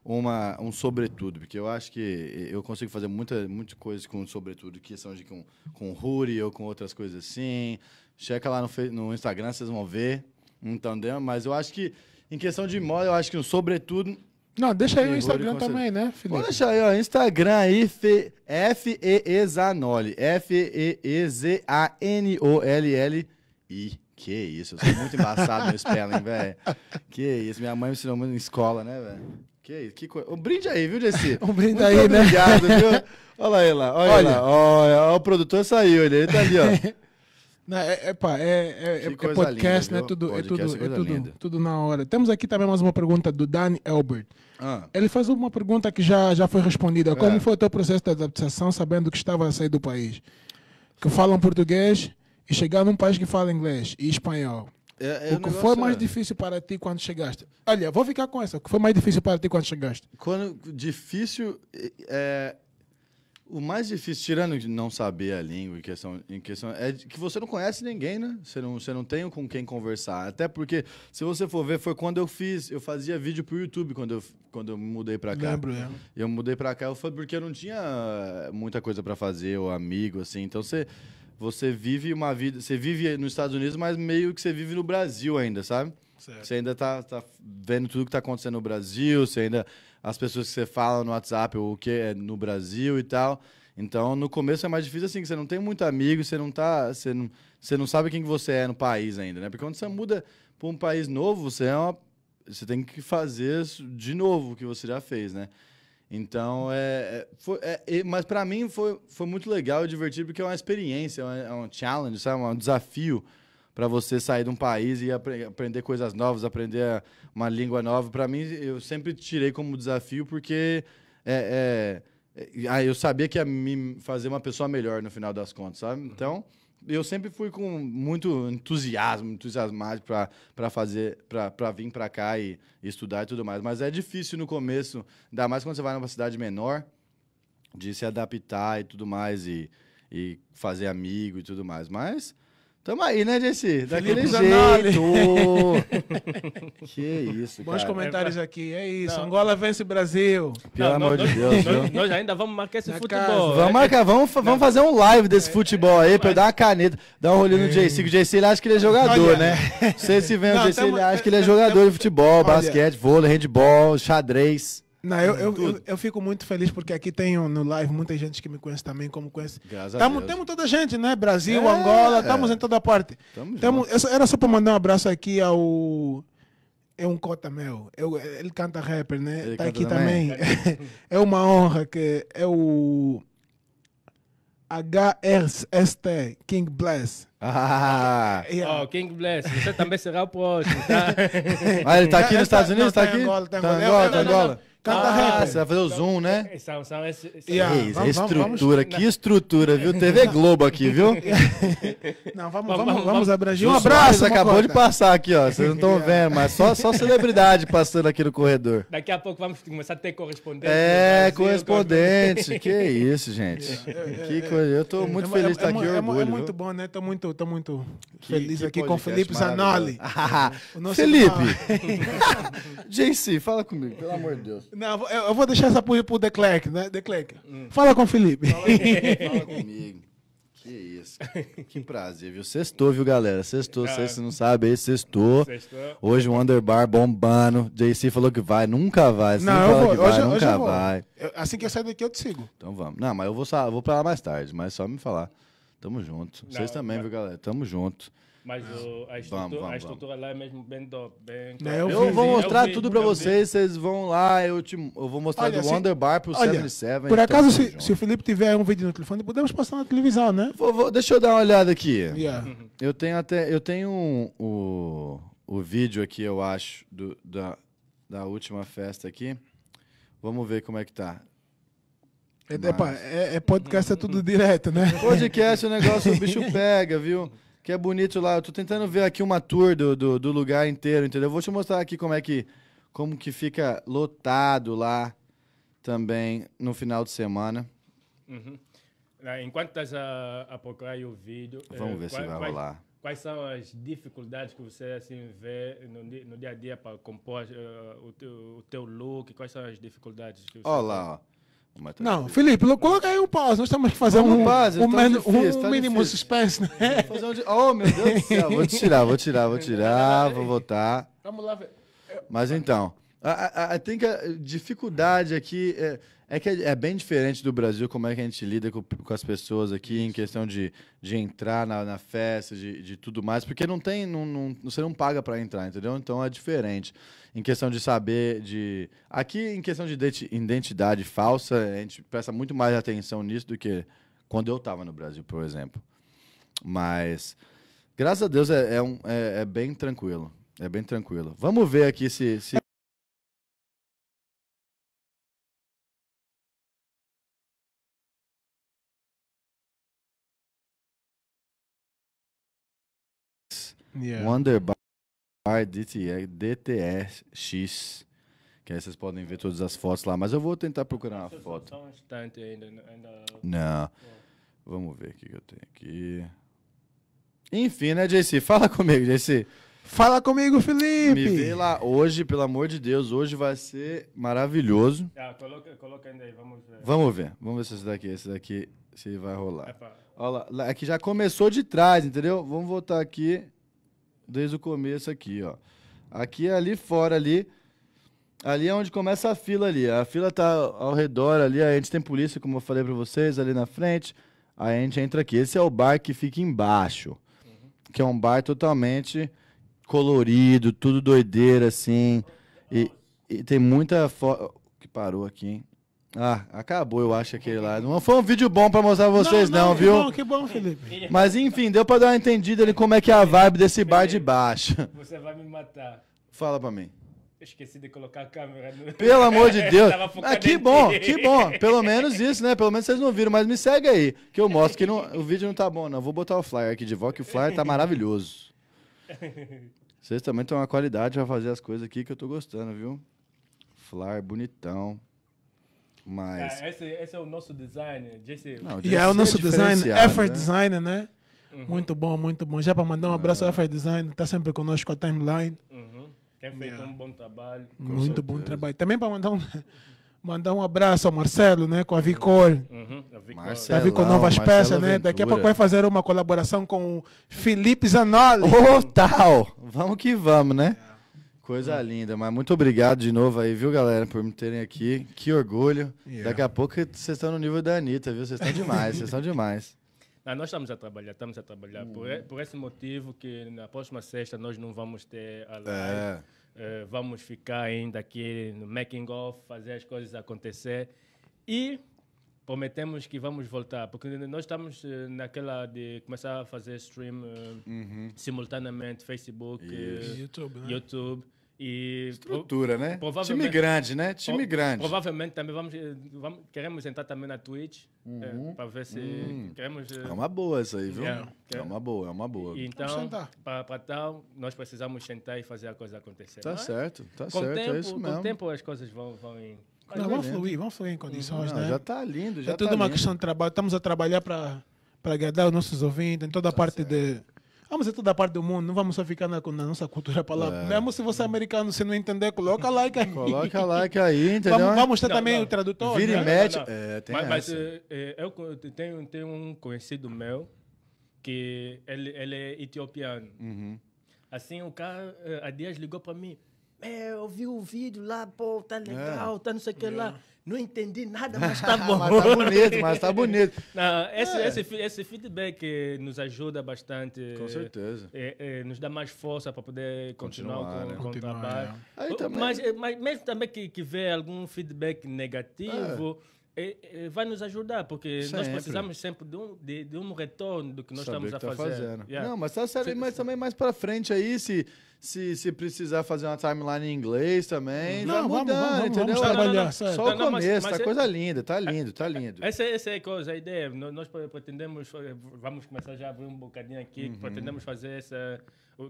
uma, um sobretudo, porque eu acho que eu consigo fazer muita, muita coisa com sobretudo, que são de, com, com Ruri ou com outras coisas assim. Checa lá no, no Instagram, vocês vão ver. Entendeu? Mas eu acho que, em questão de moda, eu acho que, sobretudo, não, deixa aí o Instagram também, né, Felipe? Vou deixar aí, ó. Instagram aí, f e e i f e e F-E-E-Z-A-N-O-L-L-I. Que isso, eu sou muito embaçado no spelling, velho. Que isso, minha mãe me ensinou muito em escola, né, velho? Que isso, que coisa. Um brinde aí, viu, Jesse? um brinde muito aí, obrigado, né? Obrigado, viu? Olha lá ele lá, olha, olha. lá. Olha, o produtor saiu, ele, ele tá ali, ó é, é, pá, é, é, é, é podcast, linda, né? Tudo, podcast, é tudo, é tudo, é é tudo na hora. Temos aqui também mais uma pergunta do Dani Elbert. Ah. Ele faz uma pergunta que já, já foi respondida. Como foi o teu processo de adaptação sabendo que estava a sair do país? Que falam português e chegar num país que fala inglês e espanhol. o que foi mais difícil para ti quando chegaste? Olha, vou ficar com essa. O que foi mais difícil para ti quando chegaste? Quando difícil é, o mais difícil, tirando de não saber a língua em questão, em questão, é que você não conhece ninguém, né? Você não, você não tem com quem conversar. Até porque, se você for ver, foi quando eu fiz, eu fazia vídeo pro YouTube quando eu, quando eu mudei pra cá. Lembro, é. Eu mudei pra cá, eu falei porque eu não tinha eh, muita coisa para fazer, ou amigo, assim. Então você, você vive uma vida. Você vive nos Estados Unidos, mas meio que você vive no Brasil ainda, sabe? Certo. Você ainda tá, tá vendo tudo que tá acontecendo no Brasil, você ainda as pessoas que você fala no WhatsApp, o que é no Brasil e tal. Então, no começo é mais difícil assim, que você não tem muito amigo, você não tá, você não, você não sabe quem que você é no país ainda, né? Porque quando você muda para um país novo, você é uma, você tem que fazer de novo o que você já fez, né? Então, é, é foi, é mas para mim foi, foi muito legal e divertido porque é uma experiência, é um, é um challenge, sabe? É um desafio para você sair de um país e apre aprender coisas novas, aprender uma língua nova. Para mim, eu sempre tirei como desafio porque é, é, é eu sabia que ia me fazer uma pessoa melhor no final das contas, sabe? Uhum. Então, eu sempre fui com muito entusiasmo, entusiasmado para fazer, para vir para cá e, e, estudar e tudo mais. Mas é difícil no começo, ainda mais quando você vai numa cidade menor, de se adaptar e tudo mais e, e fazer amigo e tudo mais. Mas Tamo aí, né, Jesse? Daquele jeito. que isso, Bons cara. comentários é aqui. É isso. Não. Angola vence Brasil. Pelo não, amor de Deus. Nós, nós, ainda vamos marcar esse Na futebol. Casa. Vamos marcar, vamos, vamos fazer um live desse é, futebol aí é, pra eu dar uma caneta, dar um rolê no JC. O JC ele acha que ele é jogador, Olha. né? Você se vê o JC, ele acha que ele é jogador de futebol, Olha. basquete, vôlei, handball, xadrez. Não, eu, eu, eu, eu, fico muito feliz porque aqui tem no live muita gente que me conhece também, como conhece. tamo, Temos toda a gente, né? Brasil, é, Angola, estamos é. em toda parte. Tamo tamo, eu, era só para mandar um abraço aqui ao. É um cota meu. Eu, ele canta rapper, né? Ele tá aqui também. também. é uma honra que é o. HRST, King Bless. Ah, yeah. oh, King Bless, você também será o próximo, tá? ah, ele tá aqui nos Estados Unidos? Não, tá, tá aqui? Angola, tá, tá Angola. Tá Angola, não, não, Angola. Cada ah, rapper. Você vai fazer o zoom, né? Yeah. É, é vamos, estrutura, vamos, que estrutura, viu? TV Globo aqui, viu? não, vamos, vamos, vamos, abranger. Um abraço, acabou de passar aqui, ó. Vocês não estão é. vendo, mas só, só celebridade passando aqui no corredor. Daqui a pouco vamos começar a ter correspondente. É, Brasil, correspondente. que isso, gente. que coisa. Eu tô muito é, feliz de é, estar aqui, é, orgulho. É muito viu? bom, né? Tô muito, tô muito que, feliz que aqui com o Felipe Zanoli. Felipe! JC, fala comigo, pelo amor de Deus. Não, eu, eu vou deixar essa porra pro Declerc, né? Declerc. Hum. Fala com o Felipe. Fala, fala comigo. Que isso. Que prazer, viu? Sextou, viu, galera? Sextou, Se vocês não sabem aí, sextou. sextou. Hoje o Underbar bombando. JC falou que vai, nunca vai. Você não, não eu vou, hoje, vai, hoje nunca eu vou. vai. Eu, assim que eu sair daqui, eu te sigo. Então vamos. Não, mas eu vou, vou pra lá mais tarde, mas só me falar. Tamo junto. Não, vocês também, não. viu, galera? Tamo junto. Mas o, a, estrutura, vamos, vamos, a estrutura lá é mesmo bem. Do, bem... É eu, eu, vou mostrar eu é tudo é pra vocês, vocês vão lá, eu, te, eu vou mostrar olha, do se, Wonder Bar pro 77. Por acaso, se, se, o Felipe tiver um vídeo no telefone, podemos passar na televisão, né? Vou, vou, deixa eu dar uma olhada aqui. Yeah. Eu tenho até. Eu tenho um, o, o vídeo aqui, eu acho, do, da, da última festa aqui. Vamos ver como é que tá. É, Mas... é, é podcast, é tudo direto, né? Podcast, o negócio, o bicho pega, viu? que é bonito lá. Eu tô tentando ver aqui uma tour do, do, do lugar inteiro, entendeu? vou te mostrar aqui como é que, como que fica lotado lá também no final de semana. Uhum. Ah, enquanto estás a, a procurar o vídeo... Vamos é, ver qual, se vai quais, rolar. Quais são as dificuldades que você assim, vê no, no dia a dia para compor uh, o, teu, o teu look? Quais são as dificuldades que você... Olha lá, ó. Não, Felipe, coloca aí um pause. Nós temos que fazer um, pause, um, tá difícil, um tá mínimo difícil. suspense, né? Um... Oh, meu Deus do céu. Vou tirar, vou tirar, vou tirar, vou voltar. Vamos lá ver. Mas então, a, tem que a dificuldade aqui é, é que é, é, bem diferente do Brasil como é que a gente lida com, com as pessoas aqui em questão de, de entrar na, na festa, de, de tudo mais, porque não tem, não, não você não paga para entrar, entendeu? Então é diferente em questão de saber de aqui em questão de identidade falsa a gente presta muito mais atenção nisso do que quando eu estava no Brasil, por exemplo. Mas graças a Deus é, é um, é, é bem tranquilo. É bem tranquilo. Vamos ver aqui se. se... Yeah. Wonderbar DTX, que aí vocês podem ver todas as fotos lá, mas eu vou tentar procurar uma foto. Não. Vamos ver o que eu tenho aqui. Enfim, né, JC? Fala comigo, JC. Fala comigo, Felipe! Me vê lá hoje, pelo amor de Deus. Hoje vai ser maravilhoso. Ah, coloca, coloca ainda aí, vamos ver. Vamos ver. Vamos ver se esse daqui, esse daqui, se vai rolar. Olha lá, aqui é já começou de trás, entendeu? Vamos voltar aqui desde o começo aqui, ó. Aqui é ali fora ali, ali é onde começa a fila ali. A fila tá ao redor ali, a gente tem polícia, como eu falei para vocês, ali na frente. a gente entra aqui. Esse é o bar que fica embaixo, uhum. que é um bar totalmente colorido, tudo doideira assim. E, e tem muita foto que parou aqui, hein? Ah, acabou, eu acho, aquele lá. Não foi um vídeo bom pra mostrar pra vocês, não, não, não viu? Bom, que bom, Felipe. Mas enfim, deu pra dar uma entendida ali como é que é a vibe desse bar de baixo. Você vai me matar. Fala pra mim. Eu esqueci de colocar a câmera no... Pelo amor de Deus. ah, que bom, que bom. Pelo menos isso, né? Pelo menos vocês não viram, mas me segue aí, que eu mostro que não, o vídeo não tá bom, não. Vou botar o flyer aqui de volta, que o flyer tá maravilhoso. Vocês também têm uma qualidade pra fazer as coisas aqui que eu tô gostando, viu? Flyer bonitão. Mas. Ah, esse, esse, é o nosso design, Jesse Não, JC yeah, é o é nosso é design, effort né? design, né? Uhum. Muito bom, muito bom. Já para mandar um abraço ao uhum. É. effort design, está sempre conosco a timeline. Uhum. Tem feito yeah. um bom trabalho. Com muito certeza. bom trabalho. Também para mandar um. mandar um abraço ao Marcelo, né? Com a Vicor. Uhum, a Vicor. tá com novas Marcelo peças, Aventura. né? Daqui a pouco vai fazer uma colaboração com o Felipe Zanoli. Ô, oh, tal! Vamos que vamos, né? Coisa linda, mas muito obrigado de novo aí, viu, galera, por me terem aqui. Que orgulho. Yeah. Daqui a pouco vocês estão no nível da Anitta, viu? Vocês estão demais, vocês estão demais. Não, nós estamos a trabalhar, estamos a trabalhar. Uhum. Por, por, esse motivo que na próxima sexta nós não vamos ter a live. É. Uh, vamos ficar ainda aqui no making of, fazer as coisas acontecer. E prometemos que vamos voltar, porque nós estamos eh, naquela de começar a fazer stream eh, uhum. simultaneamente, Facebook, eh, YouTube, né? YouTube. E Estrutura, né? Time grande, né? Time grande. Provavelmente também vamos, vamos, queremos entrar também na Twitch uhum. é, para ver se uhum. queremos. É uma boa isso aí, viu? É, é, é uma boa, é uma boa. E, então, para tal, nós precisamos sentar e fazer a coisa acontecer. Tá é? certo, tá certo. É tempo, é isso mesmo. Com o tempo as coisas vão, vão indo. Não, vamos fluir, vamos fluir em condições, não, né? Já está lindo, já É tudo tá uma lindo. questão de trabalho. Estamos a trabalhar para agradar os nossos ouvintes, em toda a tá parte certo. de... Vamos em toda a parte do mundo, não vamos só ficar na, na nossa cultura para lá. É. Mesmo se você é americano, e não entender, coloca like aí. Coloca like aí, entendeu? Vamos, vamos ter não, também não. o tradutor. Vira né? e mete. É, tem mas, mas é, é, eu tenho, tenho um conhecido meu que ele, ele é etiopiano. Uhum. Assim, o cara, a eh, dias, ligou para mim é, eu vi o vídeo lá, pô, tá é. legal, é. tá não sei o que é. lá. Não entendi nada, tá mas tá bom. mas tá bonito, mas tá bonito. Não, esse, é. esse, esse feedback nos ajuda bastante. Com certeza. É, é, nos dá mais força para poder continuar, continuar, com, né? com continuar, o trabalho. Aí também... mas, mas mesmo também que, que vê algum feedback negativo... É, vai nos ajudar, porque sempre. nós precisamos sempre de um, de, de um retorno do que nós Saber estamos que a tá fazer. Yeah. Não, mas, tá sério, mas também mais para frente aí, se se, se precisar fazer uma timeline em inglês também, não, vai mudando, vamos, vamos, entendeu? Vamos trabalhar, não, não, Só o começo, tá mas, mas tá é... coisa linda, tá lindo, tá é, lindo. Essa, essa é a coisa, a ideia. Nós pretendemos, eh, vamos começar já a abrir um bocadinho aqui, uhum. pretendemos fazer essa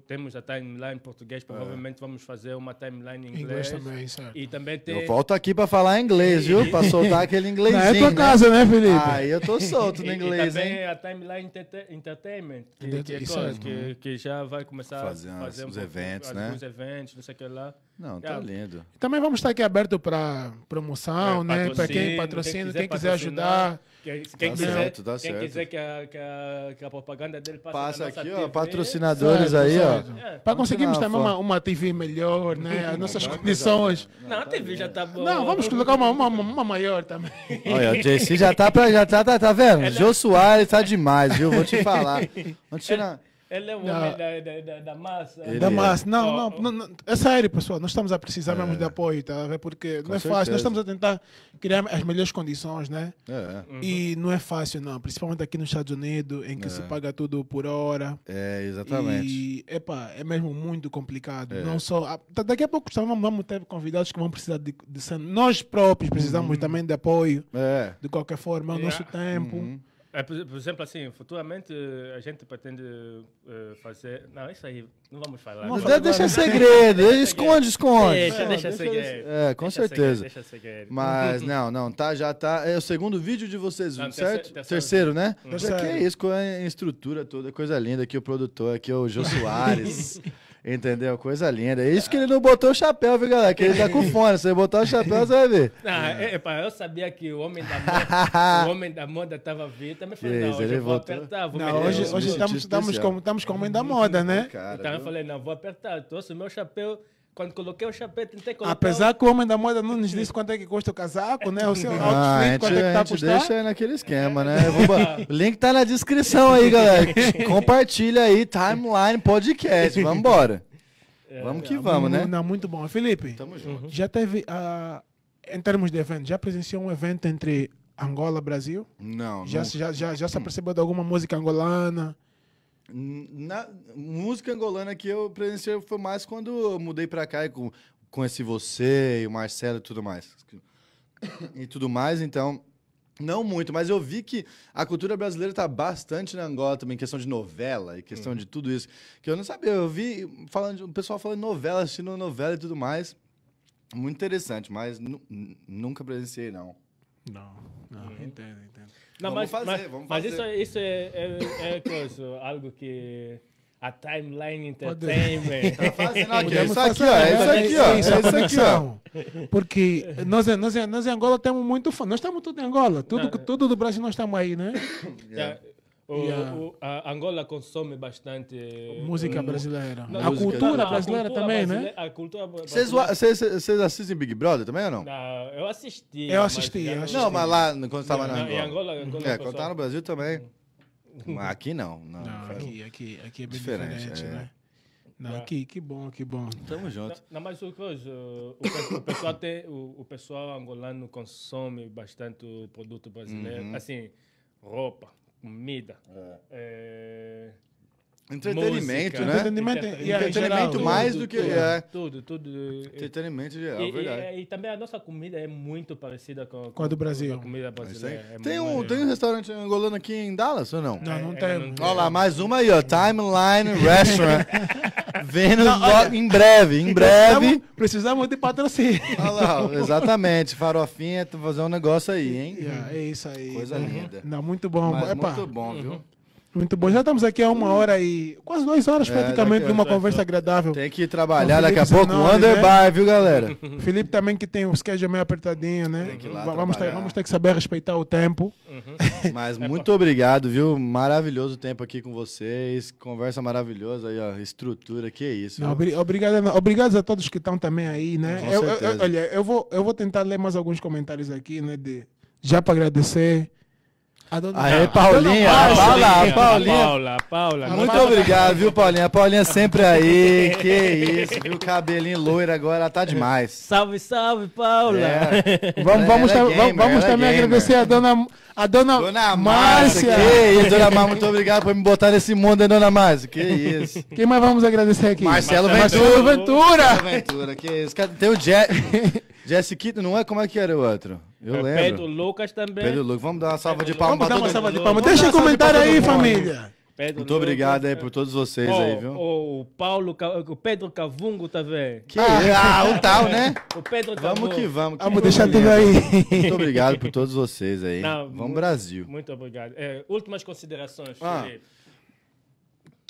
temos a timeline em português, provavelmente vamos fazer uma timeline em inglês. Inglês também, certo. E também tem. Eu volto aqui para falar inglês, viu? Para soltar aquele inglês. É tua casa, né, Felipe? Ah, eu tô solto no inglês, e, e também hein? a timeline entertainment, que, que, é coisa, é que, que, já vai começar fazer a fazer os um eventos, né? Alguns eventos, não sei o que lá. Não, tá é, lindo. Também vamos estar aqui aberto para promoção, é, né? Para quem patrocina, quem quiser, quem quiser ajudar. Quem, quem tá quiser, certo, quem quiser que a, que, a, que a propaganda dele passe Passa aqui, ó, patrocinadores é, aí, ó. É. Para conseguirmos também uma, uma TV melhor, né? As nossas condições. Não, a TV tá já tá boa. Não, vamos colocar uma, uma, uma maior também. Olha, o JC já tá pra. Já tá, tá, tá vendo? Ela... Jô Soares tá demais, viu? Vou te falar. Vamos tirar. É, ele é o homem da, da, da, da massa. Ele- Da é. massa. Não, oh, não, oh. não, não. É sério, pessoal. Nós estamos a precisar mesmo é. de apoio, tá? Porque não é certeza. fácil. Nós estamos a tentar criar as melhores condições, né? É, uhum. E não é fácil, não. Principalmente aqui nos Estados Unidos, em que é. se paga tudo por hora. é, exatamente. E, epá, é mesmo muito complicado. Não só, a- tá, daqui a pouco vamos, vamos ter convidados que vão precisar de, de Nós próprios precisamos uhum. também de apoio, É, de qualquer forma, é o nosso tempo. Uhum. É, por, por, exemplo, assim, futuramente eh, a gente pretende uh, fazer. Não, isso aí não vamos falar. Não, agora. deixa segredo, esconde, esconde. Deixa, deixa, segredo. é, com deixa certeza. Segredo, deixa segredo. Mas não, não, tá, já tá. É o segundo vídeo de vocês, não, certo? Terceiro, terceiro né? Terceiro. É que é isso, com a estrutura toda, coisa linda aqui, o produtor, aqui é o Jô Soares. Entendeu? Coisa linda. É isso que ele não botou o chapéu, viu, galera? Que ele tá com fone. Se ele botar o chapéu, você vai ver. Não, ah, é, é, eu sabia que o homem da moda, o homem da moda tava vindo, também falei, não, hoje ele vou voltou. apertar, vou não, hoje, hoje estamos, estamos, com, estamos com o homem da moda, né? Cara, então eu falei, não, vou apertar, eu trouxe o meu chapéu quando coloquei o chapéu, tentei colocar. Apesar o... que o homem da moda não nos disse quanto é que custa o casaco, né? O seu ah, outfit, quanto é que tá a gente Deixa deixa naquele esquema, né? Vou... o link tá na descrição aí, galera. Compartilha aí, timeline, podcast. Vamos embora. É, vamos que é, vamos, né? Não, muito bom. Felipe, Tamo junto. Uhum. já teve, uh, em termos de evento, já presenciou um evento entre Angola e Brasil? Não. Já, não. já, já, já se percebeu de alguma música angolana? Na música angolana que eu presenciei foi mais quando eu mudei para cá e com, conheci você e o Marcelo e tudo mais. E tudo mais, então. Não muito, mas eu vi que a cultura brasileira está bastante na Angola também, questão de novela e questão hum. de tudo isso. Que eu não sabia, eu vi falando, o pessoal falando novela, assistindo novela e tudo mais. Muito interessante, mas nunca presenciei, não. Não, não, uhum. entendo, entendo. Não, vamos mas, fazer, mas, vamos fazer. Mas isso, isso é, é, é, é coisa, algo que a timeline entertainment. Tá fazendo aqui, isso aqui, ó, isso aqui, ó, isso aqui, ó. Porque nós, nós, nós em Angola temos muito fã. Nós estamos tudo em Angola. Tudo, é. tudo do Brasil nós estamos aí, né? Yeah. O, yeah. o, a Angola consome bastante eh, música brasileira. Não, a, música cultura não, né? brasileira a, cultura também, brasileira, né? A cultura brasileira. Vocês assistem Big Brother também ou não? Não, eu assisti. Eu assisti. Mas, eu assisti. Não, mas lá quando estava na Angola. Em Angola, Angola é, quando estava no Brasil também. Mas aqui não. Não, não aqui, aqui, aqui é bem diferente, diferente é. né? Não, tá. que, que bom, que bom. Tamo junto. Não, mas hoje o, o, pessoal tem, o, o, pessoal angolano consome bastante o produto brasileiro, uhum. assim, roupa comida. É. É... Entretenimento, música, né? Entretenimento, yeah, é, entretenimento geral, mais tudo, do que. Tudo, é. tudo, tudo. Entretenimento geral, e, verdade. E, é, e, e, também a nossa comida é muito parecida com, com, com a do Brasil. A comida brasileira. É tem, um, tem um restaurante angolano aqui em Dallas ou não? Não, não é, tem. É, olha lá, mais uma aí, ó. Timeline Restaurant. vendo em breve, em breve. Precisamos, precisamos de patrocínio. Olha lá, exatamente. Farofinha, fazer um negócio aí, hein? Yeah, é isso aí. Coisa linda. Não, muito bom. Mas, muito bom, viu? Uhum. Muito bom. Já estamos aqui há uma hum. hora e. Quase duas horas é, praticamente de uma conversa agradável. Tem que trabalhar daqui a pouco um underbar, né? viu, galera? Felipe também que tem o schedule meio apertadinho, né? Tem que ir lá vamos, ter, vamos ter que saber respeitar o tempo. Uhum. Mas é muito obrigado, viu? Maravilhoso tempo aqui com vocês. Conversa maravilhosa aí, ó. Estrutura, que isso. Não, obrigado, obrigado a todos que estão também aí, né? eu, eu, olha, eu vou, eu vou tentar ler mais alguns comentários aqui, né? De, já para agradecer. A dona Aê, Paulinha, a Paula, Paulinha. Paula, Paula. Muito obrigado, viu, Paulinha? A Paulinha sempre aí. Que isso, viu? Cabelinho loiro agora, tá demais. Salve, salve, Paula. É. Vamos, vamos, é gamer, vamos é também gamer. agradecer a dona, a dona, dona Márcia. Márcia. Que isso, dona Márcia, muito obrigado por me botar nesse mundo, hein, dona Márcia? Que isso. Quem mais vamos agradecer aqui? Marcelo, Marcelo Ventura. Marcelo Ventura. Marcelo Ventura, que isso. Tem o Jack. Jesse Quito, não é? Como é que era o outro? Eu é, lembro. Pedro Lucas também. Pedro Lucas, vamos dar uma salva Pedro de palmas. Vamos dar uma salva de palmas. Deixa um comentário aí, família. Pedro Muito Lucas. obrigado aí por todos vocês oh, aí, viu? O Paulo, o Pedro Cavungo tá vendo? Que é? ah. ah, o tal, né? O Pedro Cavungo. Tá vamos que vamos. Que vamos deixar tudo aí. Muito obrigado por todos vocês aí. Não, vamos Brasil. Muito obrigado. É, últimas considerações, ah. Felipe.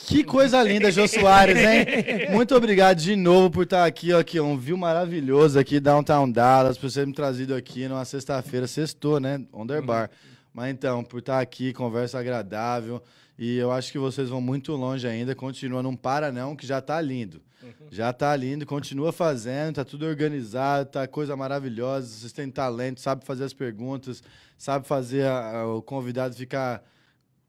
Que coisa linda, Jô Soares, hein? Muito obrigado de novo por estar aqui, ó, aqui, um view maravilhoso aqui, Downtown Dallas, por ser me trazido aqui numa sexta-feira, sextou, né? Underbar. Uhum. Mas então, por estar aqui, conversa agradável. E eu acho que vocês vão muito longe ainda. Continua, não para não, que já tá lindo. Uhum. Já tá lindo, continua fazendo, tá tudo organizado, tá coisa maravilhosa. Vocês têm talento, sabe fazer as perguntas, sabe fazer a, a, o convidado ficar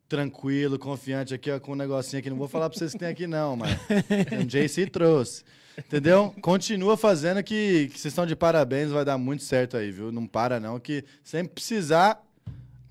tranquilo, confiante aqui, ó, com um negocinho aqui. Não vou falar para vocês que tem aqui, não, mas o JC trouxe. Entendeu? Continua fazendo que, que vocês estão de parabéns, vai dar muito certo aí, viu? Não para, não, que sempre precisar.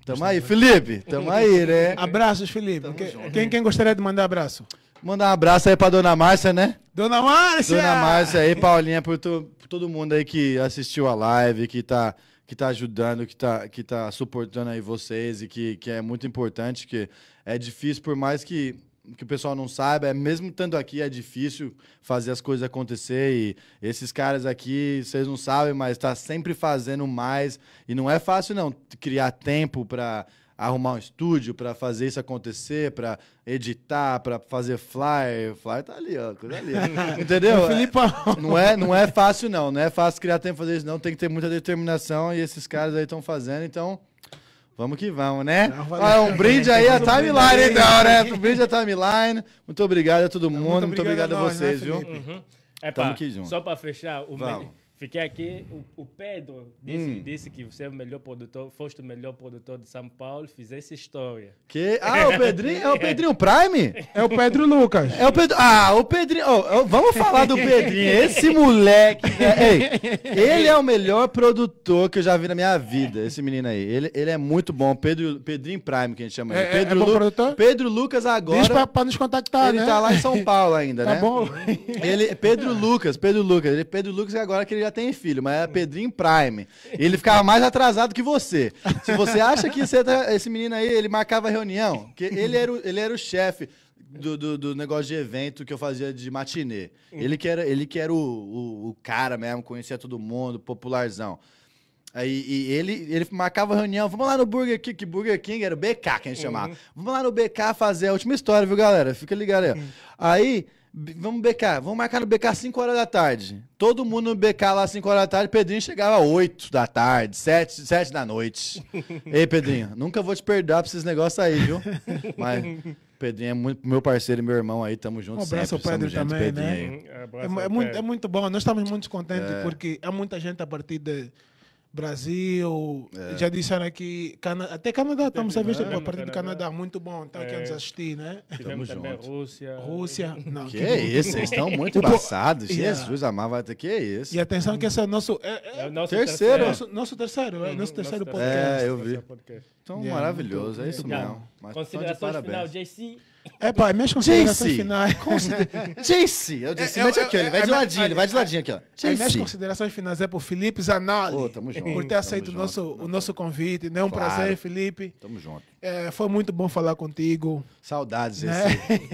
Tamo aí, Felipe. Tamo aí, né? Abraços, Felipe. Quem, quem, quem gostaria de mandar abraço? Mandar um abraço aí pra Dona Márcia, né? Dona Márcia! Dona Márcia aí, Paulinha, por, tu, por todo mundo aí que assistiu a live, que tá que está ajudando, que está que tá suportando aí vocês e que, que é muito importante, que é difícil, por mais que, que o pessoal não saiba, é mesmo estando aqui é difícil fazer as coisas acontecer e esses caras aqui, vocês não sabem, mas está sempre fazendo mais e não é fácil não criar tempo para arrumar um estúdio para fazer isso acontecer, para editar, para fazer fly, fly, tá ali, ó, coisa ali. Entendeu? É, não é, não é fácil não, não é fácil criar tempo pra fazer isso não, tem que ter muita determinação e esses caras aí estão fazendo, então Vamos que vamos, né? Não, um brinde aí à timeline, então, né? Um brinde à timeline. Muito obrigado a todo mundo, muito obrigado, muito obrigado a, nós, né, vocês, né, viu? Uhum. É, Tamo pá, aqui junto. Só para fechar, o, vamos. Fiquei aqui, o, Pedro disse, hum. disse, que você é o melhor produtor, foste o melhor produtor de São Paulo, fizesse história. Que? Ah, é o Pedrinho? É o Pedrinho Prime? É o Pedro Lucas. É o Pedro. Ah, o Pedrinho. Oh, oh, vamos falar do Pedrinho. Esse moleque. Né? Ei, ele é o melhor produtor que eu já vi na minha vida, esse menino aí. Ele, ele é muito bom. Pedro, Pedrinho Prime, que a gente chama ele. É, é Pedro, é bom Lu... produtor? Pedro Lucas agora. Diz pra, pra nos contactar, ele né? Ele tá lá em São Paulo ainda, tá né? Tá bom. Ele, Pedro Lucas, Pedro Lucas. Ele, Pedro Lucas agora que ele já tem filho, mas é Pedrinho Prime. Ele ficava mais atrasado que você. Se você acha que você tá, esse menino aí, ele marcava reunião, que ele era o, ele era o chefe. Do, do, do, negócio de evento que eu fazia de matinê. Ele que era, ele que era o, o, o cara mesmo, conhecia todo mundo, popularzão. Aí e ele, ele marcava reunião, vamos lá no Burger King, que Burger King era o BK que a gente chamava. Uhum. Vamos lá no BK fazer a última história, viu, galera? Fica ligado aí. Aí Vamos BK, vamos marcar no BK 5 horas da tarde. Todo mundo no BK lá 5 horas da tarde, Pedrinho chegava 8 da tarde, 7, 7 da noite. Ei, Pedrinho, nunca vou te perdoar pra esses negócios aí, viu? Mas Pedrinho é muito meu parceiro e meu irmão aí, tamo junto um abraço sempre. Ao Pedro também, né? É, é, é, muito, é muito bom, nós estamos muito contentes é. porque há muita gente a partir de Brasil, é. já disseram aqui, Cana até Canadá, estamos a ver a partir do Canadá, muito bom, está aqui a nos é. assistir, né? Tivemos também junto. Rússia. Rússia, não. Que, que é isso, eles estão muito passados, tipo, Jesus amava, que é isso. E atenção que esse é nosso, é, é, é nosso terceiro. Nosso, nosso terceiro, é, uhum, nosso terceiro é, podcast. É, eu vi. Então, maravilhoso, é isso mesmo. Mas tá Considerações final, JC. É, pai, minhas considerações finais. Consider... Jace! Eu disse, é, é mete aqui, é, é, ele vai de ladinho, vai de ladinho aqui, ó. Jace. considerações finais é pro Felipe Zanali. tamo junto. Por ter aceito o nosso, o nosso convite. Né? Um claro. prazer, Felipe. Tamo junto. É, foi muito bom falar contigo. Saudades, Né?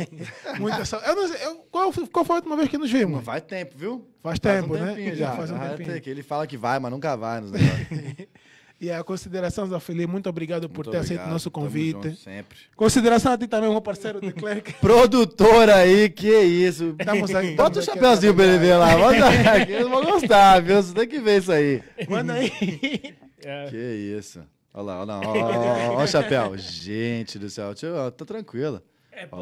Muita saudade. Eu eu, qual, qual foi a última vez que nos vimos? faz tempo, viu? Faz, faz tempo, né? Já, faz um tempinho. Ele fala que vai, mas nunca vai nos negócios. E a consideração, Felipe, muito obrigado por muito ter obrigado. aceito nosso convite. Juntos, sempre. Consideração a ti também, meu parceiro de Clerc. Produtor aí, que isso. Estamos aqui, Bota o um chapéuzinho é pra ele ver lá. Manda aqui, eles vão gostar, viu? Você tem que ver isso aí. Manda aí. É. que isso. Olha lá, olha lá. Olha, o chapéu. Gente do céu, tá tranquila. É, pô.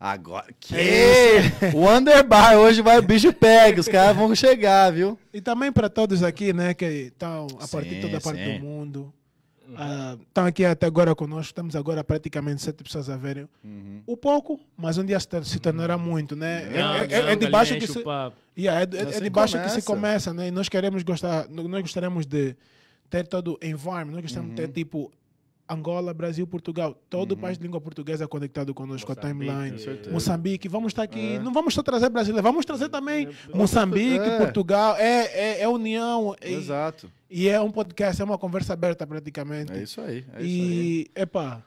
Agora. Que? o underbar hoje vai, o bicho pega, os caras vão chegar, viu? E também para todos aqui, né, que estão a partir de toda a parte sim. do mundo. Estão ah, uh, aqui até agora conosco, estamos agora praticamente sete pessoas a verem. Uhum. O pouco, mas um dia se, tornará uhum. muito, né? é, debaixo é, é de que se, é, é de baixo começa. que se começa, né? E nós queremos gostar, nós gostaríamos de ter todo o environment, nós gostaríamos uhum. de ter uhum. tipo Angola, Brasil, Portugal, todo uhum. país de língua portuguesa é conectado conosco, Moçambique, a timeline. Moçambique, vamos estar aqui, é. não vamos só trazer Brasil, né? vamos trazer é, também é. é. Moçambique, Portugal, é, é, união. Exato. E é um podcast, é uma conversa aberta praticamente. É isso aí. É e, isso aí. epa,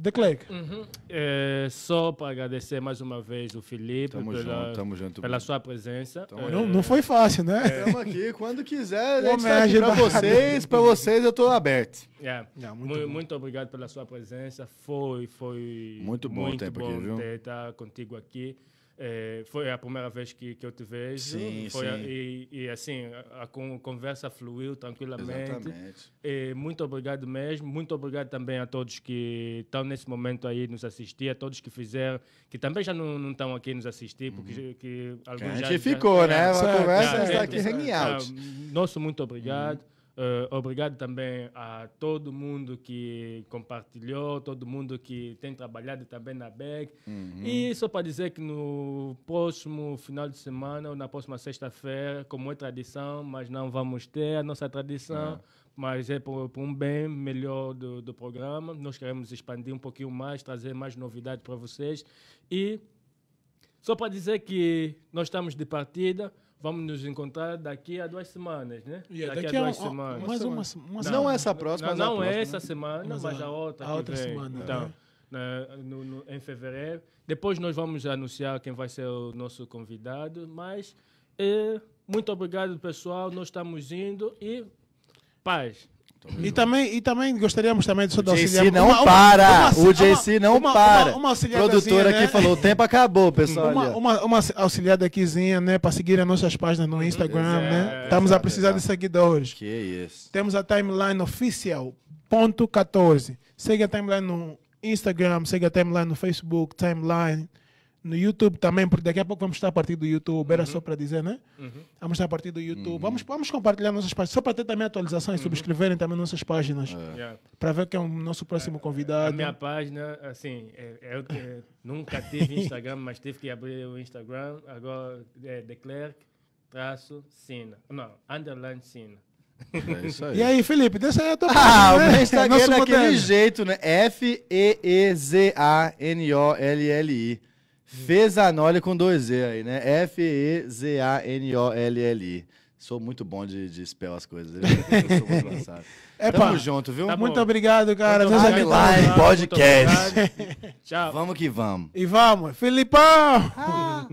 The Clerk. Uhum. É, só para agradecer mais uma vez o Felipe tamo pela, junto, junto, pela sua presença. É, não, não foi fácil, né? Estamos é. aqui quando quiser. A gente tá para vocês, para vocês eu estou aberto. Yeah. É. muito, muito, muito, obrigado pela sua presença. Foi, foi muito bom muito o tempo bom aqui, viu? ter estar tá contigo aqui. É, foi a primeira vez que, que eu te vejo. Sim, foi, sim. E, e, assim, a, a, conversa fluiu tranquilamente. Exatamente. E muito obrigado mesmo. Muito obrigado também a todos que estão nesse momento aí nos assistir, a todos que fizeram, que também já não estão aqui nos assistir, porque uhum. que alguns a gente já, ficou, já, né? É, a conversa está aqui hanging out. Nosso muito obrigado. Uhum. Uh, obrigado também a todo mundo que compartilhou, todo mundo que tem trabalhado também na BEG. Uhum. E só para dizer que no próximo final de semana, ou na próxima sexta-feira, como é tradição, mas não vamos ter a nossa tradição, uhum. mas é por, um bem melhor do, do programa. Nós queremos expandir um pouquinho mais, trazer mais novidades para vocês. E só para dizer que nós estamos de partida vamos nos encontrar daqui a duas semanas, né? Yeah, é daqui, daqui, a duas a, semanas. mais uma, uma não, não, é essa próxima. Não, não é próxima, essa né? semana, mas, mas a, a outra. A outra vem. semana. Então, né? no, no, em fevereiro. Depois nós vamos anunciar quem vai ser o nosso convidado, mas eh, muito obrigado, pessoal. Nós estamos indo e paz. E também, e também gostaríamos também de só dar auxiliar. O JC não uma, para. Uma, uma, o JC não para. Uma, uma Produtora né? falou, o tempo acabou, pessoal. Uma, uma, auxiliada aquizinha, né? Para seguir as nossas páginas no Instagram, é, né? Estamos a precisar de seguidores. Que isso. Temos a timeline oficial, ponto 14. Segue a timeline no Instagram, segue a timeline no Facebook, timeline no YouTube também, porque daqui a pouco vamos estar a partir do YouTube, era uhum. só para dizer, né? Uhum. Vamos estar a partir do YouTube, uhum. vamos, vamos compartilhar nossas páginas, só para ter também atualizações, uhum. subscreverem também nossas páginas, é. para ver quem é o nosso próximo é, convidado. A minha página, assim, eu, eu, eu nunca tive Instagram, mas tive que abrir o Instagram, agora é Declerc, traço, Sina, não, underline Sina. É e aí, Felipe, deixa aí a tua Ah, página, o né? meu Instagram é daquele jeito, né? F-E-E-Z-A-N-O-L-L-I. Fezanoli com dois E aí, né? F-E-Z-A-N-O-L-L-I. Sou muito bom de, de spell as coisas. Eu sou muito Tamo junto, viu? Tá muito obrigado, cara. Live Timeline Podcast. Tchau. Vamos que vamos. E vamos. Filipão! Ah.